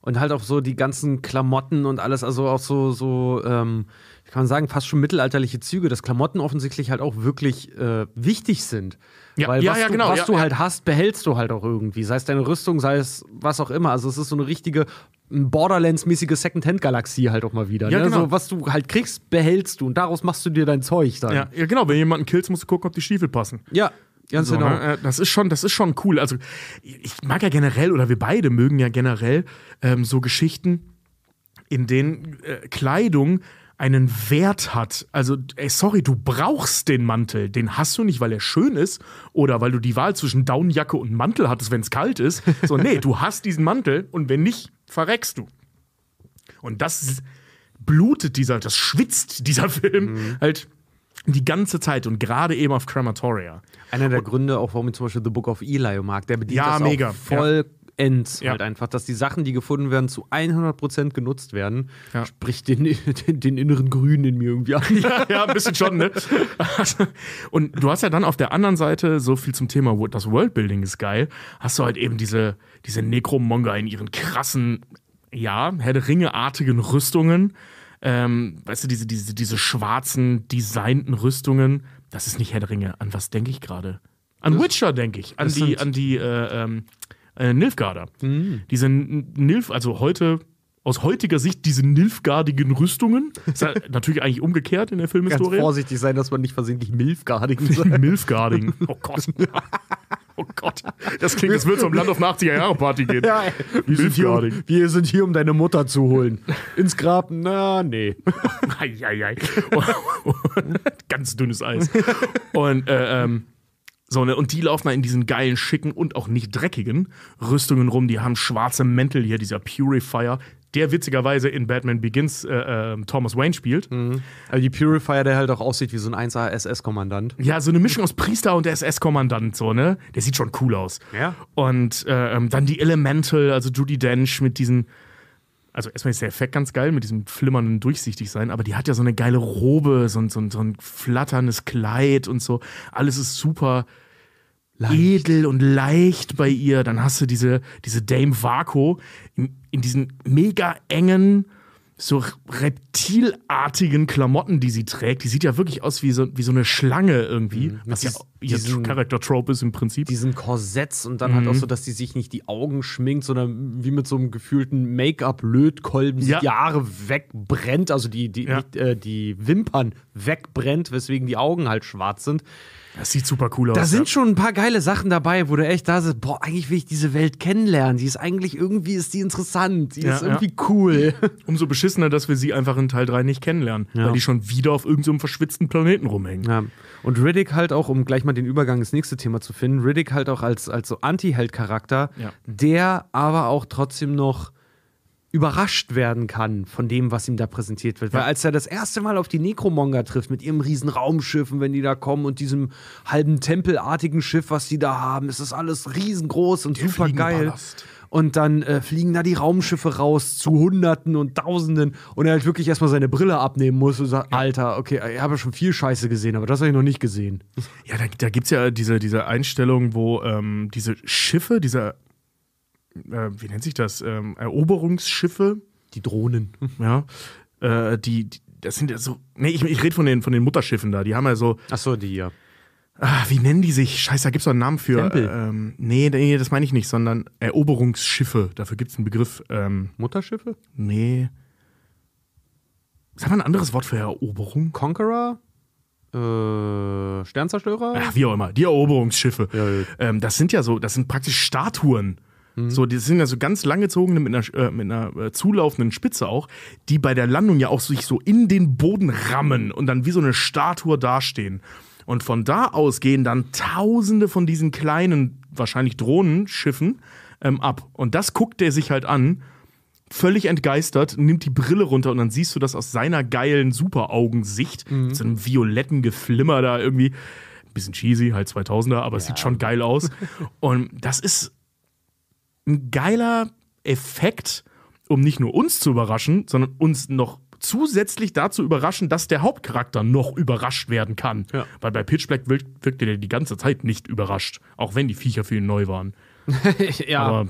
Und halt auch so die ganzen Klamotten und alles, also auch so, so, ähm, ich kann sagen, fast schon mittelalterliche Züge, dass Klamotten offensichtlich halt auch wirklich äh, wichtig sind. Ja, Weil was, ja, ja, du, genau, was du halt hast, behältst du halt auch irgendwie. Sei es deine Rüstung, sei es was auch immer. Also es ist so eine richtige Borderlands-mäßige Second-Hand-Galaxie halt auch mal wieder. Ja, ne? genau. So, was du halt kriegst, behältst du und daraus machst du dir dein Zeug dann. Ja, ja genau. Wenn jemanden killst, musst du gucken, ob die Stiefel passen. Ja. Ganz so, genau. Ne? Äh, das ist schon, das ist schon cool. Also ich mag ja generell oder wir beide mögen ja generell ähm, so Geschichten, in denen äh, Kleidung einen Wert hat. Also, ey, sorry, du brauchst den Mantel. Den hast du nicht, weil er schön ist oder weil du die Wahl zwischen Daunenjacke und Mantel hattest, wenn es kalt ist. So, nee, du hast diesen Mantel und wenn nicht, verreckst du. Und das blutet dieser, das schwitzt dieser Film mhm. halt die ganze Zeit und gerade eben auf Crematoria. Einer der und, Gründe, auch warum ich zum Beispiel The Book of Eli mag, der bedient ja, das mega. vollkommen. Ja End ja. halt einfach, dass die Sachen, die gefunden werden, zu 100% genutzt werden, ja. spricht den, den, den, inneren Grünen in mir irgendwie an. Ja, ja ein bisschen schon, ne? Und du hast ja dann auf der anderen Seite so viel zum Thema, das Worldbuilding ist geil, hast du halt eben diese, diese Necromonger in ihren krassen, ja, Herr der Ringe-artigen Rüstungen. Ähm, weißt du, diese, diese, diese schwarzen, designten Rüstungen. Das ist nicht Herr der Ringe. An was denke ich gerade? An das Witcher denke ich. An die, an die, äh, ähm, äh, Nilfgaarder. Mhm. Diese Nilf, also heute aus heutiger Sicht diese nilfgardigen Rüstungen. Ist halt natürlich eigentlich umgekehrt in der Filmhistorie. Ganz vorsichtig sein, dass man nicht versehentlich Milfgarding sagt. Milfgarding. Oh Gott. Oh Gott. Das klingt, als würde es um Land auf 80er Jahre Party gehen. Ja, wir, sind hier, wir sind hier, um deine Mutter zu holen. Ins Grab? Na, nee. Eieiei. Ganz dünnes Eis. Und äh, ähm, so, ne? Und die laufen da in diesen geilen, schicken und auch nicht dreckigen Rüstungen rum. Die haben schwarze Mäntel hier, dieser Purifier, der witzigerweise in Batman Begins äh, äh, Thomas Wayne spielt. Mhm. Aber also die Purifier, der halt auch aussieht wie so ein 1 a SS-Kommandant. Ja, so eine Mischung aus Priester und SS-Kommandant, so, ne? Der sieht schon cool aus. Ja. Und äh, dann die Elemental, also Judy Dench mit diesen also erstmal ist der Effekt ganz geil mit diesem flimmernden Durchsichtigsein, aber die hat ja so eine geile Robe, so ein, so ein, so ein flatterndes Kleid und so. Alles ist super leicht. edel und leicht bei ihr. Dann hast du diese, diese Dame Vako in, in diesen mega engen, so reptilartigen Klamotten, die sie trägt. Die sieht ja wirklich aus wie so, wie so eine Schlange irgendwie, mhm, was ja ihr Charakter-Trope ist im Prinzip. Diesen Korsetts und dann mhm. halt auch mhm. so, dass sie sich nicht die Augen schminkt, sondern wie mit so einem gefühlten Make-up-Lötkolben ja. die Haare wegbrennt, also die, die, ja. äh, die Wimpern wegbrennt, weswegen die Augen halt schwarz sind. Das sieht super cool aus. Da sind ja. schon ein paar geile Sachen dabei, wo du echt da sitzt, boah, eigentlich will ich diese Welt kennenlernen. Die ist eigentlich irgendwie ist die interessant, die ja, ist irgendwie ja. cool. Umso beschissener, dass wir sie einfach in Teil 3 nicht kennenlernen, weil die schon wieder auf irgendeinem so verschwitzten Planeten rumhängen. Und Riddick halt auch, um gleich mal den Übergang ins nächste Thema zu finden, Riddick halt auch als, als so Anti-Held-Charakter, der aber auch trotzdem noch überrascht werden kann von dem, was ihm da präsentiert wird. Ja. Weil als er das erste Mal auf die Necromonger trifft mit ihrem riesen Raumschiffen, wenn die da kommen und diesem halben tempelartigen Schiff, was die da haben, ist das alles riesengroß und Der super geil. Und dann äh, fliegen da die Raumschiffe raus zu Hunderten und Tausenden und er halt wirklich erstmal seine Brille abnehmen muss und sagt, ja. Alter, okay, ich habe schon viel Scheiße gesehen, aber das habe ich noch nicht gesehen. Ja, da, da gibt es ja diese, diese Einstellung, wo ähm, diese Schiffe, diese äh, wie nennt sich das, ähm, Eroberungsschiffe. Die Drohnen. Ja. Äh, die, die, das sind ja so, nee, ich, ich rede von den, von den Mutterschiffen da, die haben ja so. Ach so, die, ja. Ah, wie nennen die sich? Scheiße, da gibt es doch einen Namen für. Tempel. Ähm, nee, nee, das meine ich nicht, sondern Eroberungsschiffe. Dafür gibt es einen Begriff. Ähm, Mutterschiffe? Nee. Sag mal ein anderes Wort für Eroberung. Conqueror? Äh, Sternzerstörer? Ach, wie auch immer, die Eroberungsschiffe. Ja, ja. Ähm, das sind ja so, das sind praktisch Statuen Mhm. So, die sind ja so ganz langgezogene mit einer, äh, mit einer äh, zulaufenden Spitze auch, die bei der Landung ja auch sich so in den Boden rammen und dann wie so eine Statue dastehen. Und von da aus gehen dann Tausende von diesen kleinen, wahrscheinlich Drohnenschiffen ähm, ab. Und das guckt der sich halt an völlig entgeistert, nimmt die Brille runter und dann siehst du das aus seiner geilen Superaugensicht, mhm. mit so einem violetten Geflimmer da irgendwie. bisschen cheesy, halt 2000er, aber ja. es sieht schon geil aus. und das ist ein geiler Effekt, um nicht nur uns zu überraschen, sondern uns noch zusätzlich dazu überraschen, dass der Hauptcharakter noch überrascht werden kann. Ja. Weil bei Pitch Black wirkt, wirkte der die ganze Zeit nicht überrascht, auch wenn die Viecher für ihn neu waren. ja. Aber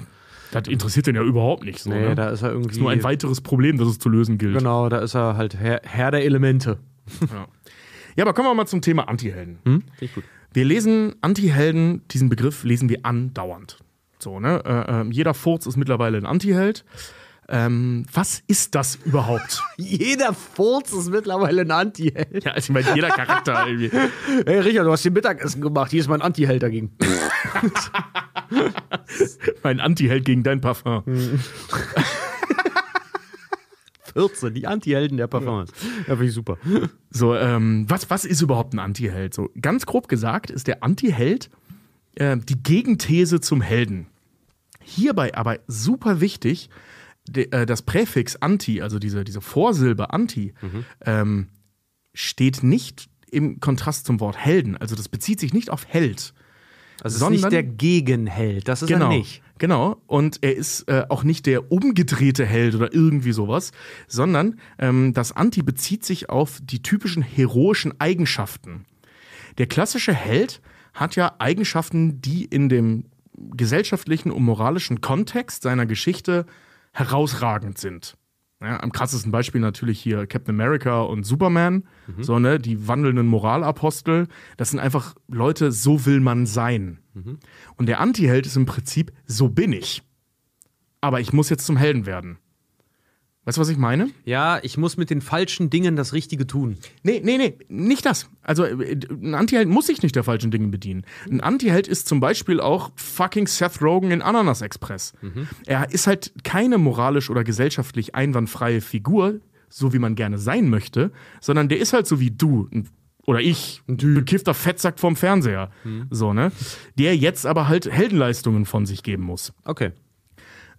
das interessiert den ja überhaupt nicht so. Nee, ne? da ist er irgendwie. Das ist nur ein weiteres Problem, das es zu lösen gilt. Genau, da ist er halt Herr, Herr der Elemente. ja. ja. aber kommen wir mal zum Thema Antihelden. Hm? Wir lesen Antihelden, diesen Begriff lesen wir andauernd. So, ne? Äh, äh, jeder Furz ist mittlerweile ein Antiheld. Ähm, was ist das überhaupt? jeder Furz ist mittlerweile ein Antiheld. Ja, ich meine, jeder Charakter irgendwie. Hey, Richard, du hast dir Mittagessen gemacht. Hier ist mein Antiheld dagegen. mein Antiheld gegen dein Parfum. 14, hm. die Antihelden der Performance. Ja, finde ich super. So, ähm, was, was ist überhaupt ein Antiheld? So, ganz grob gesagt ist der Antiheld äh, die Gegenthese zum Helden. Hierbei aber super wichtig, äh, das Präfix anti, also diese, diese Vorsilbe anti, mhm. Ähm, steht nicht im Kontrast zum Wort Helden. Also das bezieht sich nicht auf Held. Also sondern, ist nicht der Gegenheld, das ist genau, er nicht. Genau, und er ist äh, auch nicht der umgedrehte Held oder irgendwie sowas, sondern ähm, das Anti bezieht sich auf die typischen heroischen Eigenschaften. Der klassische Held hat ja Eigenschaften, die in dem gesellschaftlichen und moralischen Kontext seiner Geschichte herausragend sind. Ja, am krassesten Beispiel natürlich hier Captain America und Superman, mhm. so, ne, die wandelnden Moralapostel. Das sind einfach Leute, so will man sein. Mhm. Und der Antiheld ist im Prinzip, so bin ich. Aber ich muss jetzt zum Helden werden. Weißt du, was ich meine? Ja, ich muss mit den falschen Dingen das Richtige tun. Nee, nee, nee, nicht das. Also, äh, ein Antiheld muss sich nicht der falschen Dinge bedienen. Ein Antiheld ist zum Beispiel auch fucking Seth Rogen in Ananas Express. Mhm. Er ist halt keine moralisch oder gesellschaftlich einwandfreie Figur, so wie man gerne sein möchte, sondern der ist halt so wie du, oder ich, ein bekiffter Fettsack vom Fernseher. Mhm. So, ne? Der jetzt aber halt Heldenleistungen von sich geben muss. Okay.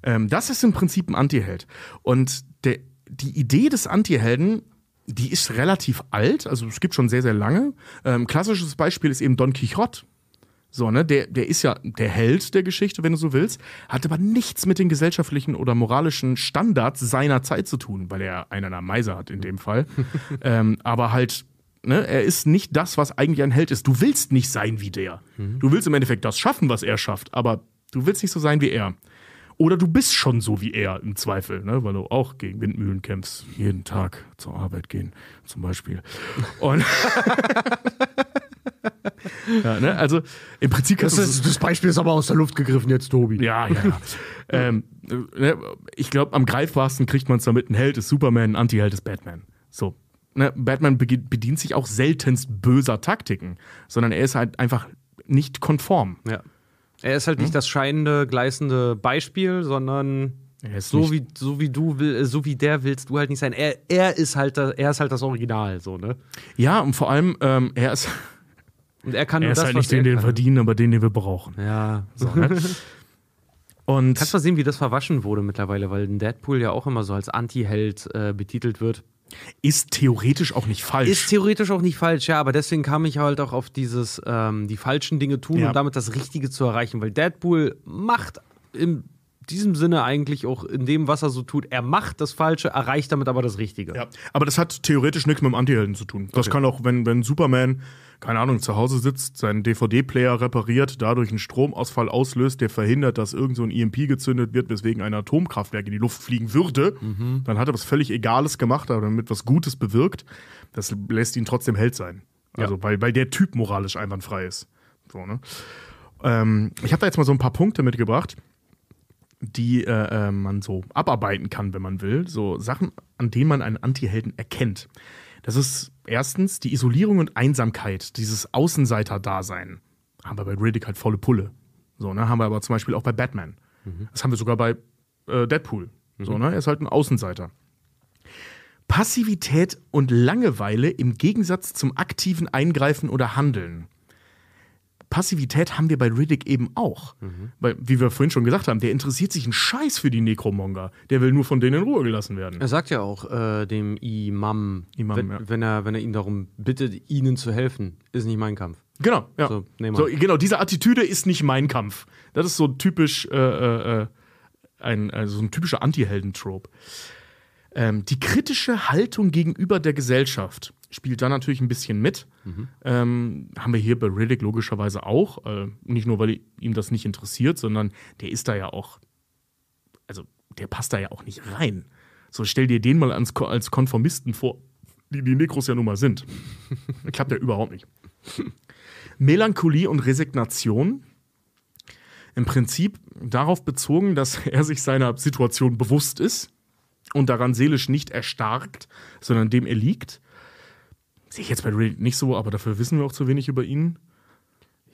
Ähm, das ist im Prinzip ein Antiheld. Und der, die Idee des Antihelden die ist relativ alt, also es gibt schon sehr, sehr lange. Ähm, klassisches Beispiel ist eben Don Quixote. So, ne, der, der ist ja der Held der Geschichte, wenn du so willst, hat aber nichts mit den gesellschaftlichen oder moralischen Standards seiner Zeit zu tun, weil er einen an der Meise hat in dem Fall. ähm, aber halt, ne, er ist nicht das, was eigentlich ein Held ist. Du willst nicht sein wie der. Mhm. Du willst im Endeffekt das schaffen, was er schafft, aber du willst nicht so sein wie er. Oder du bist schon so wie er im Zweifel, ne? weil du auch gegen Windmühlen kämpfst, jeden Tag zur Arbeit gehen zum Beispiel. Und ja, ne? Also im Prinzip das, ist, das Beispiel ist aber aus der Luft gegriffen jetzt, Tobi. Ja, ja. ja. ähm, ne, Ich glaube, am greifbarsten kriegt man es damit: ein Held ist Superman, ein Anti-Held ist Batman. So. Ne? Batman bedient sich auch seltenst böser Taktiken, sondern er ist halt einfach nicht konform. Ja. Er ist halt hm? nicht das scheinende, gleißende Beispiel, sondern so wie, so wie du will, äh, so wie der willst du halt nicht sein. Er, er ist halt das, er ist halt das Original, so, ne? Ja, und vor allem, ähm, er ist. Und er kann er nur ist das, halt nicht den, den wir verdienen, aber den, den wir brauchen. Ja. So, ne? und Kannst mal sehen, wie das verwaschen wurde mittlerweile, weil ein Deadpool ja auch immer so als Anti-Held äh, betitelt wird. Ist theoretisch auch nicht falsch. Ist theoretisch auch nicht falsch, ja, aber deswegen kam ich halt auch auf dieses, ähm, die falschen Dinge tun ja. und um damit das Richtige zu erreichen, weil Deadpool macht in diesem Sinne eigentlich auch in dem, was er so tut, er macht das Falsche, erreicht damit aber das Richtige. Ja, aber das hat theoretisch nichts mit dem Antihelden zu tun. Das okay. kann auch, wenn, wenn Superman keine Ahnung, zu Hause sitzt, seinen DVD-Player repariert, dadurch einen Stromausfall auslöst, der verhindert, dass irgend so ein EMP gezündet wird, weswegen ein Atomkraftwerk in die Luft fliegen würde, mhm. dann hat er was völlig Egales gemacht, aber damit was Gutes bewirkt, das lässt ihn trotzdem Held sein. Also ja. weil, weil der Typ moralisch einwandfrei ist. So, ne? Ähm, ich habe da jetzt mal so ein paar Punkte mitgebracht, die äh, äh, man so abarbeiten kann, wenn man will. So Sachen, an denen man einen Anti-Helden erkennt. Das ist erstens die Isolierung und Einsamkeit, dieses Außenseiter-Dasein. Haben wir bei Riddick halt volle Pulle. So, ne? Haben wir aber zum Beispiel auch bei Batman. Mhm. Das haben wir sogar bei äh, Deadpool. Mhm. So, ne? Er ist halt ein Außenseiter. Passivität und Langeweile im Gegensatz zum aktiven Eingreifen oder Handeln. Passivität haben wir bei Riddick eben auch. Mhm. Weil, wie wir vorhin schon gesagt haben, der interessiert sich einen Scheiß für die Necromonger. Der will nur von denen in Ruhe gelassen werden. Er sagt ja auch äh, dem Imam, Imam wenn, ja. wenn, er, wenn er ihn darum bittet, ihnen zu helfen, ist nicht mein Kampf. Genau, ja. So, so, genau, diese Attitüde ist nicht mein Kampf. Das ist so typisch, äh, äh, äh ein, also ein typischer Anti-Helden-Trope. Ähm, die kritische Haltung gegenüber der Gesellschaft spielt da natürlich ein bisschen mit. Mhm. Ähm, haben wir hier bei Riddick logischerweise auch. Äh, nicht nur, weil ihm das nicht interessiert, sondern der ist da ja auch, also der passt da ja auch nicht rein. So stell dir den mal ans, als Konformisten vor, die die Nekros ja nun mal sind. Klappt ja überhaupt nicht. Melancholie und Resignation. Im Prinzip darauf bezogen, dass er sich seiner Situation bewusst ist und daran seelisch nicht erstarkt, sondern dem er liegt Sehe ich jetzt bei Real nicht so, aber dafür wissen wir auch zu wenig über ihn.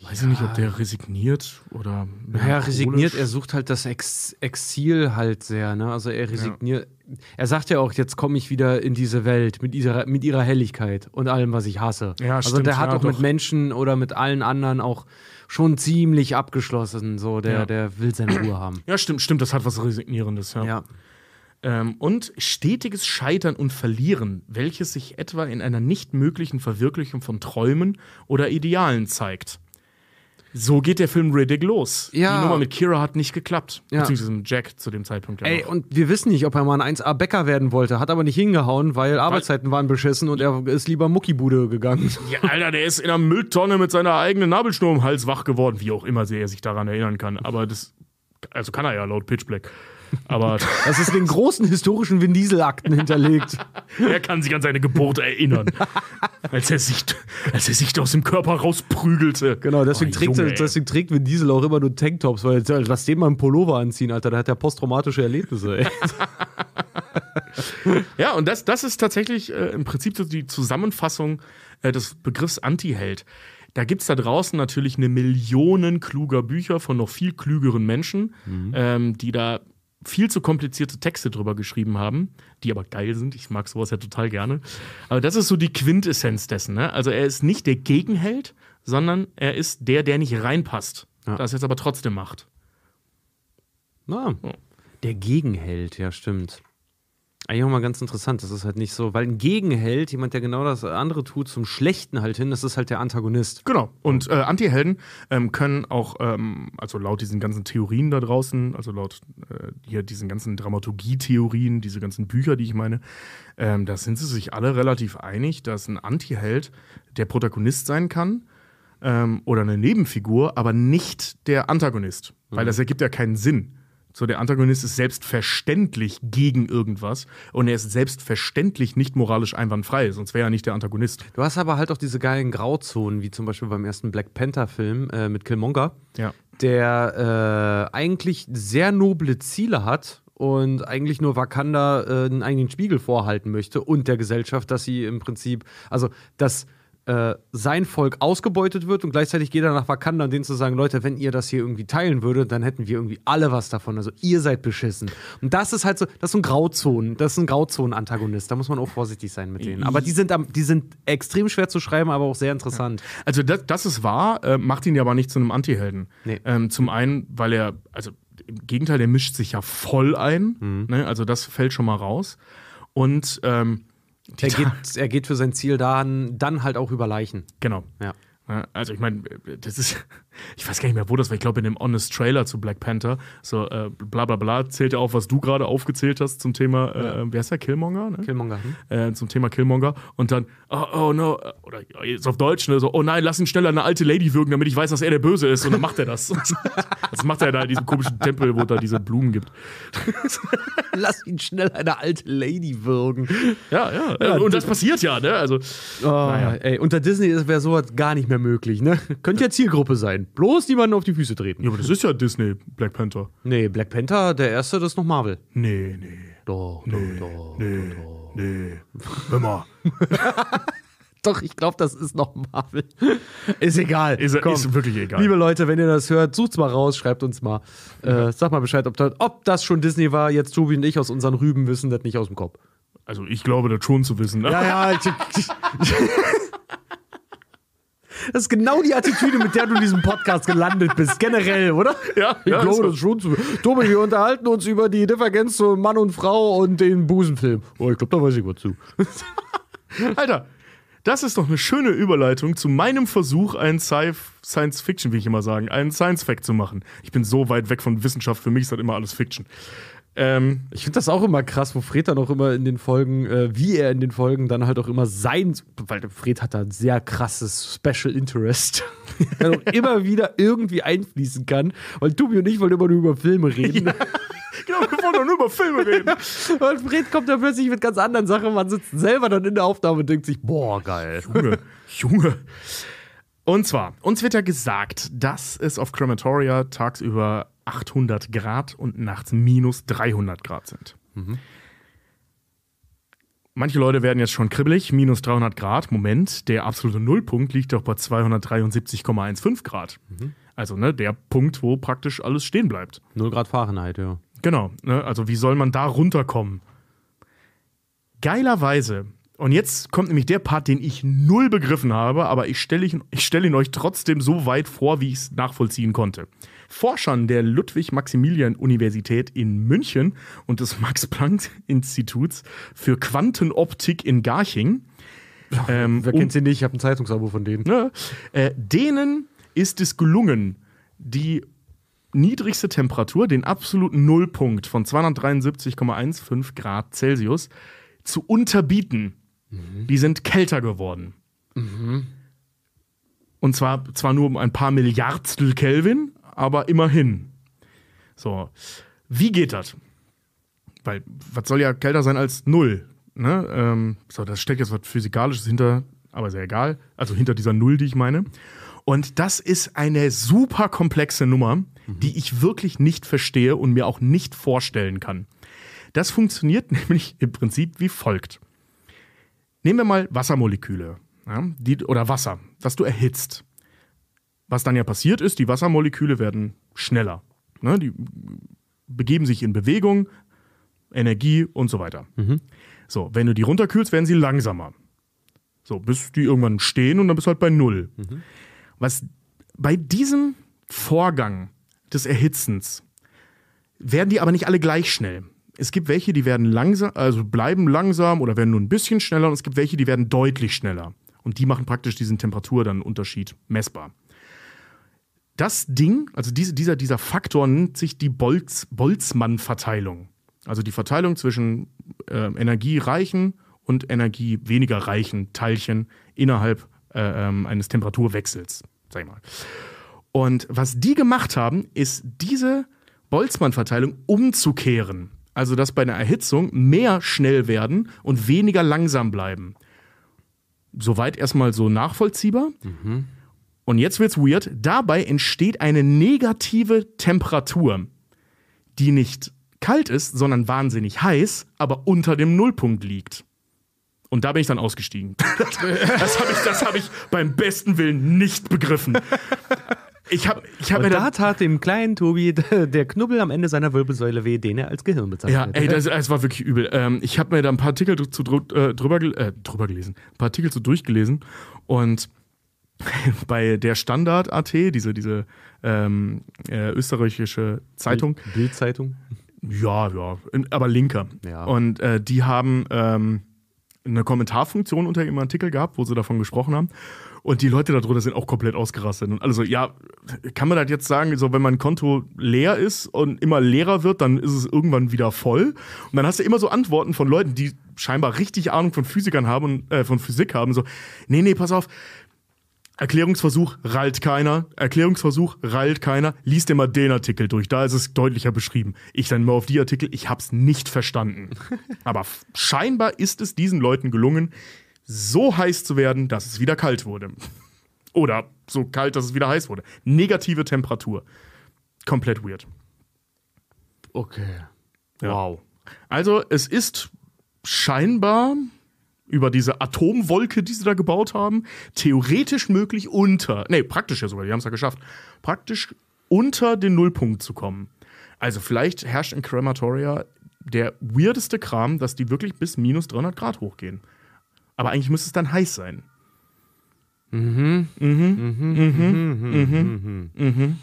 Weiß ja. ich nicht, ob der resigniert oder. Ja, resigniert, er sucht halt das Ex Exil halt sehr, ne? Also er resigniert. Ja. Er sagt ja auch, jetzt komme ich wieder in diese Welt mit ihrer, mit ihrer Helligkeit und allem, was ich hasse. Ja, also stimmt, der hat ja, auch doch. mit Menschen oder mit allen anderen auch schon ziemlich abgeschlossen. So, der, der will seine Ruhe haben. Ja, stimmt, stimmt, das hat was Resignierendes, ja. ja. Ähm, und stetiges Scheitern und Verlieren, welches sich etwa in einer nicht möglichen Verwirklichung von Träumen oder Idealen zeigt. So geht der Film Riddick los. Ja. Die Nummer mit Kira hat nicht geklappt. Ja. Beziehungsweise mit Jack zu dem Zeitpunkt. Ja Ey, und wir wissen nicht, ob er mal ein 1A-Bäcker werden wollte. Hat aber nicht hingehauen, weil Arbeitszeiten waren beschissen und er ist lieber Muckibude gegangen. Ja, Alter, der ist in einer Mülltonne mit seiner eigenen Nabelschnur im Hals wach geworden. Wie auch immer er sich daran erinnern kann. Aber das, also kann er ja laut Pitch Black. Aber das ist in den großen historischen Vin Diesel-Akten hinterlegt. er kann sich an seine Geburt erinnern, als er sich, als er sich aus dem Körper rausprügelte. Genau, deswegen, oh, trägt, Junge, deswegen trägt Vin Diesel auch immer nur Tanktops, weil lass den mal einen Pullover anziehen, Alter, da hat er posttraumatische Erlebnisse. Ey. ja, und das, das ist tatsächlich äh, im Prinzip so die Zusammenfassung äh, des Begriffs Anti-Held. Da gibt es da draußen natürlich eine Million kluger Bücher von noch viel klügeren Menschen, mhm. ähm, die da viel zu komplizierte Texte drüber geschrieben haben, die aber geil sind. Ich mag sowas ja total gerne. Aber das ist so die Quintessenz dessen. Ne? Also er ist nicht der Gegenheld, sondern er ist der, der nicht reinpasst. Ja. Das jetzt aber trotzdem macht. Na, oh. der Gegenheld, ja, stimmt. Eigentlich auch mal ganz interessant, das ist halt nicht so, weil ein Gegenheld, jemand, der genau das andere tut, zum Schlechten halt hin, das ist halt der Antagonist. Genau. Und äh, Antihelden ähm, können auch, ähm, also laut diesen ganzen Theorien da draußen, also laut äh, hier diesen ganzen Dramaturgie-Theorien, diese ganzen Bücher, die ich meine, ähm, da sind sie sich alle relativ einig, dass ein Antiheld der Protagonist sein kann ähm, oder eine Nebenfigur, aber nicht der Antagonist. Mhm. Weil das ergibt ja keinen Sinn. So, der Antagonist ist selbstverständlich gegen irgendwas und er ist selbstverständlich nicht moralisch einwandfrei, sonst wäre er nicht der Antagonist. Du hast aber halt auch diese geilen Grauzonen, wie zum Beispiel beim ersten Black Panther-Film äh, mit Killmonger, ja. der äh, eigentlich sehr noble Ziele hat, und eigentlich nur Wakanda äh, einen eigenen Spiegel vorhalten möchte und der Gesellschaft, dass sie im Prinzip, also das äh, sein Volk ausgebeutet wird und gleichzeitig geht er nach Wakanda, um denen zu sagen, Leute, wenn ihr das hier irgendwie teilen würdet, dann hätten wir irgendwie alle was davon. Also ihr seid beschissen. Und das ist halt so, das ist ein Grauzonen, das ist ein Grauzonen-Antagonist. Da muss man auch vorsichtig sein mit denen. Aber die sind, am, die sind extrem schwer zu schreiben, aber auch sehr interessant. Also das, das ist wahr, äh, macht ihn ja aber nicht zu einem Anti-Helden. Nee. Ähm, zum einen, weil er, also im Gegenteil, der mischt sich ja voll ein. Mhm. Ne? Also das fällt schon mal raus. Und ähm, er, geht, er geht für sein Ziel dann, dann halt auch über Leichen. Genau. Ja. Also ich meine, das ist ich weiß gar nicht mehr, wo das war. Ich glaube, in dem Honest Trailer zu Black Panther. So, äh, bla bla bla, zählt ja auf, was du gerade aufgezählt hast zum Thema, äh, ja. äh, wer ist der? Killmonger? Ne? Killmonger. Hm? Äh, zum Thema Killmonger. Und dann, oh, oh no, äh, oder jetzt auf Deutsch, ne, so, oh nein, lass ihn schneller eine alte Lady wirken, damit ich weiß, dass er der Böse ist. Und dann macht er das. das macht er da in diesem komischen Tempel, wo da diese Blumen gibt. lass ihn schnell eine alte Lady wirken. Ja, ja. ja und das passiert ja, ne? Also, oh, naja. ey, unter Disney wäre sowas gar nicht mehr möglich, ne? Könnte ja Zielgruppe sein. Bloß niemanden auf die Füße treten. Ja, aber das ist ja Disney, Black Panther. Nee, Black Panther, der erste, das ist noch Marvel. Nee, nee. Doch, nee, doch, nee, doch. Nee, hör mal. Doch, ich glaube, das ist noch Marvel. Ist egal. Ist, ist, wirklich egal. Liebe Leute, wenn ihr das hört, sucht's mal raus, schreibt uns mal. Äh, sag mal Bescheid, ob das, ob das, schon Disney war. Jetzt Tobi und ich aus unseren Rüben wissen das nicht aus dem Kopf. Also ich glaube das schon zu wissen. Ne? Ja, ja. Ich, ich, das ist genau die Attitüde, mit der du in diesem Podcast gelandet bist, generell, oder? Ja, ich ja, glaube, das ist schon zu. Tobi, wir unterhalten uns über die Differenz zu Mann und Frau und den Busenfilm. Oh, ich glaube, da weiß ich was zu. Alter, das ist doch eine schöne Überleitung zu meinem Versuch, einen Science Fiction, wie ich immer sagen, einen Science Fact zu machen. Ich bin so weit weg von Wissenschaft, für mich ist das immer alles Fiction. Ähm, ich finde das auch immer krass, wo Fred dann auch immer in den Folgen, äh, wie er in den Folgen dann halt auch immer sein, weil Fred hat da ein sehr krasses Special Interest, der auch immer wieder irgendwie einfließen kann, weil Tobi und ich wollen immer nur über Filme reden. Ja. genau, wir wollen doch nur über Filme reden. und Fred kommt dann plötzlich mit ganz anderen Sachen, man sitzt selber dann in der Aufnahme und denkt sich, boah, geil. Junge, Junge. Und zwar, uns wird ja gesagt, dass es auf Crematoria tagsüber 800 Grad und nachts minus 300 Grad sind. Mhm. Manche Leute werden jetzt schon kribbelig, minus 300 Grad, Moment, der absolute Nullpunkt liegt doch bei 273,15 Grad. Mhm. Also ne, der Punkt, wo praktisch alles stehen bleibt. Null Grad Fahrenheit, ja. Genau, ne, also wie soll man da runterkommen? Geilerweise, und jetzt kommt nämlich der Part, den ich null begriffen habe, aber ich stelle ich stell ihn euch trotzdem so weit vor, wie ich es nachvollziehen konnte. Forschern der Ludwig-Maximilian-Universität in München und des Max-Planck-Instituts für Quantenoptik in Garching. Ähm, Wer kennt sie nicht? Ich habe ein Zeitungsabo von denen. Ne, äh, denen ist es gelungen, die niedrigste Temperatur, den absoluten Nullpunkt von 273,15 Grad Celsius, zu unterbieten. Mhm. Die sind kälter geworden. Mhm. Und zwar, zwar nur um ein paar Milliardstel Kelvin, aber immerhin. So, wie geht das? Weil, was soll ja kälter sein als null? Ne? Ähm, so, da steckt jetzt was Physikalisches hinter, aber sehr egal. Also hinter dieser Null, die ich meine. Und das ist eine super komplexe Nummer, mhm. die ich wirklich nicht verstehe und mir auch nicht vorstellen kann. Das funktioniert nämlich im Prinzip wie folgt. Nehmen wir mal Wassermoleküle ja, die, oder Wasser, das du erhitzt. Was dann ja passiert ist, die Wassermoleküle werden schneller. Ne? Die begeben sich in Bewegung, Energie und so weiter. Mhm. So, wenn du die runterkühlst, werden sie langsamer. So, bis die irgendwann stehen und dann bist du halt bei Null. Mhm. Was bei diesem Vorgang des Erhitzens werden die aber nicht alle gleich schnell. Es gibt welche, die werden langsam, also bleiben langsam oder werden nur ein bisschen schneller und es gibt welche, die werden deutlich schneller. Und die machen praktisch diesen Temperatur dann Unterschied messbar das Ding, also diese, dieser, dieser Faktor nennt sich die Bolz, Boltzmann-Verteilung. Also die Verteilung zwischen äh, energiereichen und Energie weniger reichen Teilchen innerhalb äh, ähm, eines Temperaturwechsels, sag ich mal. Und was die gemacht haben, ist diese Boltzmann-Verteilung umzukehren. Also dass bei einer Erhitzung mehr schnell werden und weniger langsam bleiben. Soweit erstmal so nachvollziehbar. Mhm. Und jetzt wird's weird. Dabei entsteht eine negative Temperatur, die nicht kalt ist, sondern wahnsinnig heiß, aber unter dem Nullpunkt liegt. Und da bin ich dann ausgestiegen. das habe ich, hab ich beim besten Willen nicht begriffen. Ich habe ich hab und da tat dem kleinen Tobi der Knubbel am Ende seiner Wirbelsäule weh, den er als Gehirn bezeichnet. Ja, ey, das, das war wirklich übel. Ähm, ich habe mir da ein paar Artikel zu, äh, drüber, äh, drüber gelesen, ein paar Artikel zu durchgelesen und bei der Standard AT, diese, diese ähm, äh, österreichische Zeitung. Bildzeitung? Ja, ja, aber linker. Ja. Und äh, die haben ähm, eine Kommentarfunktion unter ihrem Artikel gehabt, wo sie davon gesprochen haben. Und die Leute da drunter sind auch komplett ausgerastet. Und also, ja, kann man das jetzt sagen, so wenn mein Konto leer ist und immer leerer wird, dann ist es irgendwann wieder voll. Und dann hast du immer so Antworten von Leuten, die scheinbar richtig Ahnung von Physikern haben äh, von Physik haben. So, nee, nee, pass auf, Erklärungsversuch rallt keiner, Erklärungsversuch rallt keiner, Lies dir mal den Artikel durch, da ist es deutlicher beschrieben. Ich dann mal auf die Artikel, ich hab's nicht verstanden. Aber scheinbar ist es diesen Leuten gelungen, so heiß zu werden, dass es wieder kalt wurde. Oder so kalt, dass es wieder heiß wurde. Negative Temperatur. Komplett weird. Okay. Ja. Wow. Also es ist scheinbar über diese Atomwolke, die sie da gebaut haben, theoretisch möglich unter, nee, praktisch ja sogar, die haben es ja geschafft, praktisch unter den Nullpunkt zu kommen. Also vielleicht herrscht in Crematoria der weirdeste Kram, dass die wirklich bis minus 300 Grad hochgehen. Aber eigentlich müsste es dann heiß sein. Mhm. Mhm. Mhm. Mhm. Mhm. Mhm. Mhm. Mhm. mhm.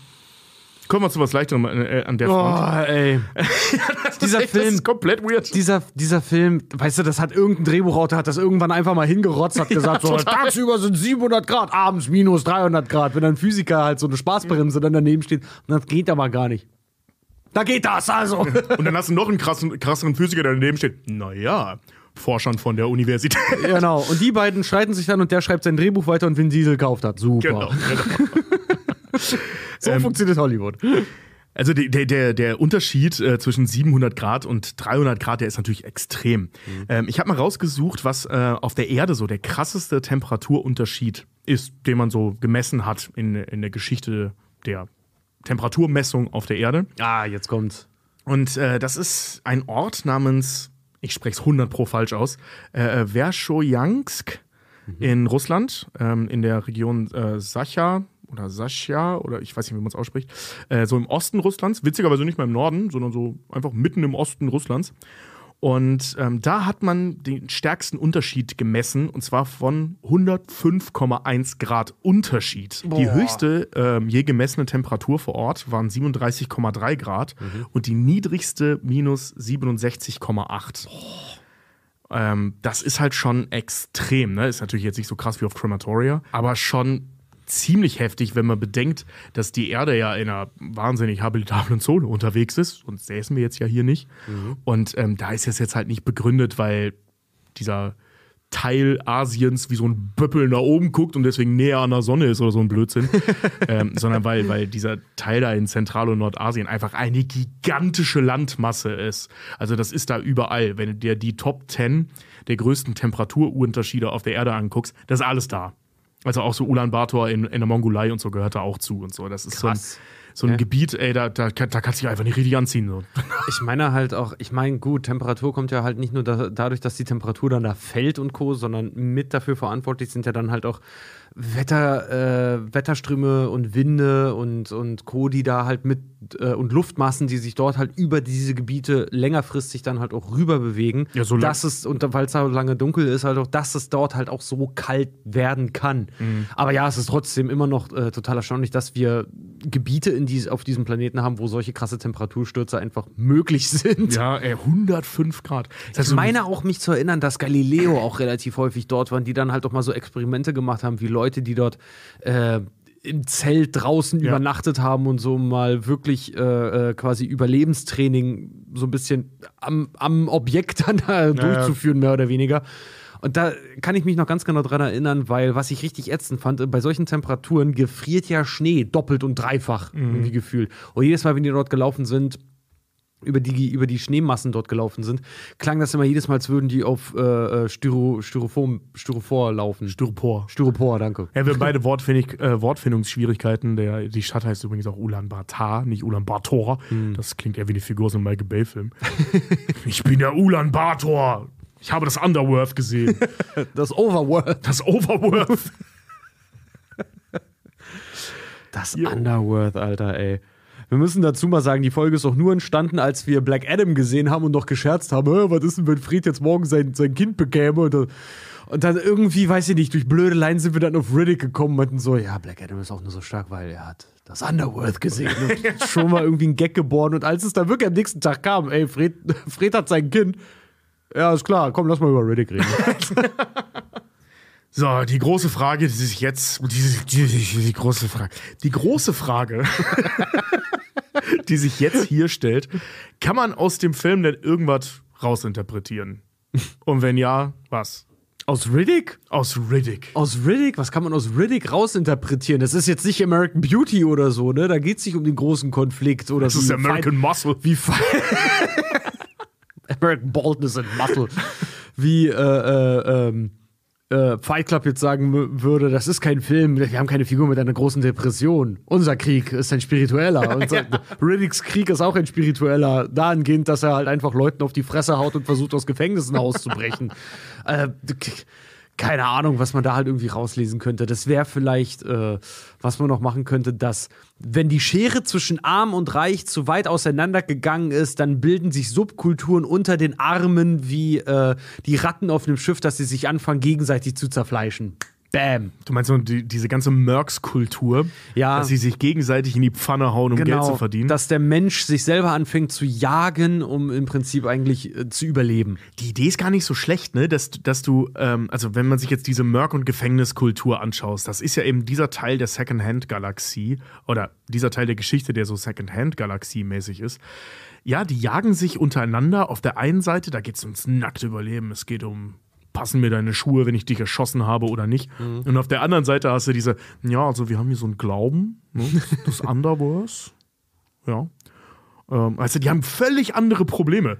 Kommen wir zu was Leichterem äh, äh, an der oh, Front. Oh, ey. ja, dieser echt, Film. Das ist komplett weird. Dieser, dieser Film, weißt du, das hat irgendein Drehbuchautor, hat das irgendwann einfach mal hingerotzt, hat gesagt, ja, so, tagsüber sind 700 Grad, abends minus 300 Grad. Wenn ein Physiker halt so eine Spaßbremse dann daneben steht, und das geht aber gar nicht. Da geht das also. Und dann hast du noch einen krassen, krasseren Physiker, der daneben steht. Naja, Forschern von der Universität. Genau. Und die beiden schreiten sich dann und der schreibt sein Drehbuch weiter und Vin Diesel kauft hat. Super. Genau. genau so ähm, funktioniert Hollywood. Also der, der, der Unterschied äh, zwischen 700 Grad und 300 Grad, der ist natürlich extrem. Mhm. Ähm, ich habe mal rausgesucht, was äh, auf der Erde so der krasseste Temperaturunterschied ist, den man so gemessen hat in, in der Geschichte der Temperaturmessung auf der Erde. Ah, jetzt kommt's. Und äh, das ist ein Ort namens, ich spreche es 100 pro falsch aus, äh, äh Verschojansk mhm. in Russland, ähm, in der Region äh, Sacha, oder Sascha oder ich weiß nicht, wie man es ausspricht, äh, so im Osten Russlands, witzigerweise nicht mal im Norden, sondern so einfach mitten im Osten Russlands. Und ähm, da hat man den stärksten Unterschied gemessen, und zwar von 105,1 Grad Unterschied. Boah. Die höchste ähm, je gemessene Temperatur vor Ort waren 37,3 Grad mhm. und die niedrigste minus 67,8. Ähm, das ist halt schon extrem. Ne? Ist natürlich jetzt nicht so krass wie auf Crematoria, aber schon ziemlich heftig, wenn man bedenkt, dass die Erde ja in einer wahnsinnig habilitablen Zone unterwegs ist. Sonst säßen wir jetzt ja hier nicht. Mhm. Und ähm, da ist es jetzt halt nicht begründet, weil dieser Teil Asiens wie so ein Böppel nach oben guckt und deswegen näher an der Sonne ist oder so ein Blödsinn, ähm, sondern weil, weil dieser Teil da in Zentral- und Nordasien einfach eine gigantische Landmasse ist. Also das ist da überall. Wenn du dir die Top 10 der größten Temperaturunterschiede auf der Erde anguckst, das ist alles da. Also auch so Ulaanbaatar in, in der Mongolei und so gehört da auch zu und so. Das ist Krass. so ein, so ein äh? Gebiet, ey, da, da, da kannst du dich einfach nicht richtig anziehen. So. Ich meine halt auch, ich meine, gut, Temperatur kommt ja halt nicht nur da, dadurch, dass die Temperatur dann da fällt und Co., sondern mit dafür verantwortlich sind ja dann halt auch Wetter, äh, Wetterströme und Winde und, und Co., die da halt mit äh, und Luftmassen, die sich dort halt über diese Gebiete längerfristig dann halt auch rüber bewegen. Ja, so dass es, und weil es so lange dunkel ist, halt auch, dass es dort halt auch so kalt werden kann. Mhm. Aber ja, es ist trotzdem immer noch äh, total erstaunlich, dass wir Gebiete in dies, auf diesem Planeten haben, wo solche krasse Temperaturstürze einfach möglich sind. Ja, ey, 105 Grad. Das heißt, ich also meine auch mich zu erinnern, dass Galileo auch relativ häufig dort waren, die dann halt auch mal so Experimente gemacht haben, wie Leute Leute, die dort äh, im Zelt draußen ja. übernachtet haben und so mal wirklich äh, äh quasi Überlebenstraining so ein bisschen am, am Objekt dann da ja, durchzuführen, mehr oder weniger. Und da kann ich mich noch ganz genau dran erinnern, weil was ich richtig ätzend fand, äh, bei solchen Temperaturen gefriert ja Schnee doppelt und dreifach mhm. irgendwie gefühlt. Und jedes Mal, wenn die dort gelaufen sind, über die, über die Schneemassen dort gelaufen sind, klang das immer jedes Mal, als würden die auf äh, äh Styro, Styrofoam, Styropor laufen. Styropor. Styropor, danke. Ja, wir beide Wortfindig, äh, Wortfindungsschwierigkeiten. Der, die Stadt heißt übrigens auch Ulaanbaatar, nicht Ulaanbaator. Hm. Das klingt eher wie eine Figur aus einem Michael Bay-Film. ich bin der Ulaanbaator. Ich habe das Underworld gesehen. das Overworld. Das Overworld. das Underworld, Alter, ey. Wir müssen dazu mal sagen, die Folge ist auch nur entstanden, als wir Black Adam gesehen haben und noch gescherzt haben, was ist denn, wenn Fred jetzt morgen sein, sein Kind bekäme? Und, das, und dann irgendwie, weiß ich nicht, durch blöde Leinen sind wir dann auf Riddick gekommen und meinten so, ja, Black Adam ist auch nur so stark, weil er hat das Underworld gesehen und schon mal irgendwie ein Gag geboren. Und als es dann wirklich am nächsten Tag kam, ey, Fred, Fred hat sein Kind. Ja, ist klar, komm, lass mal über Riddick reden. So, die große Frage, die sich jetzt, die, die, die, die große Frage, die große Frage, die sich jetzt hier stellt, kann man aus dem Film denn irgendwas rausinterpretieren? Und wenn ja, was? Aus Riddick? Aus Riddick. Aus Riddick? Was kann man aus Riddick rausinterpretieren? Das ist jetzt nicht American Beauty oder so, ne? Da geht es nicht um den großen Konflikt oder so. Das ist American Fein Muscle. Wie American Baldness and Muscle. Wie, äh, äh, ähm äh, Fight Club jetzt sagen würde, das ist kein Film, wir haben keine Figur mit einer großen Depression. Unser Krieg ist ein spiritueller. Unser, ja. Riddicks Krieg ist auch ein spiritueller, dahingehend, dass er halt einfach Leuten auf die Fresse haut und versucht, aus Gefängnissen auszubrechen. äh, keine Ahnung, was man da halt irgendwie rauslesen könnte. Das wäre vielleicht, äh, was man noch machen könnte, dass, wenn die Schere zwischen Arm und Reich zu weit auseinandergegangen ist, dann bilden sich Subkulturen unter den Armen wie äh, die Ratten auf einem Schiff, dass sie sich anfangen, gegenseitig zu zerfleischen. Bam. Du meinst so die, diese ganze Merks-Kultur, ja. dass sie sich gegenseitig in die Pfanne hauen, um genau, Geld zu verdienen? Dass der Mensch sich selber anfängt zu jagen, um im Prinzip eigentlich äh, zu überleben. Die Idee ist gar nicht so schlecht, ne? Dass, dass du, ähm, also wenn man sich jetzt diese Merk- und Gefängniskultur anschaust, das ist ja eben dieser Teil der Secondhand-Galaxie oder dieser Teil der Geschichte, der so Secondhand-Galaxie-mäßig ist ja, die jagen sich untereinander. Auf der einen Seite, da geht es ums nackte Überleben, es geht um passen mir deine Schuhe, wenn ich dich erschossen habe oder nicht. Mhm. Und auf der anderen Seite hast du diese, ja, also wir haben hier so einen Glauben, ne? das Underverse. Ja. Ähm, also die haben völlig andere Probleme.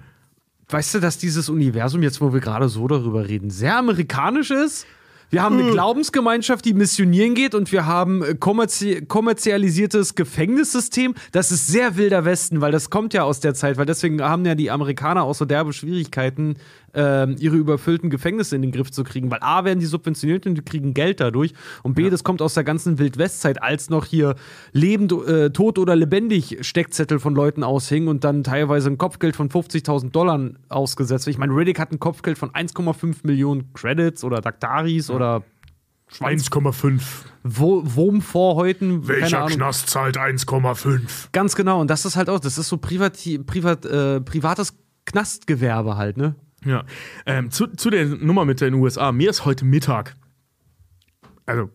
Weißt du, dass dieses Universum, jetzt wo wir gerade so darüber reden, sehr amerikanisch ist? Wir haben eine äh. Glaubensgemeinschaft, die missionieren geht und wir haben äh, kommerzi kommerzialisiertes Gefängnissystem. Das ist sehr wilder Westen, weil das kommt ja aus der Zeit, weil deswegen haben ja die Amerikaner auch so derbe Schwierigkeiten, ähm, ihre überfüllten Gefängnisse in den Griff zu kriegen, weil A werden die subventioniert und die kriegen Geld dadurch und B, ja. das kommt aus der ganzen Wildwestzeit, als noch hier lebend, äh, tot oder lebendig Steckzettel von Leuten aushingen und dann teilweise ein Kopfgeld von 50.000 Dollar ausgesetzt. wird. Ich meine, Riddick hat ein Kopfgeld von 1,5 Millionen Credits oder Daktaris ja. oder 1,5. Wo, Wom vorhäuten. Welcher Knast zahlt 1,5? Ganz genau. Und das ist halt auch, das ist so privati, privat, äh, privates Knastgewerbe halt, ne? Ja. Ähm, zu, zu der Nummer mit den USA. Mir ist heute Mittag. Also,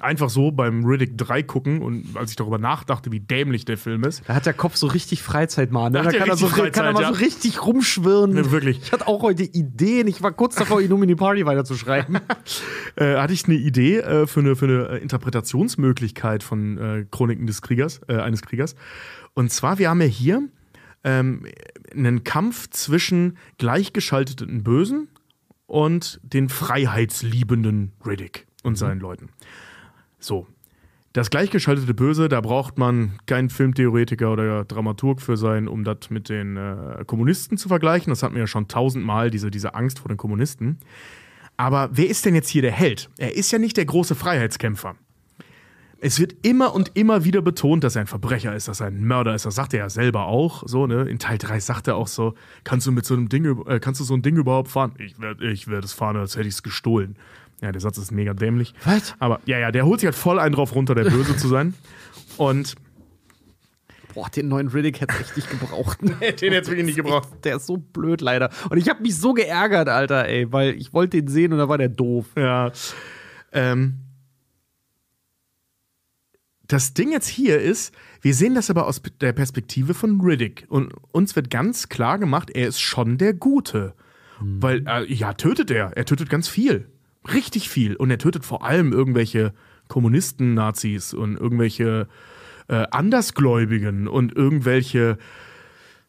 einfach so beim Riddick 3 gucken und als ich darüber nachdachte, wie dämlich der Film ist. Da hat der Kopf so richtig Freizeit, Mann. Ne? Da, kann er, so, Freizeit, kann er mal ja. so richtig rumschwirren. Ja, ne, wirklich. Ich hatte auch heute Ideen. Ich war kurz davor, Illumini Party weiterzuschreiben. äh, hatte ich eine Idee äh, für, eine, für eine äh, Interpretationsmöglichkeit von äh, Chroniken des Kriegers, äh, eines Kriegers. Und zwar, wir haben ja hier ähm, einen Kampf zwischen gleichgeschalteten Bösen und den freiheitsliebenden Riddick und mhm. seinen Leuten. So. Das gleichgeschaltete Böse, da braucht man keinen Filmtheoretiker oder Dramaturg für sein, um das mit den äh, Kommunisten zu vergleichen. Das hatten wir ja schon tausendmal, diese, diese Angst vor den Kommunisten. Aber wer ist denn jetzt hier der Held? Er ist ja nicht der große Freiheitskämpfer. Es wird immer und immer wieder betont, dass er ein Verbrecher ist, dass er ein Mörder ist. Das sagt er ja selber auch. So, ne? In Teil 3 sagt er auch so: Kannst du mit so einem Ding, äh, kannst du so ein Ding überhaupt fahren? Ich werde ich werd es fahren, als hätte ich es gestohlen. Ja, der Satz ist mega dämlich. Was? Aber ja, ja, der holt sich halt voll einen drauf runter, der Böse zu sein. Und. Boah, den neuen Riddick hätte ich nicht gebraucht. nee, den hätte ich nicht gebraucht. Der ist so blöd leider. Und ich habe mich so geärgert, Alter, ey, weil ich wollte den sehen und da war der doof. Ja. Ähm, das Ding jetzt hier ist, wir sehen das aber aus der Perspektive von Riddick. Und uns wird ganz klar gemacht, er ist schon der Gute. Mhm. Weil, äh, ja, tötet er. Er tötet ganz viel. Richtig viel. Und er tötet vor allem irgendwelche Kommunisten, Nazis und irgendwelche äh, Andersgläubigen und irgendwelche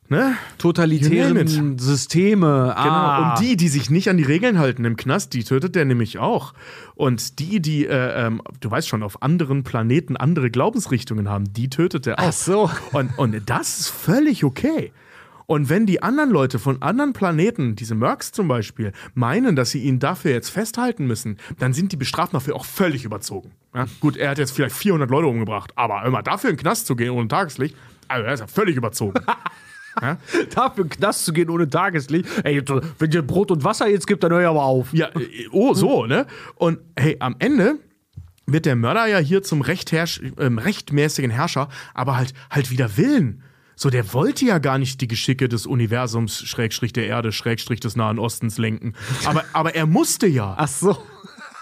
ne? totalitären Systeme. Ah. Genau. Und die, die sich nicht an die Regeln halten im Knast, die tötet der nämlich auch. Und die, die, äh, ähm, du weißt schon, auf anderen Planeten andere Glaubensrichtungen haben, die tötet der auch. Ach so. Und, und das ist völlig okay. Und wenn die anderen Leute von anderen Planeten, diese Mercs zum Beispiel, meinen, dass sie ihn dafür jetzt festhalten müssen, dann sind die Bestraften dafür auch völlig überzogen. Ja? Gut, er hat jetzt vielleicht 400 Leute umgebracht, aber immer dafür in den Knast zu gehen ohne Tageslicht, also das ist ja völlig überzogen. ja? Dafür in Knast zu gehen ohne Tageslicht. Ey, wenn dir Brot und Wasser jetzt gibt, dann hör ich aber auf. Ja, äh, oh, so, ne? Und hey, am Ende wird der Mörder ja hier zum recht herrsch, ähm, rechtmäßigen Herrscher, aber halt, halt wieder Willen. So, der wollte ja gar nicht die Geschicke des Universums, Schrägstrich der Erde, Schrägstrich des Nahen Ostens lenken. Aber, aber er musste ja. Ach so.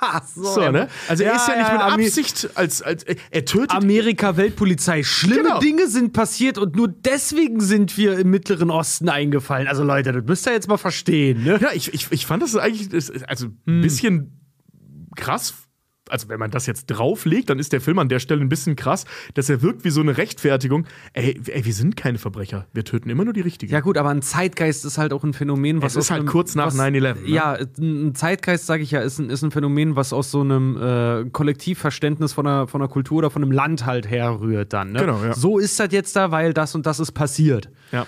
so, so, ne? Also er ist ja, nicht mit Ameri Absicht als, als er tötet. Amerika Weltpolizei. Schlimme genau. Dinge sind passiert und nur deswegen sind wir im Mittleren Osten eingefallen. Also Leute, das müsst ihr jetzt mal verstehen. Ne? Ja, ich, ich, ich fand das eigentlich also ein hm. bisschen krass also wenn man das jetzt drauflegt, dann ist der Film an der Stelle ein bisschen krass, dass er wirkt wie so eine Rechtfertigung. Ey, ey wir sind keine Verbrecher, wir töten immer nur die Richtigen. Ja gut, aber ein Zeitgeist ist halt auch ein Phänomen, was es ist halt einem, kurz nach 9/11. Ne? Ja, ein Zeitgeist, sage ich ja, ist ein, ist ein Phänomen, was aus so einem äh, Kollektivverständnis von einer, von einer Kultur oder von einem Land halt herrührt dann. Ne? Genau. Ja. So ist das jetzt da, weil das und das ist passiert. Ja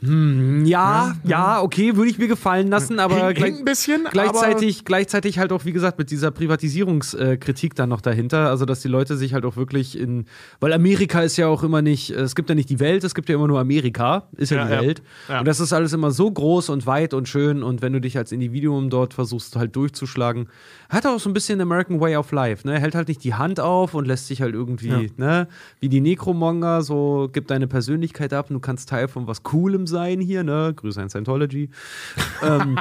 hm, ja, ja, ja, okay, würde ich mir gefallen lassen, aber Hing, gleich, ein bisschen, gleichzeitig, gleichzeitig halt auch, wie gesagt, mit dieser Privatisierungskritik dann noch dahinter. Also, dass die Leute sich halt auch wirklich in, weil Amerika ist ja auch immer nicht, es gibt ja nicht die Welt, es gibt ja immer nur Amerika, ist ja, ja die ja. Welt. Und das ist alles immer so groß und weit und schön und wenn du dich als Individuum dort versuchst, halt durchzuschlagen, hat auch so ein bisschen American Way of Life, ne? Hält halt nicht die Hand auf und lässt sich halt irgendwie, ja. ne? Wie die Necromonger, so gibt deine Persönlichkeit ab und du kannst Teil von was Coolem sein hier, ne? Grüße an Scientology. ähm,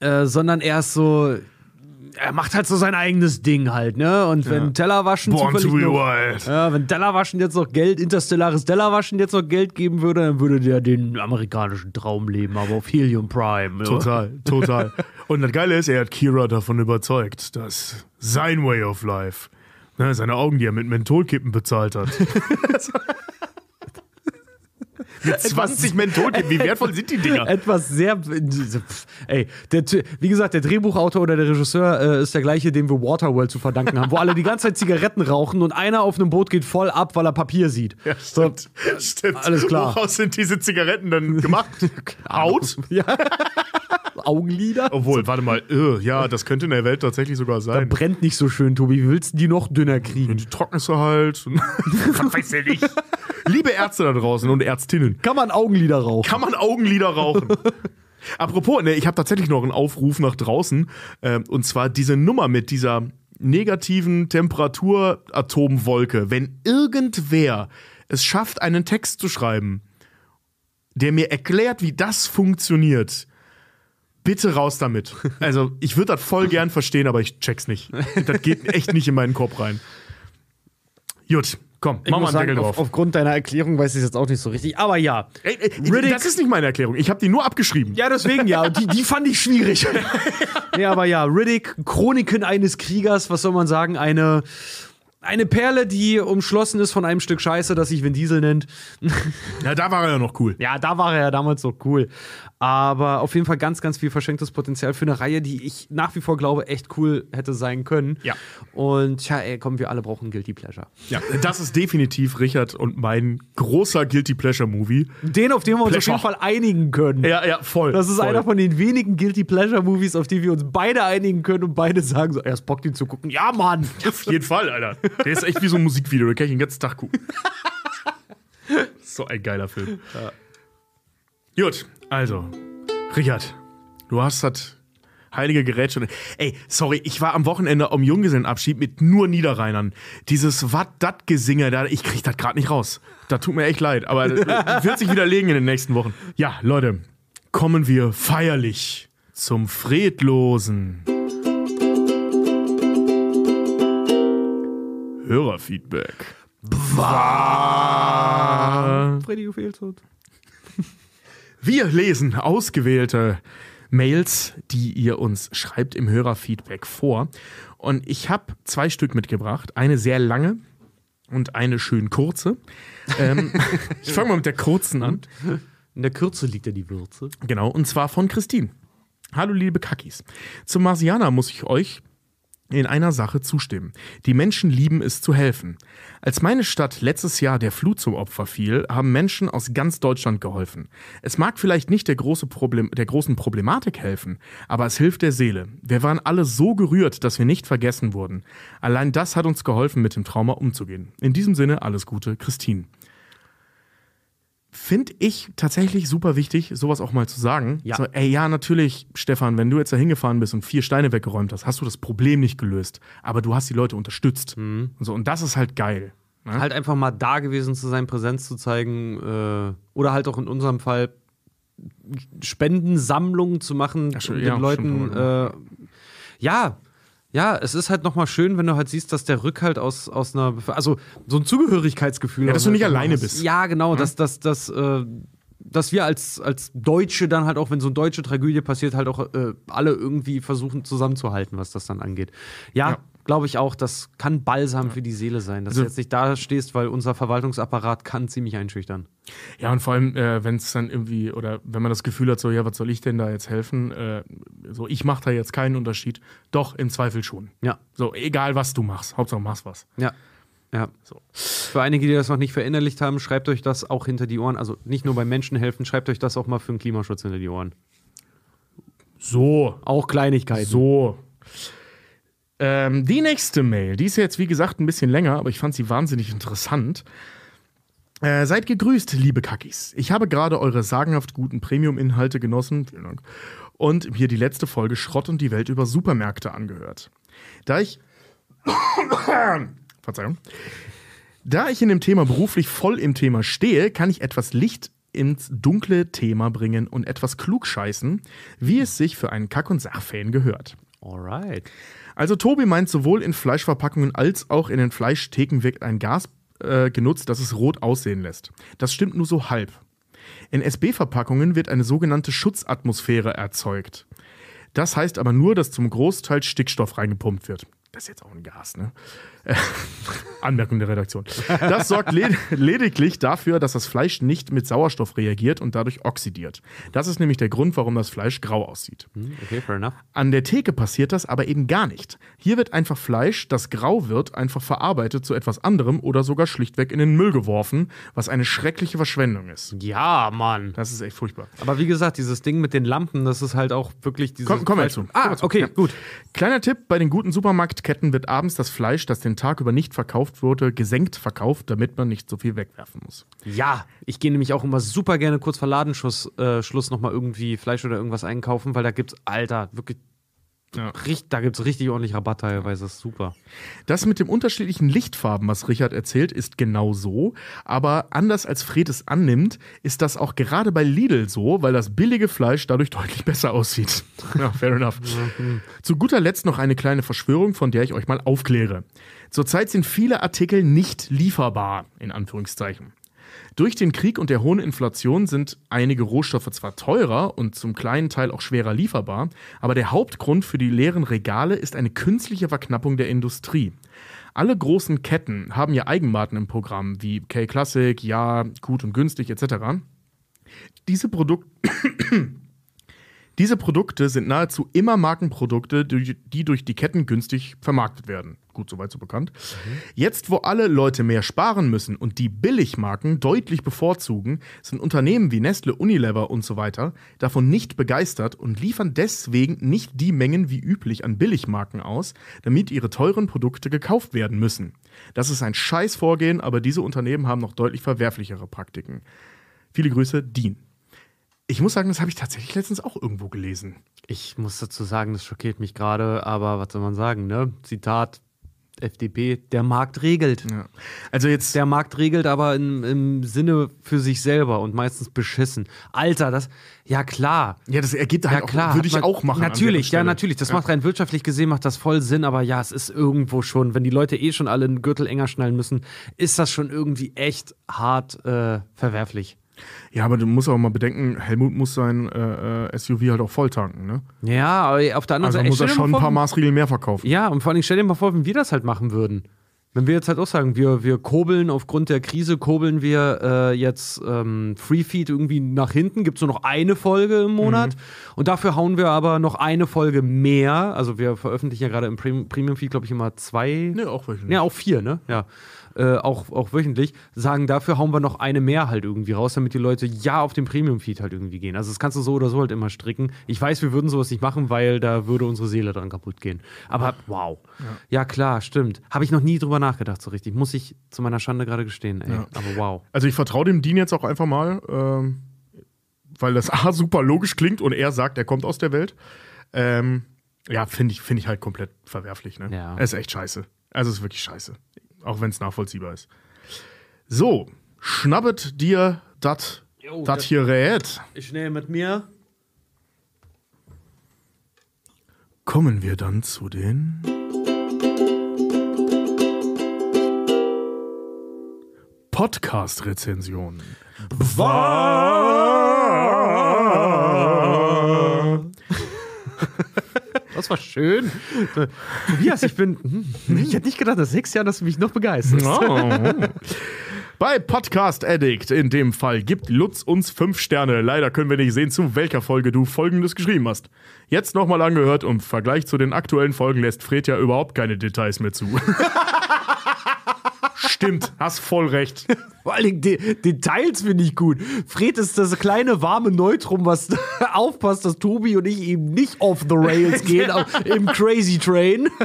äh, sondern erst so, er macht halt so sein eigenes Ding halt, ne? Und wenn ja. Tellerwaschen Born to be noch, wild. Ja, wenn Tellerwaschen jetzt noch Geld, interstellares Tellerwaschen jetzt noch Geld geben würde, dann würde der den amerikanischen Traum leben, aber auf Helium Prime. Total, ja. total. Und das Geile ist, er hat Kira davon überzeugt, dass sein Way of Life, ne, seine Augen, die er mit Mentholkippen bezahlt hat. Mit 20 Mentholkippen, wie wertvoll sind die Dinger? Etwas sehr. Ey, der, wie gesagt, der Drehbuchautor oder der Regisseur äh, ist der gleiche, dem wir Waterworld zu verdanken haben, wo alle die ganze Zeit Zigaretten rauchen und einer auf einem Boot geht voll ab, weil er Papier sieht. Ja, stimmt. So, stimmt. Alles klar. Woraus sind diese Zigaretten dann gemacht? Out? Ja. Augenlider? Obwohl, warte mal, uh, ja, das könnte in der Welt tatsächlich sogar sein. Da brennt nicht so schön, Tobi. Wie willst du die noch dünner kriegen? Ja, die trocknest du halt. Was weiß ich nicht. Liebe Ärzte da draußen und Ärztinnen. Kann man Augenlider rauchen? Kann man Augenlider rauchen? Apropos, ne, ich habe tatsächlich noch einen Aufruf nach draußen. Äh, und zwar diese Nummer mit dieser negativen Temperaturatomwolke. Wenn irgendwer es schafft, einen Text zu schreiben, der mir erklärt, wie das funktioniert, bitte raus damit. Also, ich würde das voll gern verstehen, aber ich check's nicht. Das geht echt nicht in meinen Kopf rein. Gut, Komm, ich mach mal einen sagen, Deckel drauf. Auf, aufgrund deiner Erklärung weiß ich es jetzt auch nicht so richtig. Aber ja. Ey, ey, Riddick, das ist nicht meine Erklärung. Ich habe die nur abgeschrieben. Ja, deswegen ja. Die, die fand ich schwierig. nee, aber ja. Riddick, Chroniken eines Kriegers, was soll man sagen? Eine. Eine Perle, die umschlossen ist von einem Stück Scheiße, das sich Vin Diesel nennt. ja, da war er ja noch cool. Ja, da war er ja damals noch cool. Aber auf jeden Fall ganz, ganz viel verschenktes Potenzial für eine Reihe, die ich nach wie vor glaube, echt cool hätte sein können. Ja. Und tja, ey, komm, wir alle brauchen Guilty Pleasure. Ja, das ist definitiv Richard und mein großer Guilty Pleasure Movie. Den, auf den wir uns Pleasure. auf jeden Fall einigen können. Ja, ja, voll. Das ist voll. einer von den wenigen Guilty Pleasure Movies, auf die wir uns beide einigen können und beide sagen so, erst Bock, den zu gucken. Ja, Mann! Auf jeden Fall, Alter. Der ist echt wie so ein Musikvideo, da kann ich den ganzen Tag gucken. so ein geiler Film. Ja. Gut, also, Richard, du hast das heilige Gerät schon. Ey, sorry, ich war am Wochenende am Junggesellenabschied mit nur Niederrheinern. Dieses wat dat gesinge da, ich krieg das gerade nicht raus. Da tut mir echt leid, aber das wird sich widerlegen in den nächsten Wochen. Ja, Leute, kommen wir feierlich zum friedlosen Hörerfeedback. Bah. Freddy, du fehlst uns. Wir lesen ausgewählte Mails, die ihr uns schreibt im Hörerfeedback vor. Und ich habe zwei Stück mitgebracht. Eine sehr lange und eine schön kurze. Ähm, ich fange mal mit der kurzen an. In der Kürze liegt ja die Würze. Genau, und zwar von Christine. Hallo liebe Kackis. Zum Marsianer muss ich euch in einer Sache zustimmen. Die Menschen lieben es zu helfen. Als meine Stadt letztes Jahr der Flut zum Opfer fiel, haben Menschen aus ganz Deutschland geholfen. Es mag vielleicht nicht der, große Problem, der großen Problematik helfen, aber es hilft der Seele. Wir waren alle so gerührt, dass wir nicht vergessen wurden. Allein das hat uns geholfen, mit dem Trauma umzugehen. In diesem Sinne alles Gute, Christine finde ich tatsächlich super wichtig, sowas auch mal zu sagen. Ja. So, ey, ja, natürlich, Stefan, wenn du jetzt da hingefahren bist und vier Steine weggeräumt hast, hast du das Problem nicht gelöst, aber du hast die Leute unterstützt. Mhm. Und, so, und das ist halt geil. Ne? Halt einfach mal da gewesen zu sein, Präsenz zu zeigen äh, oder halt auch in unserem Fall Spendensammlungen zu machen, Ach, um ja, den Leuten. Genau. Äh, ja, ja, es ist halt nochmal schön, wenn du halt siehst, dass der Rückhalt aus, aus einer, also so ein Zugehörigkeitsgefühl. Ja, dass du nicht halt alleine bist. Ja, genau, hm? dass, dass, dass, äh, dass wir als, als Deutsche dann halt auch, wenn so eine deutsche Tragödie passiert, halt auch äh, alle irgendwie versuchen zusammenzuhalten, was das dann angeht. Ja, ja glaube ich auch, das kann Balsam für die Seele sein, dass also, du jetzt nicht da stehst, weil unser Verwaltungsapparat kann ziemlich einschüchtern. Ja, und vor allem, äh, wenn es dann irgendwie, oder wenn man das Gefühl hat, so, ja, was soll ich denn da jetzt helfen? Äh, so, ich mache da jetzt keinen Unterschied. Doch, im Zweifel schon. Ja. So, egal was du machst, Hauptsache machst was. Ja. Ja. So. Für einige, die das noch nicht verinnerlicht haben, schreibt euch das auch hinter die Ohren. Also nicht nur beim Menschen helfen, schreibt euch das auch mal für den Klimaschutz hinter die Ohren. So. Auch Kleinigkeiten. So. Ähm, die nächste Mail, die ist jetzt wie gesagt ein bisschen länger, aber ich fand sie wahnsinnig interessant. Äh, seid gegrüßt, liebe Kackis. Ich habe gerade eure sagenhaft guten Premium-Inhalte genossen. Vielen Dank. Und mir die letzte Folge Schrott und die Welt über Supermärkte angehört. Da ich. Verzeihung. Da ich in dem Thema beruflich voll im Thema stehe, kann ich etwas Licht ins dunkle Thema bringen und etwas klugscheißen, wie es sich für einen Kack- und Sachfan gehört. Alright. Also Tobi meint, sowohl in Fleischverpackungen als auch in den Fleischtheken wirkt ein Gas äh, genutzt, das es rot aussehen lässt. Das stimmt nur so halb. In SB-Verpackungen wird eine sogenannte Schutzatmosphäre erzeugt. Das heißt aber nur, dass zum Großteil Stickstoff reingepumpt wird. Das ist jetzt auch ein Gas, ne? Anmerkung der Redaktion. Das sorgt led lediglich dafür, dass das Fleisch nicht mit Sauerstoff reagiert und dadurch oxidiert. Das ist nämlich der Grund, warum das Fleisch grau aussieht. Hm, okay, fair enough. An der Theke passiert das aber eben gar nicht. Hier wird einfach Fleisch, das grau wird, einfach verarbeitet zu etwas anderem oder sogar schlichtweg in den Müll geworfen, was eine schreckliche Verschwendung ist. Ja, Mann. Das ist echt furchtbar. Aber wie gesagt, dieses Ding mit den Lampen, das ist halt auch wirklich dieses. Komm, kommen wir zu. Ah, okay, ja. gut. Kleiner Tipp: Bei den guten Supermarktketten wird abends das Fleisch, das den den Tag über nicht verkauft wurde, gesenkt verkauft, damit man nicht so viel wegwerfen muss. Ja, ich gehe nämlich auch immer super gerne kurz vor Ladenschluss äh, Schluss nochmal irgendwie Fleisch oder irgendwas einkaufen, weil da gibt's, Alter, wirklich ja. Da gibt es richtig ordentlich Rabatt teilweise, das ist super. Das mit dem unterschiedlichen Lichtfarben, was Richard erzählt, ist genau so. Aber anders als Fred es annimmt, ist das auch gerade bei Lidl so, weil das billige Fleisch dadurch deutlich besser aussieht. ja, fair enough. Mhm. Zu guter Letzt noch eine kleine Verschwörung, von der ich euch mal aufkläre. Zurzeit sind viele Artikel nicht lieferbar, in Anführungszeichen. Durch den Krieg und der hohen Inflation sind einige Rohstoffe zwar teurer und zum kleinen Teil auch schwerer lieferbar, aber der Hauptgrund für die leeren Regale ist eine künstliche Verknappung der Industrie. Alle großen Ketten haben ja Eigenmarken im Programm, wie K-Classic, Ja, Gut und Günstig etc. Diese, Produk Diese Produkte sind nahezu immer Markenprodukte, die durch die Ketten günstig vermarktet werden. Gut, soweit so bekannt. Mhm. Jetzt, wo alle Leute mehr sparen müssen und die Billigmarken deutlich bevorzugen, sind Unternehmen wie Nestle, Unilever und so weiter davon nicht begeistert und liefern deswegen nicht die Mengen wie üblich an Billigmarken aus, damit ihre teuren Produkte gekauft werden müssen. Das ist ein scheiß Vorgehen, aber diese Unternehmen haben noch deutlich verwerflichere Praktiken. Viele Grüße, Dean. Ich muss sagen, das habe ich tatsächlich letztens auch irgendwo gelesen. Ich muss dazu sagen, das schockiert mich gerade, aber was soll man sagen, ne? Zitat FDP, der Markt regelt. Ja. Also jetzt. Der Markt regelt aber im, im Sinne für sich selber und meistens beschissen. Alter, das. Ja, klar. Ja, das ergibt halt ja, klar. Würde ich man, auch machen. Natürlich, ja, natürlich. Das ja. macht rein wirtschaftlich gesehen, macht das voll Sinn, aber ja, es ist irgendwo schon, wenn die Leute eh schon alle einen Gürtel enger schnallen müssen, ist das schon irgendwie echt hart äh, verwerflich. Ja, aber du musst auch mal bedenken, Helmut muss sein äh, äh SUV halt auch voll tanken, ne? Ja, aber auf der anderen also Seite. muss er schon ein paar Maßregeln mehr verkaufen. Ja, und vor allem stell dir mal vor, wenn wir das halt machen würden. Wenn wir jetzt halt auch sagen, wir, wir kurbeln aufgrund der Krise, kurbeln wir äh, jetzt ähm, Feed irgendwie nach hinten, gibt es nur noch eine Folge im Monat mhm. und dafür hauen wir aber noch eine Folge mehr. Also wir veröffentlichen ja gerade im Premium-Feed, glaube ich, immer zwei. Ne, auch welche. Ja, auch vier, ne? Ja äh, auch, auch wöchentlich, sagen, dafür hauen wir noch eine mehr halt irgendwie raus, damit die Leute ja auf den Premium-Feed halt irgendwie gehen. Also das kannst du so oder so halt immer stricken. Ich weiß, wir würden sowas nicht machen, weil da würde unsere Seele dran kaputt gehen. Aber wow. Ja, ja klar, stimmt. Habe ich noch nie drüber nachgedacht so richtig. Muss ich zu meiner Schande gerade gestehen, ey. Ja. Aber wow. Also ich vertraue dem Dean jetzt auch einfach mal, ähm, weil das A super logisch klingt und er sagt, er kommt aus der Welt. Ähm, ja, finde ich, find ich halt komplett verwerflich. Ne? Ja. Es ist echt scheiße. Also es ist wirklich scheiße auch wenn es nachvollziehbar ist. So, schnappet dir das hier rät. Ich nehme mit mir. Kommen wir dann zu den Podcast-Rezensionen. Was? Das war schön. Tobias, ich bin. Hm, hm. Ich hätte nicht gedacht, dass sechs Jahren, dass du mich noch begeisterst. Oh. oh. Bei Podcast Addict in dem Fall gibt Lutz uns fünf Sterne. Leider können wir nicht sehen, zu welcher Folge du Folgendes geschrieben hast. Jetzt nochmal angehört und im Vergleich zu den aktuellen Folgen lässt Fred ja überhaupt keine Details mehr zu. Stimmt, hast voll recht. Vor allem Dingen Details finde ich gut. Fred ist das kleine warme Neutrum, was aufpasst, dass Tobi und ich eben nicht off the rails gehen ja. im Crazy Train.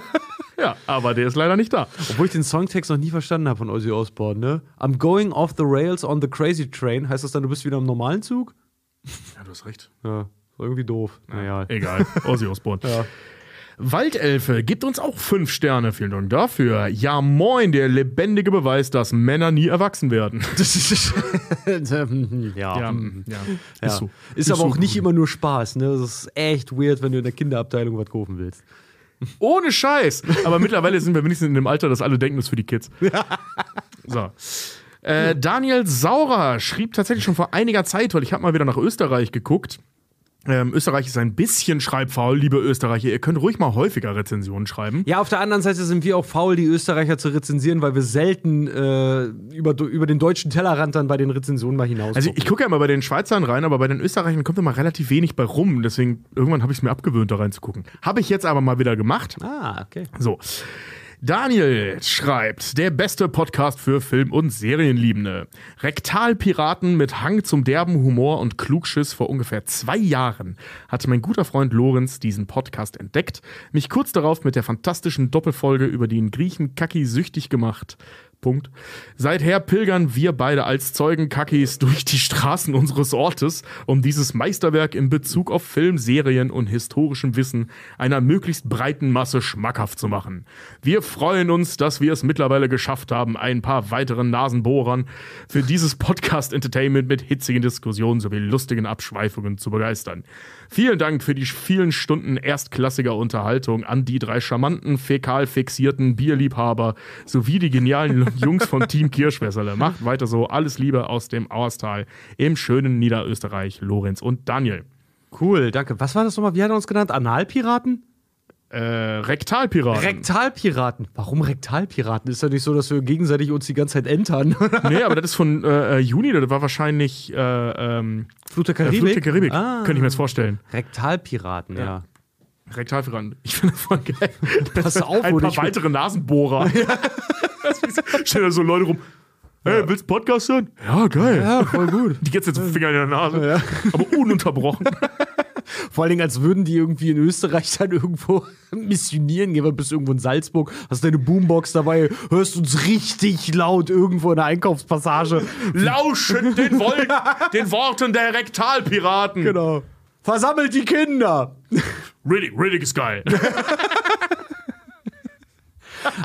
Ja, aber der ist leider nicht da. Obwohl ich den Songtext noch nie verstanden habe von Ozzy Osbourne, ne? I'm going off the rails on the crazy train. Heißt das dann, du bist wieder im normalen Zug? Ja, du hast recht. Ja, irgendwie doof. Naja. Egal, Ozzy Osbourne. Ja. Waldelfe gibt uns auch fünf Sterne. Vielen Dank dafür. Ja, moin, der lebendige Beweis, dass Männer nie erwachsen werden. ja. Ja, ja. Ist, so. ist, ist aber so auch gut. nicht immer nur Spaß. Ne? Das ist echt weird, wenn du in der Kinderabteilung was kaufen willst. Ohne Scheiß. Aber mittlerweile sind wir wenigstens in dem Alter, dass alle denken, das ist für die Kids. so. Äh, Daniel Saurer schrieb tatsächlich schon vor einiger Zeit, weil ich habe mal wieder nach Österreich geguckt. Ähm, Österreich ist ein bisschen schreibfaul, liebe Österreicher. Ihr könnt ruhig mal häufiger Rezensionen schreiben. Ja, auf der anderen Seite sind wir auch faul, die Österreicher zu rezensieren, weil wir selten äh, über, über den deutschen Tellerrand dann bei den Rezensionen mal hinaus. Also ich gucke ja mal bei den Schweizern rein, aber bei den Österreichern kommt immer relativ wenig bei rum. Deswegen irgendwann habe ich es mir abgewöhnt, da reinzugucken. Habe ich jetzt aber mal wieder gemacht. Ah, okay. So. Daniel schreibt, der beste Podcast für Film- und Serienliebende. Rektalpiraten mit Hang zum derben Humor und Klugschiss vor ungefähr zwei Jahren hat mein guter Freund Lorenz diesen Podcast entdeckt, mich kurz darauf mit der fantastischen Doppelfolge über den Griechen Kaki süchtig gemacht. Punkt. Seither pilgern wir beide als Zeugen Kakis durch die Straßen unseres Ortes, um dieses Meisterwerk in Bezug auf Film, Serien und historischem Wissen einer möglichst breiten Masse schmackhaft zu machen. Wir freuen uns, dass wir es mittlerweile geschafft haben, ein paar weiteren Nasenbohrern für dieses Podcast Entertainment mit hitzigen Diskussionen sowie lustigen Abschweifungen zu begeistern. Vielen Dank für die vielen Stunden erstklassiger Unterhaltung an die drei charmanten, fäkal fixierten Bierliebhaber sowie die genialen Jungs von Team Kirschwässerle. Macht weiter so. Alles Liebe aus dem Auerstal im schönen Niederösterreich, Lorenz und Daniel. Cool, danke. Was war das nochmal? Wie hat er uns genannt? Analpiraten? Äh, Rektalpiraten. Rektalpiraten. Warum Rektalpiraten? Ist ja nicht so, dass wir gegenseitig uns die ganze Zeit entern. nee, aber das ist von äh, äh, Juni, das war wahrscheinlich äh, ähm, Flut der Karibik. Äh, Flut der Karibik. Ah. Könnte ich mir jetzt vorstellen. Rektalpiraten, ja. ja. Rektalpiraten. Ich finde das voll geil. Pass auf, Ein paar weitere Nasenbohrer. Ja. Stehen da so Leute rum. Hey, willst du Podcast hören? Ja, geil. Ja, voll gut. Die geht jetzt mit Finger in der Nase. Ja. Aber ununterbrochen. Vor allen Dingen, als würden die irgendwie in Österreich dann irgendwo missionieren. Gehen wir bis irgendwo in Salzburg, hast deine Boombox dabei, hörst uns richtig laut irgendwo in der Einkaufspassage. Lauschen den, Wolken, den Worten der Rektalpiraten. Genau. Versammelt die Kinder. Riddick, Riddick ist geil.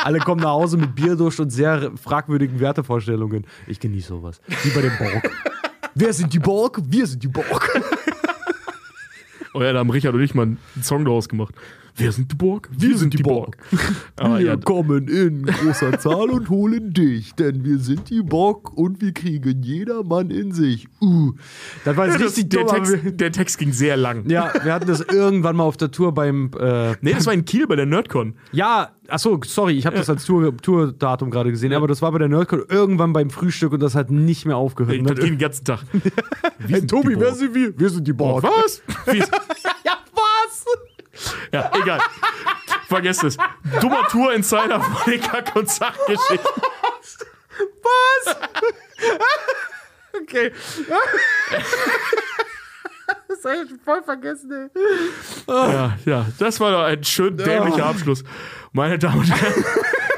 Alle kommen nach Hause mit Bierdurst und sehr fragwürdigen Wertevorstellungen. Ich genieße sowas. Wie bei dem Borg. Wer sind die Borg? Wir sind die Borg. Oh ja, da haben Richard und ich mal einen Song daraus gemacht. Wir sind die Borg? Wir, wir sind, die Borg. Borg. Ah, wir ja, kommen in großer Zahl und holen dich, denn wir sind die Borg und wir kriegen jedermann in sich. Uh. Das war jetzt ja, richtig das, der, Text, der, Text, ging sehr lang. Ja, wir hatten das irgendwann mal auf der Tour beim. Äh, nee, das war in Kiel bei der Nerdcon. Ja, achso, sorry, ich habe das als Tour, Tourdatum gerade gesehen, aber das war bei der Nerdcon irgendwann beim Frühstück und das hat nicht mehr aufgehört. Ich, das ging den ganzen Tag. hey, Tobi, wer sind wir? Wir sind die Borg. was? ja, was? Ja, egal. Vergesst es. Dummer Tour Insider von den Kack- und Sachgeschichten. Was? okay. Das habe ich voll vergessen, ey. Ja, ja, das war doch ein schön dämlicher Abschluss. Meine Damen und Herren.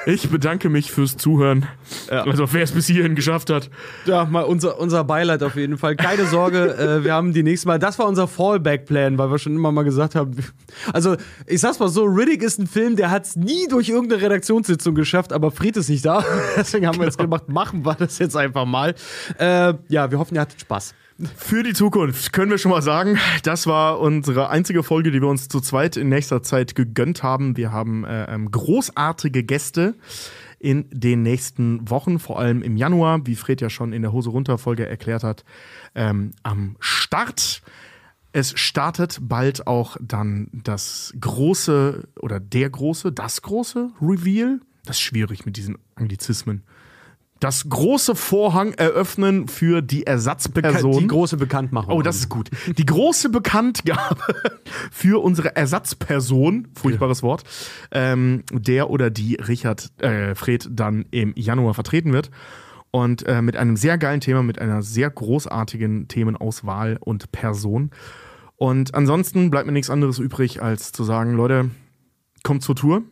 Ich bedanke mich fürs Zuhören. Ja. Also wer es bis hierhin geschafft hat. Ja, mal unser, unser Beileid auf jeden Fall. Keine Sorge, äh, wir haben die nächste Mal. Das war unser Fallback-Plan, weil wir schon immer mal gesagt haben. Also ich sag's mal so, Riddick ist ein Film, der hat's nie durch irgendeine Redaktionssitzung geschafft, aber Fried ist nicht da. Deswegen haben wir jetzt genau. gemacht, machen wir das jetzt einfach mal. Äh, ja, wir hoffen, ihr hattet Spaß. Für die Zukunft können wir schon mal sagen, das war unsere einzige Folge, die wir uns zu zweit in nächster Zeit gegönnt haben. Wir haben äh, ähm, großartige Gäste in den nächsten Wochen, vor allem im Januar, wie Fred ja schon in der Hose runter Folge erklärt hat, ähm, am Start. Es startet bald auch dann das große oder der große, das große Reveal. Das ist schwierig mit diesen Anglizismen das große Vorhang eröffnen für die äh, Ersatzperson. Beka die große Bekanntmachung. Oh, das ist gut. Die große Bekanntgabe für unsere Ersatzperson, furchtbares ja. Wort, ähm, der oder die Richard äh, Fred dann im Januar vertreten wird. Und äh, mit einem sehr geilen Thema, mit einer sehr großartigen Themenauswahl und Person. Und ansonsten bleibt mir nichts anderes übrig, als zu sagen, Leute, kommt zur Tour.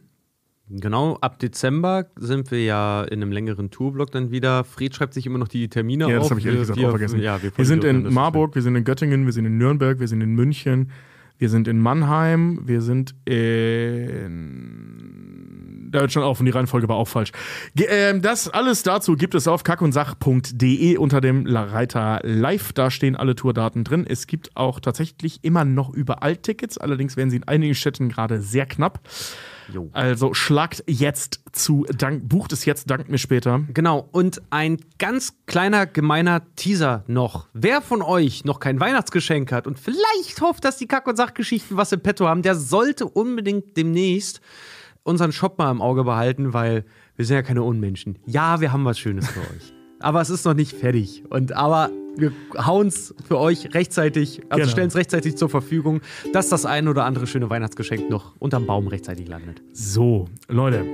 Genau, ab Dezember sind wir ja in einem längeren Tourblock dann wieder. Fred schreibt sich immer noch die Termine auf. Ja, das habe ich ehrlich gesagt auch vergessen. Ja, wir, wir, sind in Marburg, wir sind in Göttingen, wir sind in Nürnberg, wir sind in München, wir sind in Mannheim, wir sind in Da hört schon auf und die Reihenfolge war auch falsch. Ähm, das alles dazu gibt es auf kackundsach.de unter dem Reiter Live. Da stehen alle Tourdaten drin. Es gibt auch tatsächlich immer noch überall Tickets, allerdings werden sie in einigen Städten gerade sehr knapp. Jo. Also schlagt jetzt zu, dank, bucht es jetzt, dankt mir später. Genau, und ein ganz kleiner gemeiner Teaser noch. Wer von euch noch kein Weihnachtsgeschenk hat und vielleicht hofft, dass die Kack- und Sachgeschichten was im Petto haben, der sollte unbedingt demnächst unseren Shop mal im Auge behalten, weil wir sind ja keine Unmenschen. Ja, wir haben was Schönes für euch. Aber es ist noch nicht fertig. Und aber wir hauen es für euch rechtzeitig, also genau. stellen es rechtzeitig zur Verfügung, dass das ein oder andere schöne Weihnachtsgeschenk noch unterm Baum rechtzeitig landet. So, Leute.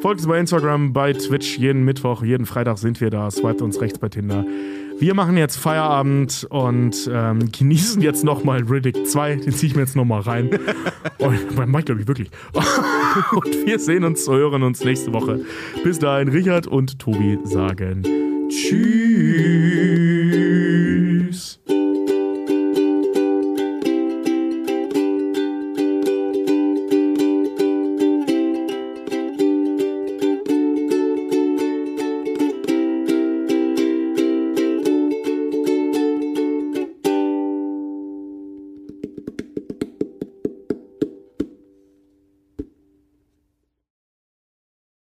Folgt uns bei Instagram, bei Twitch, jeden Mittwoch, jeden Freitag sind wir da. Swiped uns rechts bei Tinder. Wir machen jetzt Feierabend und ähm, genießen jetzt nochmal Riddick 2. Den ziehe ich mir jetzt nochmal rein. und, oh, mach ich, glaube ich, wirklich. und wir sehen uns, hören uns nächste Woche. Bis dahin, Richard und Tobi sagen Tschüss.